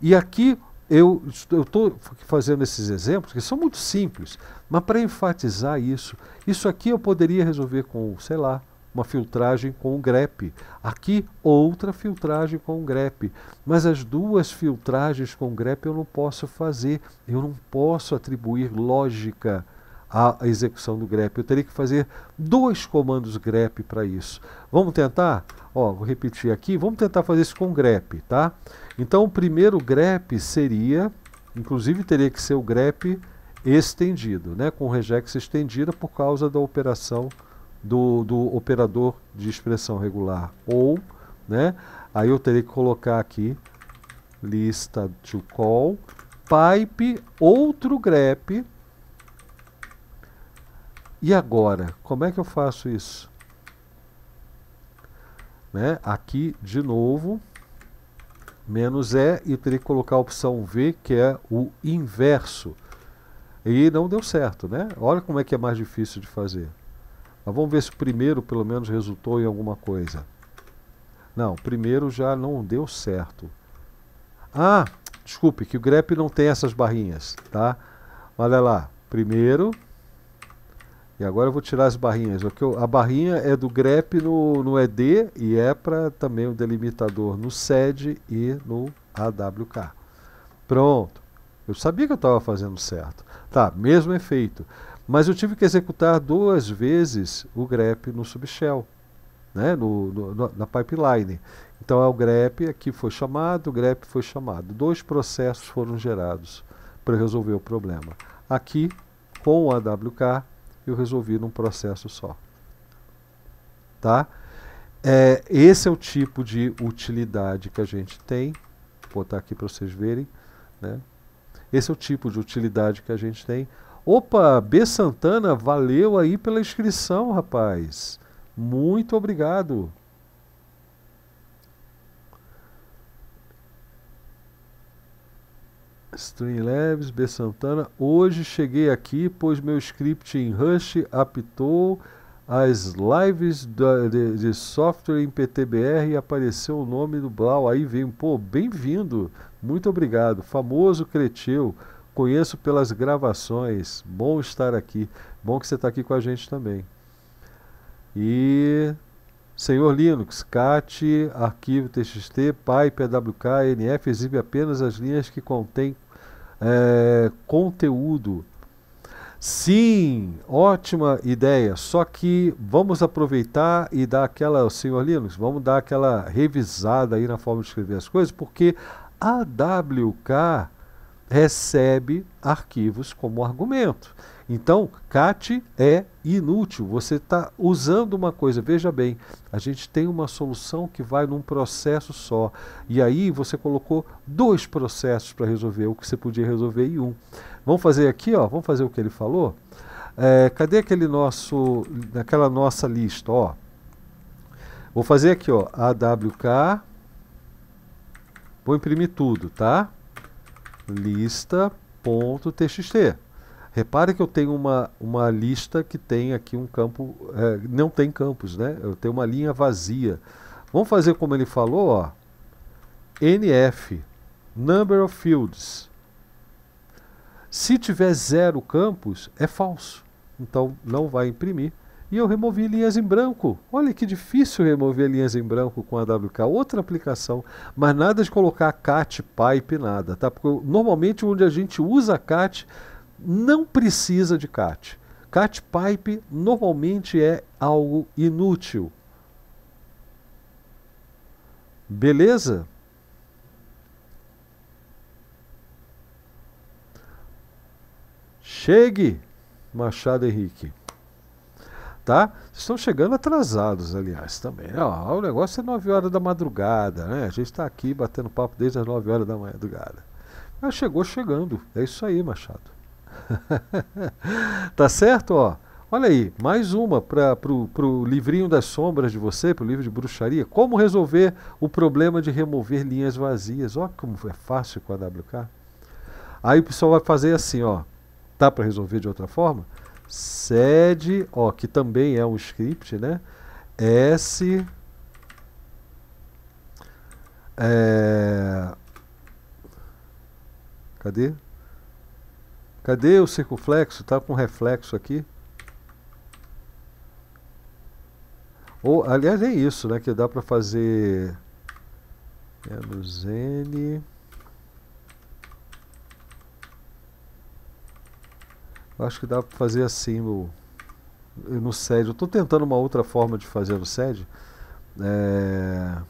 E aqui eu estou fazendo esses exemplos que são muito simples, mas para enfatizar isso, isso aqui eu poderia resolver com, sei lá, uma filtragem com o grep. Aqui, outra filtragem com o grep. Mas as duas filtragens com o eu não posso fazer. Eu não posso atribuir lógica à execução do grep. Eu teria que fazer dois comandos grep para isso. Vamos tentar? Ó, vou repetir aqui. Vamos tentar fazer isso com grep, tá? Então, o primeiro grep seria, inclusive teria que ser o grep estendido, né, com regex estendida por causa da operação do, do operador de expressão regular ou, né, aí eu teria que colocar aqui lista to call pipe outro grep e agora como é que eu faço isso né aqui de novo menos é, E, e teria que colocar a opção V, que é o inverso. E não deu certo, né? Olha como é que é mais difícil de fazer. Mas vamos ver se o primeiro, pelo menos, resultou em alguma coisa. Não, o primeiro já não deu certo. Ah, desculpe, que o grep não tem essas barrinhas, tá? Olha lá, primeiro, e agora eu vou tirar as barrinhas. Porque a barrinha é do grep no, no ED e é para também o delimitador no SED e no AWK. Pronto. Eu sabia que eu estava fazendo certo. Tá, mesmo efeito. Mas eu tive que executar duas vezes o grep no subshell, né? no, no na pipeline. Então é o grep, aqui foi chamado, o grep foi chamado. Dois processos foram gerados para resolver o problema. Aqui, com o AWK, eu resolvi num processo só. Tá? É, esse é o tipo de utilidade que a gente tem. Vou botar aqui para vocês verem. Né? Esse é o tipo de utilidade que a gente tem. Opa, B Santana, valeu aí pela inscrição, rapaz. Muito obrigado. Streamlabs, B Santana. Hoje cheguei aqui, pois meu script em Rush apitou as lives da, de, de, software em PTBR e apareceu o nome do Blau. Aí vem, pô, bem-vindo, muito obrigado. Famoso Creteu, conheço pelas gravações. Bom estar aqui, bom que você está aqui com a gente também. E Senhor Linux, CAT, arquivo TXT, PY, PWK, NF exibe apenas as linhas que contêm é, conteúdo. Sim, ótima ideia. Só que vamos aproveitar e dar aquela, senhor Linux, vamos dar aquela revisada aí na forma de escrever as coisas, porque a WK recebe arquivos como argumento. Então, CAT é inútil. Você está usando uma coisa. Veja bem, a gente tem uma solução que vai num processo só. E aí você colocou dois processos para resolver o que você podia resolver em um. Vamos fazer aqui, ó. Vamos fazer o que ele falou. É, cadê aquele nosso, aquela nossa lista, ó? Vou fazer aqui, ó, AWK. Vou imprimir tudo, tá? Lista.txt. Repare que eu tenho uma, uma lista que tem aqui um campo, é, não tem campos, né? Eu tenho uma linha vazia. Vamos fazer como ele falou, ó. NF, Number of Fields. Se tiver zero campos, é falso. Então não vai imprimir. E eu removi linhas em branco. Olha que difícil remover linhas em branco com a WK. Outra aplicação. Mas nada de colocar cat, pipe, nada. Tá? Porque normalmente onde a gente usa cat não precisa de CAT. CAT pipe normalmente é algo inútil. Beleza? Chegue, Machado Henrique. Tá? Estão chegando atrasados, aliás, também. Né? Ó, o negócio é 9 horas da madrugada, né? A gente está aqui batendo papo desde as 9 horas da madrugada. Mas chegou chegando. É isso aí, Machado. tá certo? Ó, olha aí, mais uma para o livrinho das sombras de você, para o livro de bruxaria. Como resolver o problema de remover linhas vazias? Olha como é fácil com a WK. Aí o pessoal vai fazer assim, ó. Dá para resolver de outra forma? Sede, ó, que também é um script, né? S é, Cadê? Cadê o circunflexo? Tá com reflexo aqui. Ou, aliás, é isso, né? Que dá para fazer menos n. Acho que dá para fazer assim no, no SED. Eu estou tentando uma outra forma de fazer no SED. É...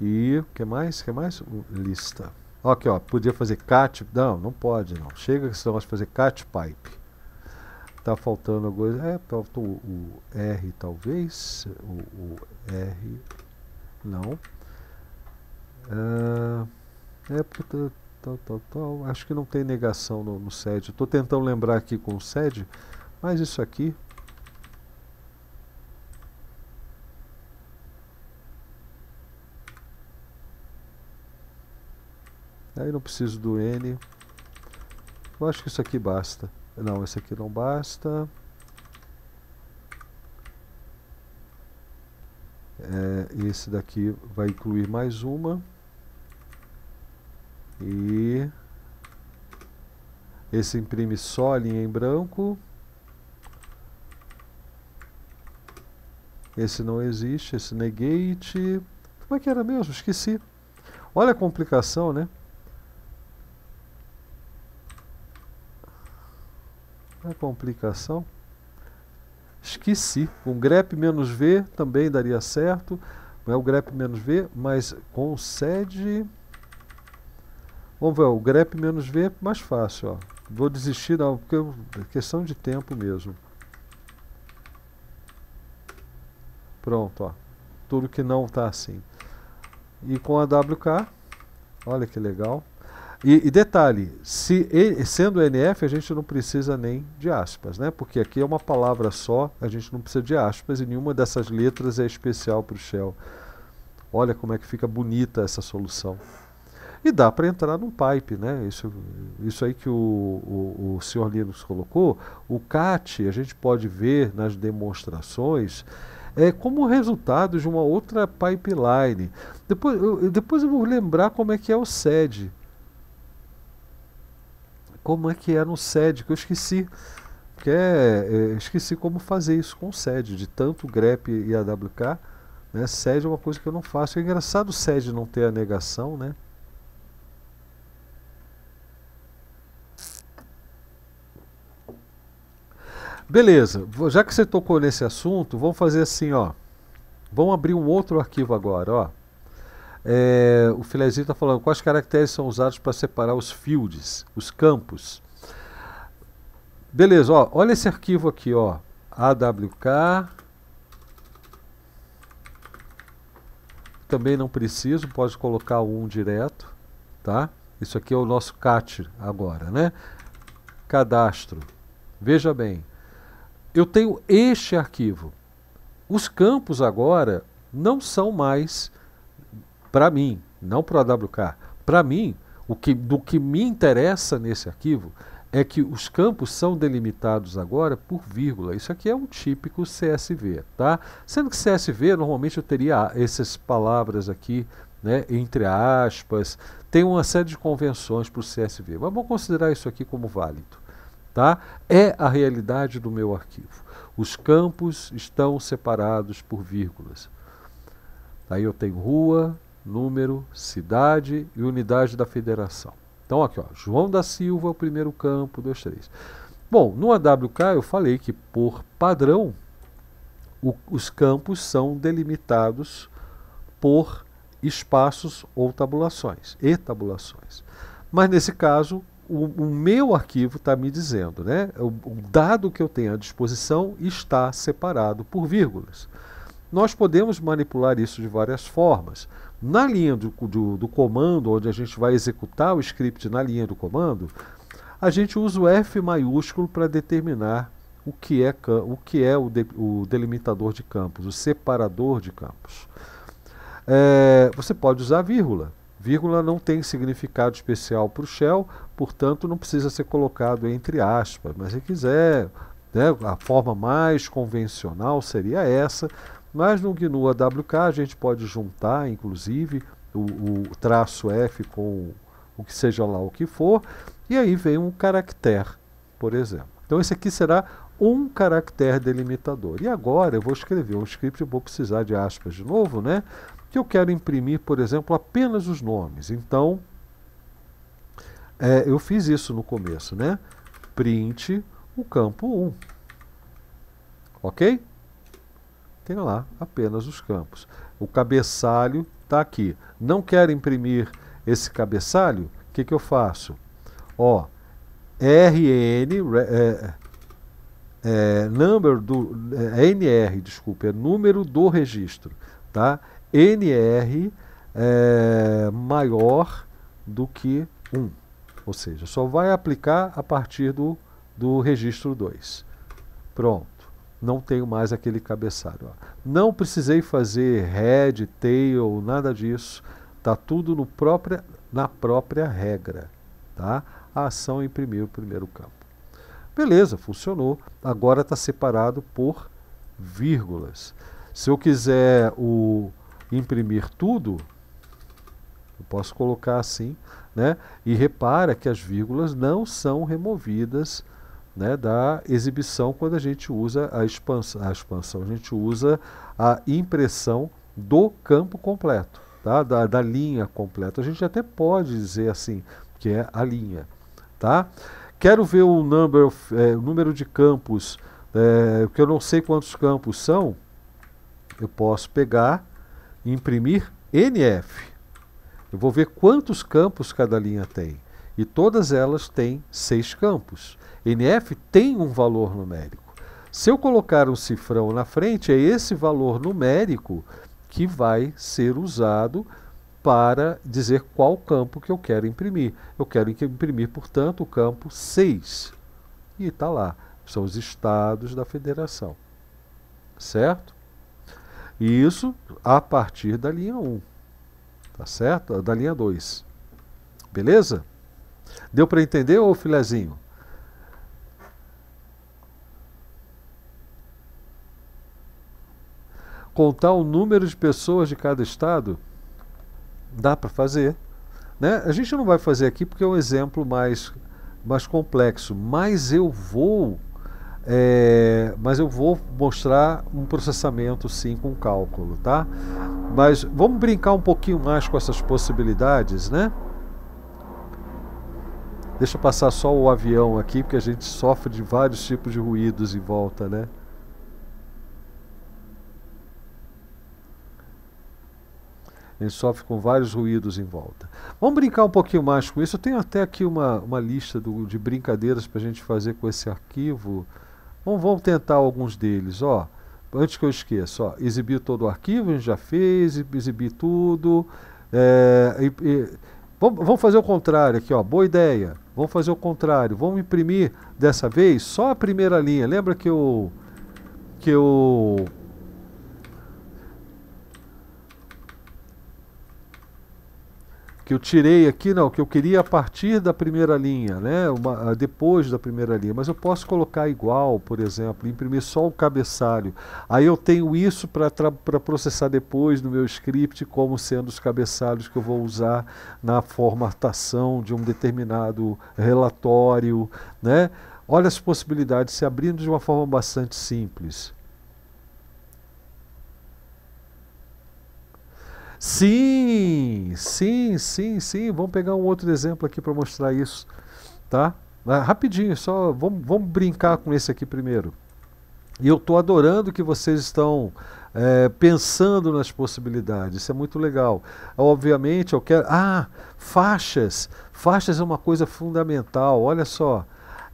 E o que mais? que mais? Lista. Aqui, ó, podia fazer cat. Não, não pode, não. Chega que você gosta de fazer cat pipe. Tá faltando alguma coisa. É, faltou o, R talvez. O, o R. Não. Ah, é porque. Tal, tal, tal. Acho que não tem negação no, no SED. Estou tentando lembrar aqui com o SED, mas isso aqui Aí não preciso do N. Eu acho que isso aqui basta. Não, esse aqui não basta. É, esse daqui vai incluir mais uma. E esse imprime só a linha em branco. Esse não existe, esse negate. Como é que era mesmo? Esqueci. Olha a complicação, né? a complicação. Esqueci. Um grep menos V também daria certo. Não é o grep menos V, mas concede. Vamos ver, o grep menos V é mais fácil. Ó. Vou desistir, não, porque é questão de tempo mesmo. Pronto, ó. tudo que não está assim. E com a WK, olha que legal. E, e detalhe, se, sendo NF, a gente não precisa nem de aspas, né? Porque aqui é uma palavra só, a gente não precisa de aspas e nenhuma dessas letras é especial para o Shell. Olha como é que fica bonita essa solução. E dá para entrar num pipe, né? Isso, isso aí que o, o, o senhor Linux colocou, o CAT, a gente pode ver nas demonstrações, é como resultado de uma outra pipeline. Depois eu, depois eu vou lembrar como é que é o SED como é que era é um SED, que eu esqueci. Que é, é esqueci como fazer isso com o SED, de tanto grep e AWK. Né? SED é uma coisa que eu não faço. É engraçado o SED não ter a negação, né? Beleza, já que você tocou nesse assunto, vamos fazer assim, ó. Vamos abrir um outro arquivo agora, ó. É, o Filezinho está falando quais caracteres são usados para separar os fields, os campos. Beleza, ó, olha esse arquivo aqui, ó, AWK. Também não preciso, pode colocar um direto, tá? Isso aqui é o nosso CAT agora, né? Cadastro. Veja bem, eu tenho este arquivo. Os campos agora não são mais para mim, não para o AWK, para mim, o que, do que me interessa nesse arquivo é que os campos são delimitados agora por vírgula. Isso aqui é um típico CSV, tá? Sendo que CSV, normalmente eu teria essas palavras aqui, né, entre aspas, tem uma série de convenções para o CSV, mas vamos considerar isso aqui como válido, tá? É a realidade do meu arquivo. Os campos estão separados por vírgulas. Aí eu tenho rua, número, cidade e unidade da federação. Então aqui, ó, João da Silva, o primeiro campo, 2, 3. Bom, no AWK eu falei que por padrão o, os campos são delimitados por espaços ou tabulações, e tabulações. Mas nesse caso, o, o meu arquivo está me dizendo, né? O, o dado que eu tenho à disposição está separado por vírgulas. Nós podemos manipular isso de várias formas. Na linha do, do, do comando, onde a gente vai executar o script na linha do comando, a gente usa o F maiúsculo para determinar o que é o, que é o, de, o delimitador de campos, o separador de campos. É, você pode usar vírgula. Vírgula não tem significado especial para o shell, portanto não precisa ser colocado entre aspas, mas se quiser, né, a forma mais convencional seria essa, mas no GNU AWK a gente pode juntar, inclusive, o, o traço F com o que seja lá o que for, e aí vem um caractere, por exemplo. Então esse aqui será um caractere delimitador. E agora eu vou escrever um script, vou precisar de aspas de novo, né? Que eu quero imprimir, por exemplo, apenas os nomes. Então, é, eu fiz isso no começo, né? Print o campo 1. Ok? tem lá apenas os campos. O cabeçalho está aqui. Não quero imprimir esse cabeçalho? O que, que eu faço? Ó, RN, é, é, é, number do, é, NR, desculpa, é número do registro, tá? NR é maior do que 1, ou seja, só vai aplicar a partir do, do registro 2. Pronto não tenho mais aquele cabeçalho. Não precisei fazer head, tail, nada disso. Está tudo no própria, na própria regra. Tá? A ação imprimir o primeiro campo. Beleza, funcionou. Agora está separado por vírgulas. Se eu quiser o imprimir tudo, eu posso colocar assim, né? E repara que as vírgulas não são removidas né, da exibição quando a gente usa a expansão, a expansão, a gente usa a impressão do campo completo, tá? da, da linha completa. A gente até pode dizer assim, que é a linha. Tá? Quero ver o, number, é, número de campos, é, eu não sei quantos campos são. Eu posso pegar, imprimir NF. Eu vou ver quantos campos cada linha tem. E todas elas têm seis campos. NF tem um valor numérico. Se eu colocar um cifrão na frente, é esse valor numérico que vai ser usado para dizer qual campo que eu quero imprimir. Eu quero imprimir, portanto, o campo 6. E está lá. São os estados da federação. Certo? E isso a partir da linha 1. Tá certo? Da linha 2. Beleza? Deu para entender, ô filezinho? contar o número de pessoas de cada estado? Dá para fazer. Né? A gente não vai fazer aqui porque é um exemplo mais, mais complexo, mas eu vou. É, mas eu vou mostrar um processamento sim com cálculo, tá? Mas vamos brincar um pouquinho mais com essas possibilidades, né? Deixa eu passar só o avião aqui, porque a gente sofre de vários tipos de ruídos em volta, né? A gente sofre com vários ruídos em volta. Vamos brincar um pouquinho mais com isso. Eu tenho até aqui uma, uma lista do, de brincadeiras para a gente fazer com esse arquivo. Vamos, vamos tentar alguns deles. Ó, antes que eu esqueça, ó, exibir todo o arquivo, a gente já fez, exibir tudo. É, e, e, vamos, vamos fazer o contrário aqui, ó. Boa ideia. Vamos fazer o contrário. Vamos imprimir dessa vez só a primeira linha. Lembra que eu que eu que eu tirei aqui, não, que eu queria a partir da primeira linha, né? Uma, ah, depois da primeira linha, mas eu posso colocar igual, por exemplo, imprimir só o cabeçalho. Aí eu tenho isso para processar depois no meu script como sendo os cabeçalhos que eu vou usar na formatação de um determinado relatório, né? Olha as possibilidades se abrindo de uma forma bastante simples. Sim, sim, sim, sim. Vamos pegar um outro exemplo aqui para mostrar isso, tá? Ah, rapidinho, só vamos, vamos brincar com esse aqui primeiro. E eu estou adorando que vocês estão é, pensando nas possibilidades. Isso é muito legal. Obviamente, eu quero. Ah, faixas. Faixas é uma coisa fundamental. Olha só.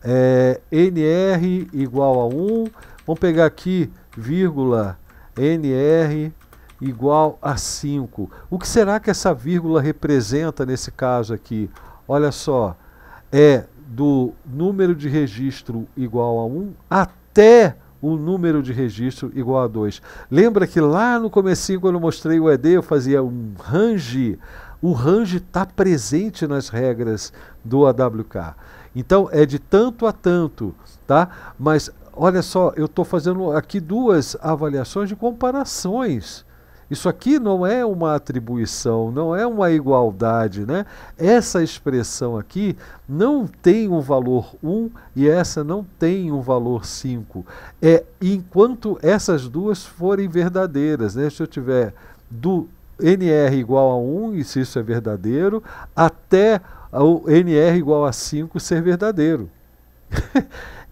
É, NR igual a 1. Vamos pegar aqui, vírgula, NR igual a 5. O que será que essa vírgula representa nesse caso aqui? Olha só, é do número de registro igual a 1 um, até o número de registro igual a 2. Lembra que lá no comecinho, quando eu mostrei o ED, eu fazia um range. O range está presente nas regras do AWK. Então, é de tanto a tanto, tá? Mas, olha só, eu estou fazendo aqui duas avaliações de comparações. Isso aqui não é uma atribuição, não é uma igualdade, né? Essa expressão aqui não tem um valor 1 e essa não tem um valor 5. É enquanto essas duas forem verdadeiras, né? Se eu tiver do NR igual a 1, e se isso é verdadeiro, até o NR igual a 5 ser verdadeiro.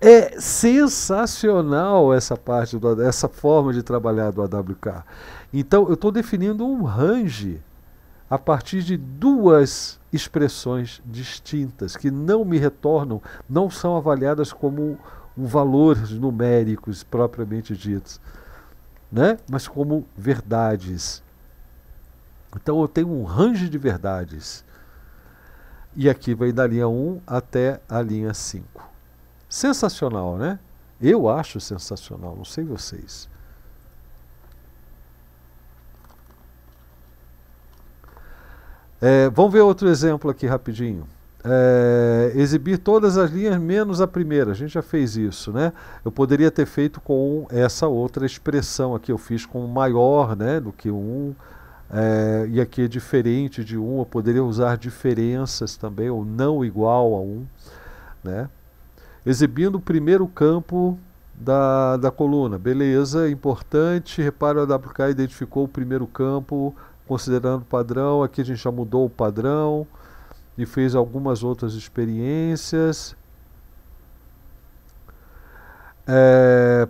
é sensacional essa parte, essa forma de trabalhar do AWK. Então, eu estou definindo um range a partir de duas expressões distintas que não me retornam, não são avaliadas como um valores numéricos propriamente ditos, né? mas como verdades. Então eu tenho um range de verdades. E aqui vai da linha 1 até a linha 5. Sensacional, né? Eu acho sensacional, não sei vocês. É, vamos ver outro exemplo aqui rapidinho. É, exibir todas as linhas menos a primeira. A gente já fez isso, né? Eu poderia ter feito com essa outra expressão aqui. Eu fiz com maior né, do que um, é, e aqui é diferente de um. Eu poderia usar diferenças também, ou não igual a um, né? Exibindo o primeiro campo da, da coluna. Beleza, importante. Repara, o WK identificou o primeiro campo considerando o padrão, aqui a gente já mudou o padrão e fez algumas outras experiências. É...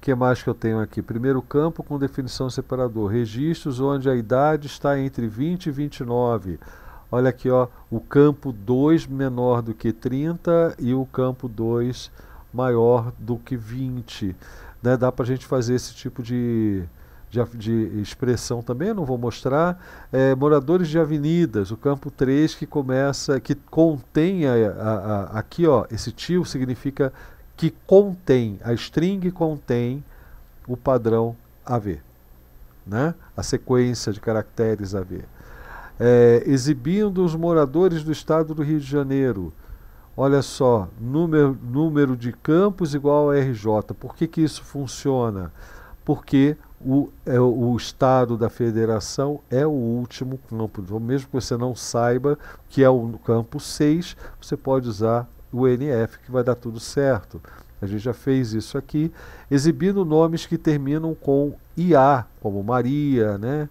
que mais que eu tenho aqui? Primeiro campo com definição separador. Registros onde a idade está entre 20 e 29. Olha aqui, ó, o campo 2 menor do que 30 e o campo 2 menor maior do que 20. Né? Dá para a gente fazer esse tipo de, de, de, expressão também, não vou mostrar. É, moradores de avenidas, o campo 3 que começa, que contém a, a, a, aqui, ó, esse tio significa que contém, a string contém o padrão AV, né? a sequência de caracteres AV. É, exibindo os moradores do estado do Rio de Janeiro olha só, número, número de campos igual a RJ. Por que, que isso funciona? Porque o, é, o estado da federação é o último campo. Então, mesmo que você não saiba que é o campo 6, você pode usar o NF, que vai dar tudo certo. A gente já fez isso aqui, exibindo nomes que terminam com IA, como Maria, né?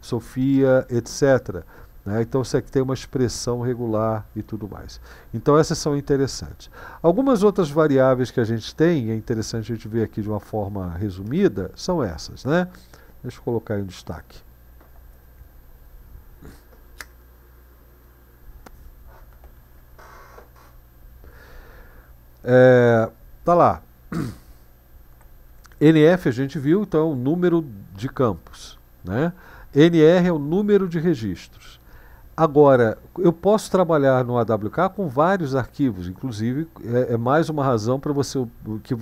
Sofia, etc. Né? Então você tem uma expressão regular e tudo mais. Então essas são interessantes. Algumas outras variáveis que a gente tem, é interessante a gente ver aqui de uma forma resumida, são essas. Né? Deixa eu colocar em destaque. É, tá lá. NF a gente viu, então é o número de campos. Né? NR é o número de registros. Agora, eu posso trabalhar no AWK com vários arquivos, inclusive é, é mais uma razão para você que,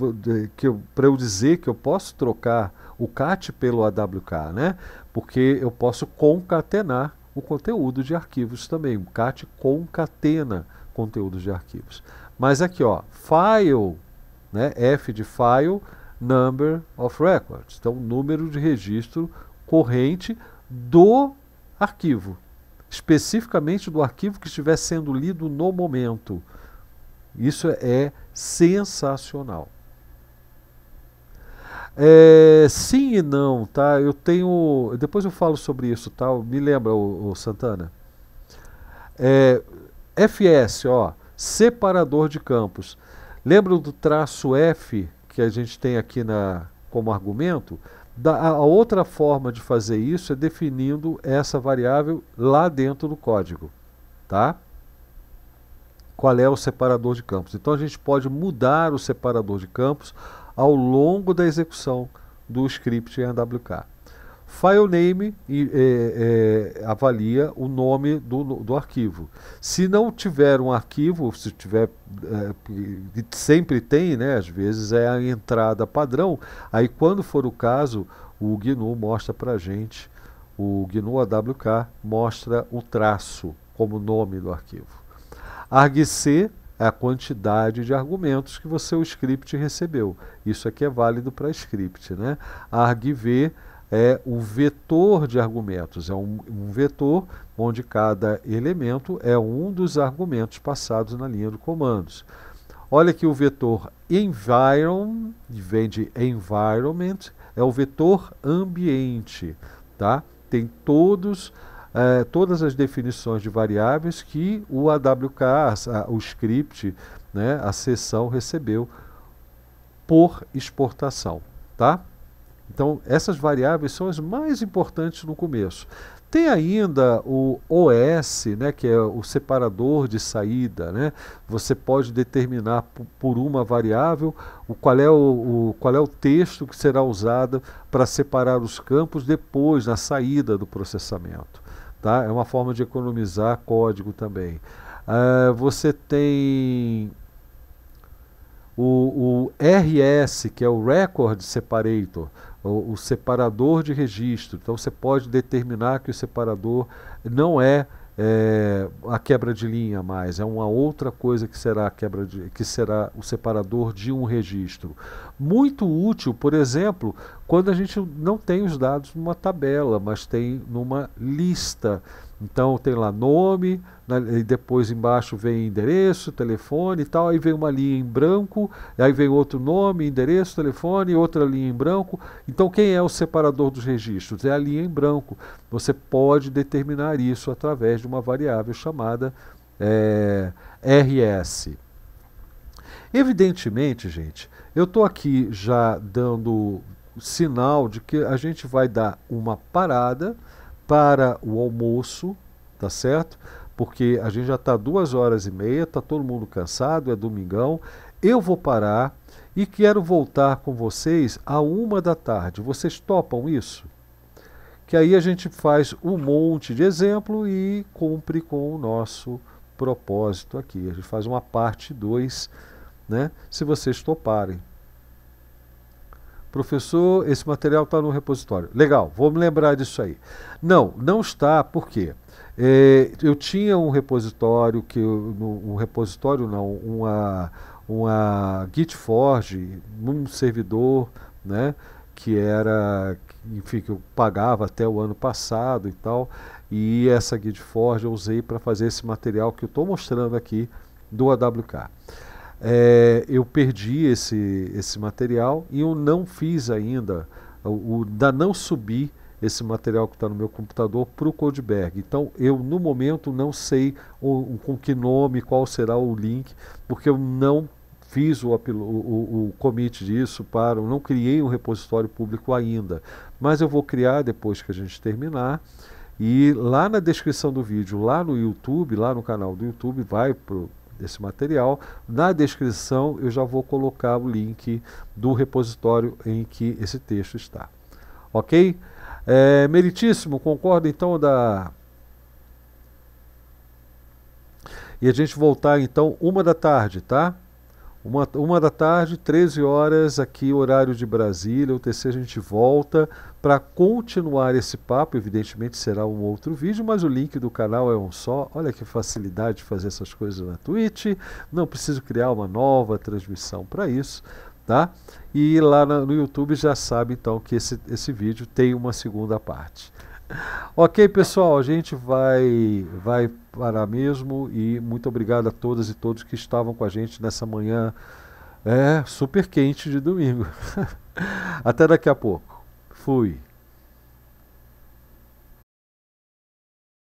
que para eu dizer que eu posso trocar o CAT pelo AWK, né? Porque eu posso concatenar o conteúdo de arquivos também. O CAT concatena conteúdos de arquivos. Mas aqui, ó, file, né? F de file, number of records. Então, número de registro corrente do arquivo especificamente do arquivo que estiver sendo lido no momento. Isso é, é sensacional. É, sim e não, tá? Eu tenho. Depois eu falo sobre isso, tá? Me lembra, o, Santana. É, FS, ó, separador de campos. Lembra do traço F que a gente tem aqui na, como argumento? Da, a outra forma de fazer isso é definindo essa variável lá dentro do código, tá? Qual é o separador de campos? Então a gente pode mudar o separador de campos ao longo da execução do script em AWK. File name é, é, avalia o nome do, do arquivo. Se não tiver um arquivo, se tiver, é, sempre tem, né? Às vezes é a entrada padrão. Aí quando for o caso, o GNU mostra para gente, o GNU AWK mostra o traço como nome do arquivo. ArgC é a quantidade de argumentos que você o script recebeu. Isso aqui é válido para script, né? ArgV é o vetor de argumentos, é um, um, vetor onde cada elemento é um dos argumentos passados na linha de comandos. Olha que o vetor environ, vem de environment, é o vetor ambiente, tá? Tem todos é, todas as definições de variáveis que o AWK, a, o script, né, a sessão recebeu por exportação, tá? Então, essas variáveis são as mais importantes no começo. Tem ainda o OS, né, que é o separador de saída. Né? Você pode determinar por uma variável o qual, é o, o qual é o texto que será usado para separar os campos depois, na saída do processamento. Tá? É uma forma de economizar código também. Uh, você tem o, o RS, que é o Record Separator o, o separador de registro. Então você pode determinar que o separador não é, é, a quebra de linha mais, é uma outra coisa que será a quebra de, que será o separador de um registro. Muito útil, por exemplo, quando a gente não tem os dados numa tabela, mas tem numa lista. Então tem lá nome, na, e depois embaixo vem endereço, telefone e tal, aí vem uma linha em branco, aí vem outro nome, endereço, telefone, outra linha em branco. Então, quem é o separador dos registros? É a linha em branco. Você pode determinar isso através de uma variável chamada é, eh, RS. Evidentemente, gente, eu estou aqui já dando sinal de que a gente vai dar uma parada para o almoço, tá certo? porque a gente já está duas horas e meia, está todo mundo cansado, é domingão. Eu vou parar e quero voltar com vocês a uma da tarde. Vocês topam isso? Que aí a gente faz um monte de exemplo e cumpre com o nosso propósito aqui. A gente faz uma parte 2, né? Se vocês toparem. Professor, esse material está no repositório. Legal, vou me lembrar disso aí. Não, não está, por quê? É, eu tinha um repositório que eu, um repositório não, uma uma Gitforge, um servidor, né, que era, enfim, que eu pagava até o ano passado e tal, e essa Gitforge eu usei para fazer esse material que eu estou mostrando aqui do AWK. É, eh, eu perdi esse, esse material e eu não fiz ainda, o, o da não subir esse material que está no meu computador para o Codeberg. Então, eu no momento não sei o, com que nome, qual será o link, porque eu não fiz o, o, o commit disso para, eu não criei um repositório público ainda, mas eu vou criar depois que a gente terminar. E lá na descrição do vídeo, lá no YouTube, lá no canal do YouTube, vai para esse material. Na descrição eu já vou colocar o link do repositório em que esse texto está. OK? É, meritíssimo, concordo então da. E a gente voltar então uma da tarde, tá? Uma, uma da tarde, 13 horas, aqui, horário de Brasília. O TC a gente volta para continuar esse papo. Evidentemente será um outro vídeo, mas o link do canal é um só. Olha que facilidade de fazer essas coisas na Twitch. Não preciso criar uma nova transmissão para isso, tá? E lá no YouTube já sabe então que esse, esse vídeo tem uma segunda parte. Ok, pessoal, a gente vai, vai parar mesmo e muito obrigado a todas e todos que estavam com a gente nessa manhã é, super quente de domingo. Até daqui a pouco. Fui.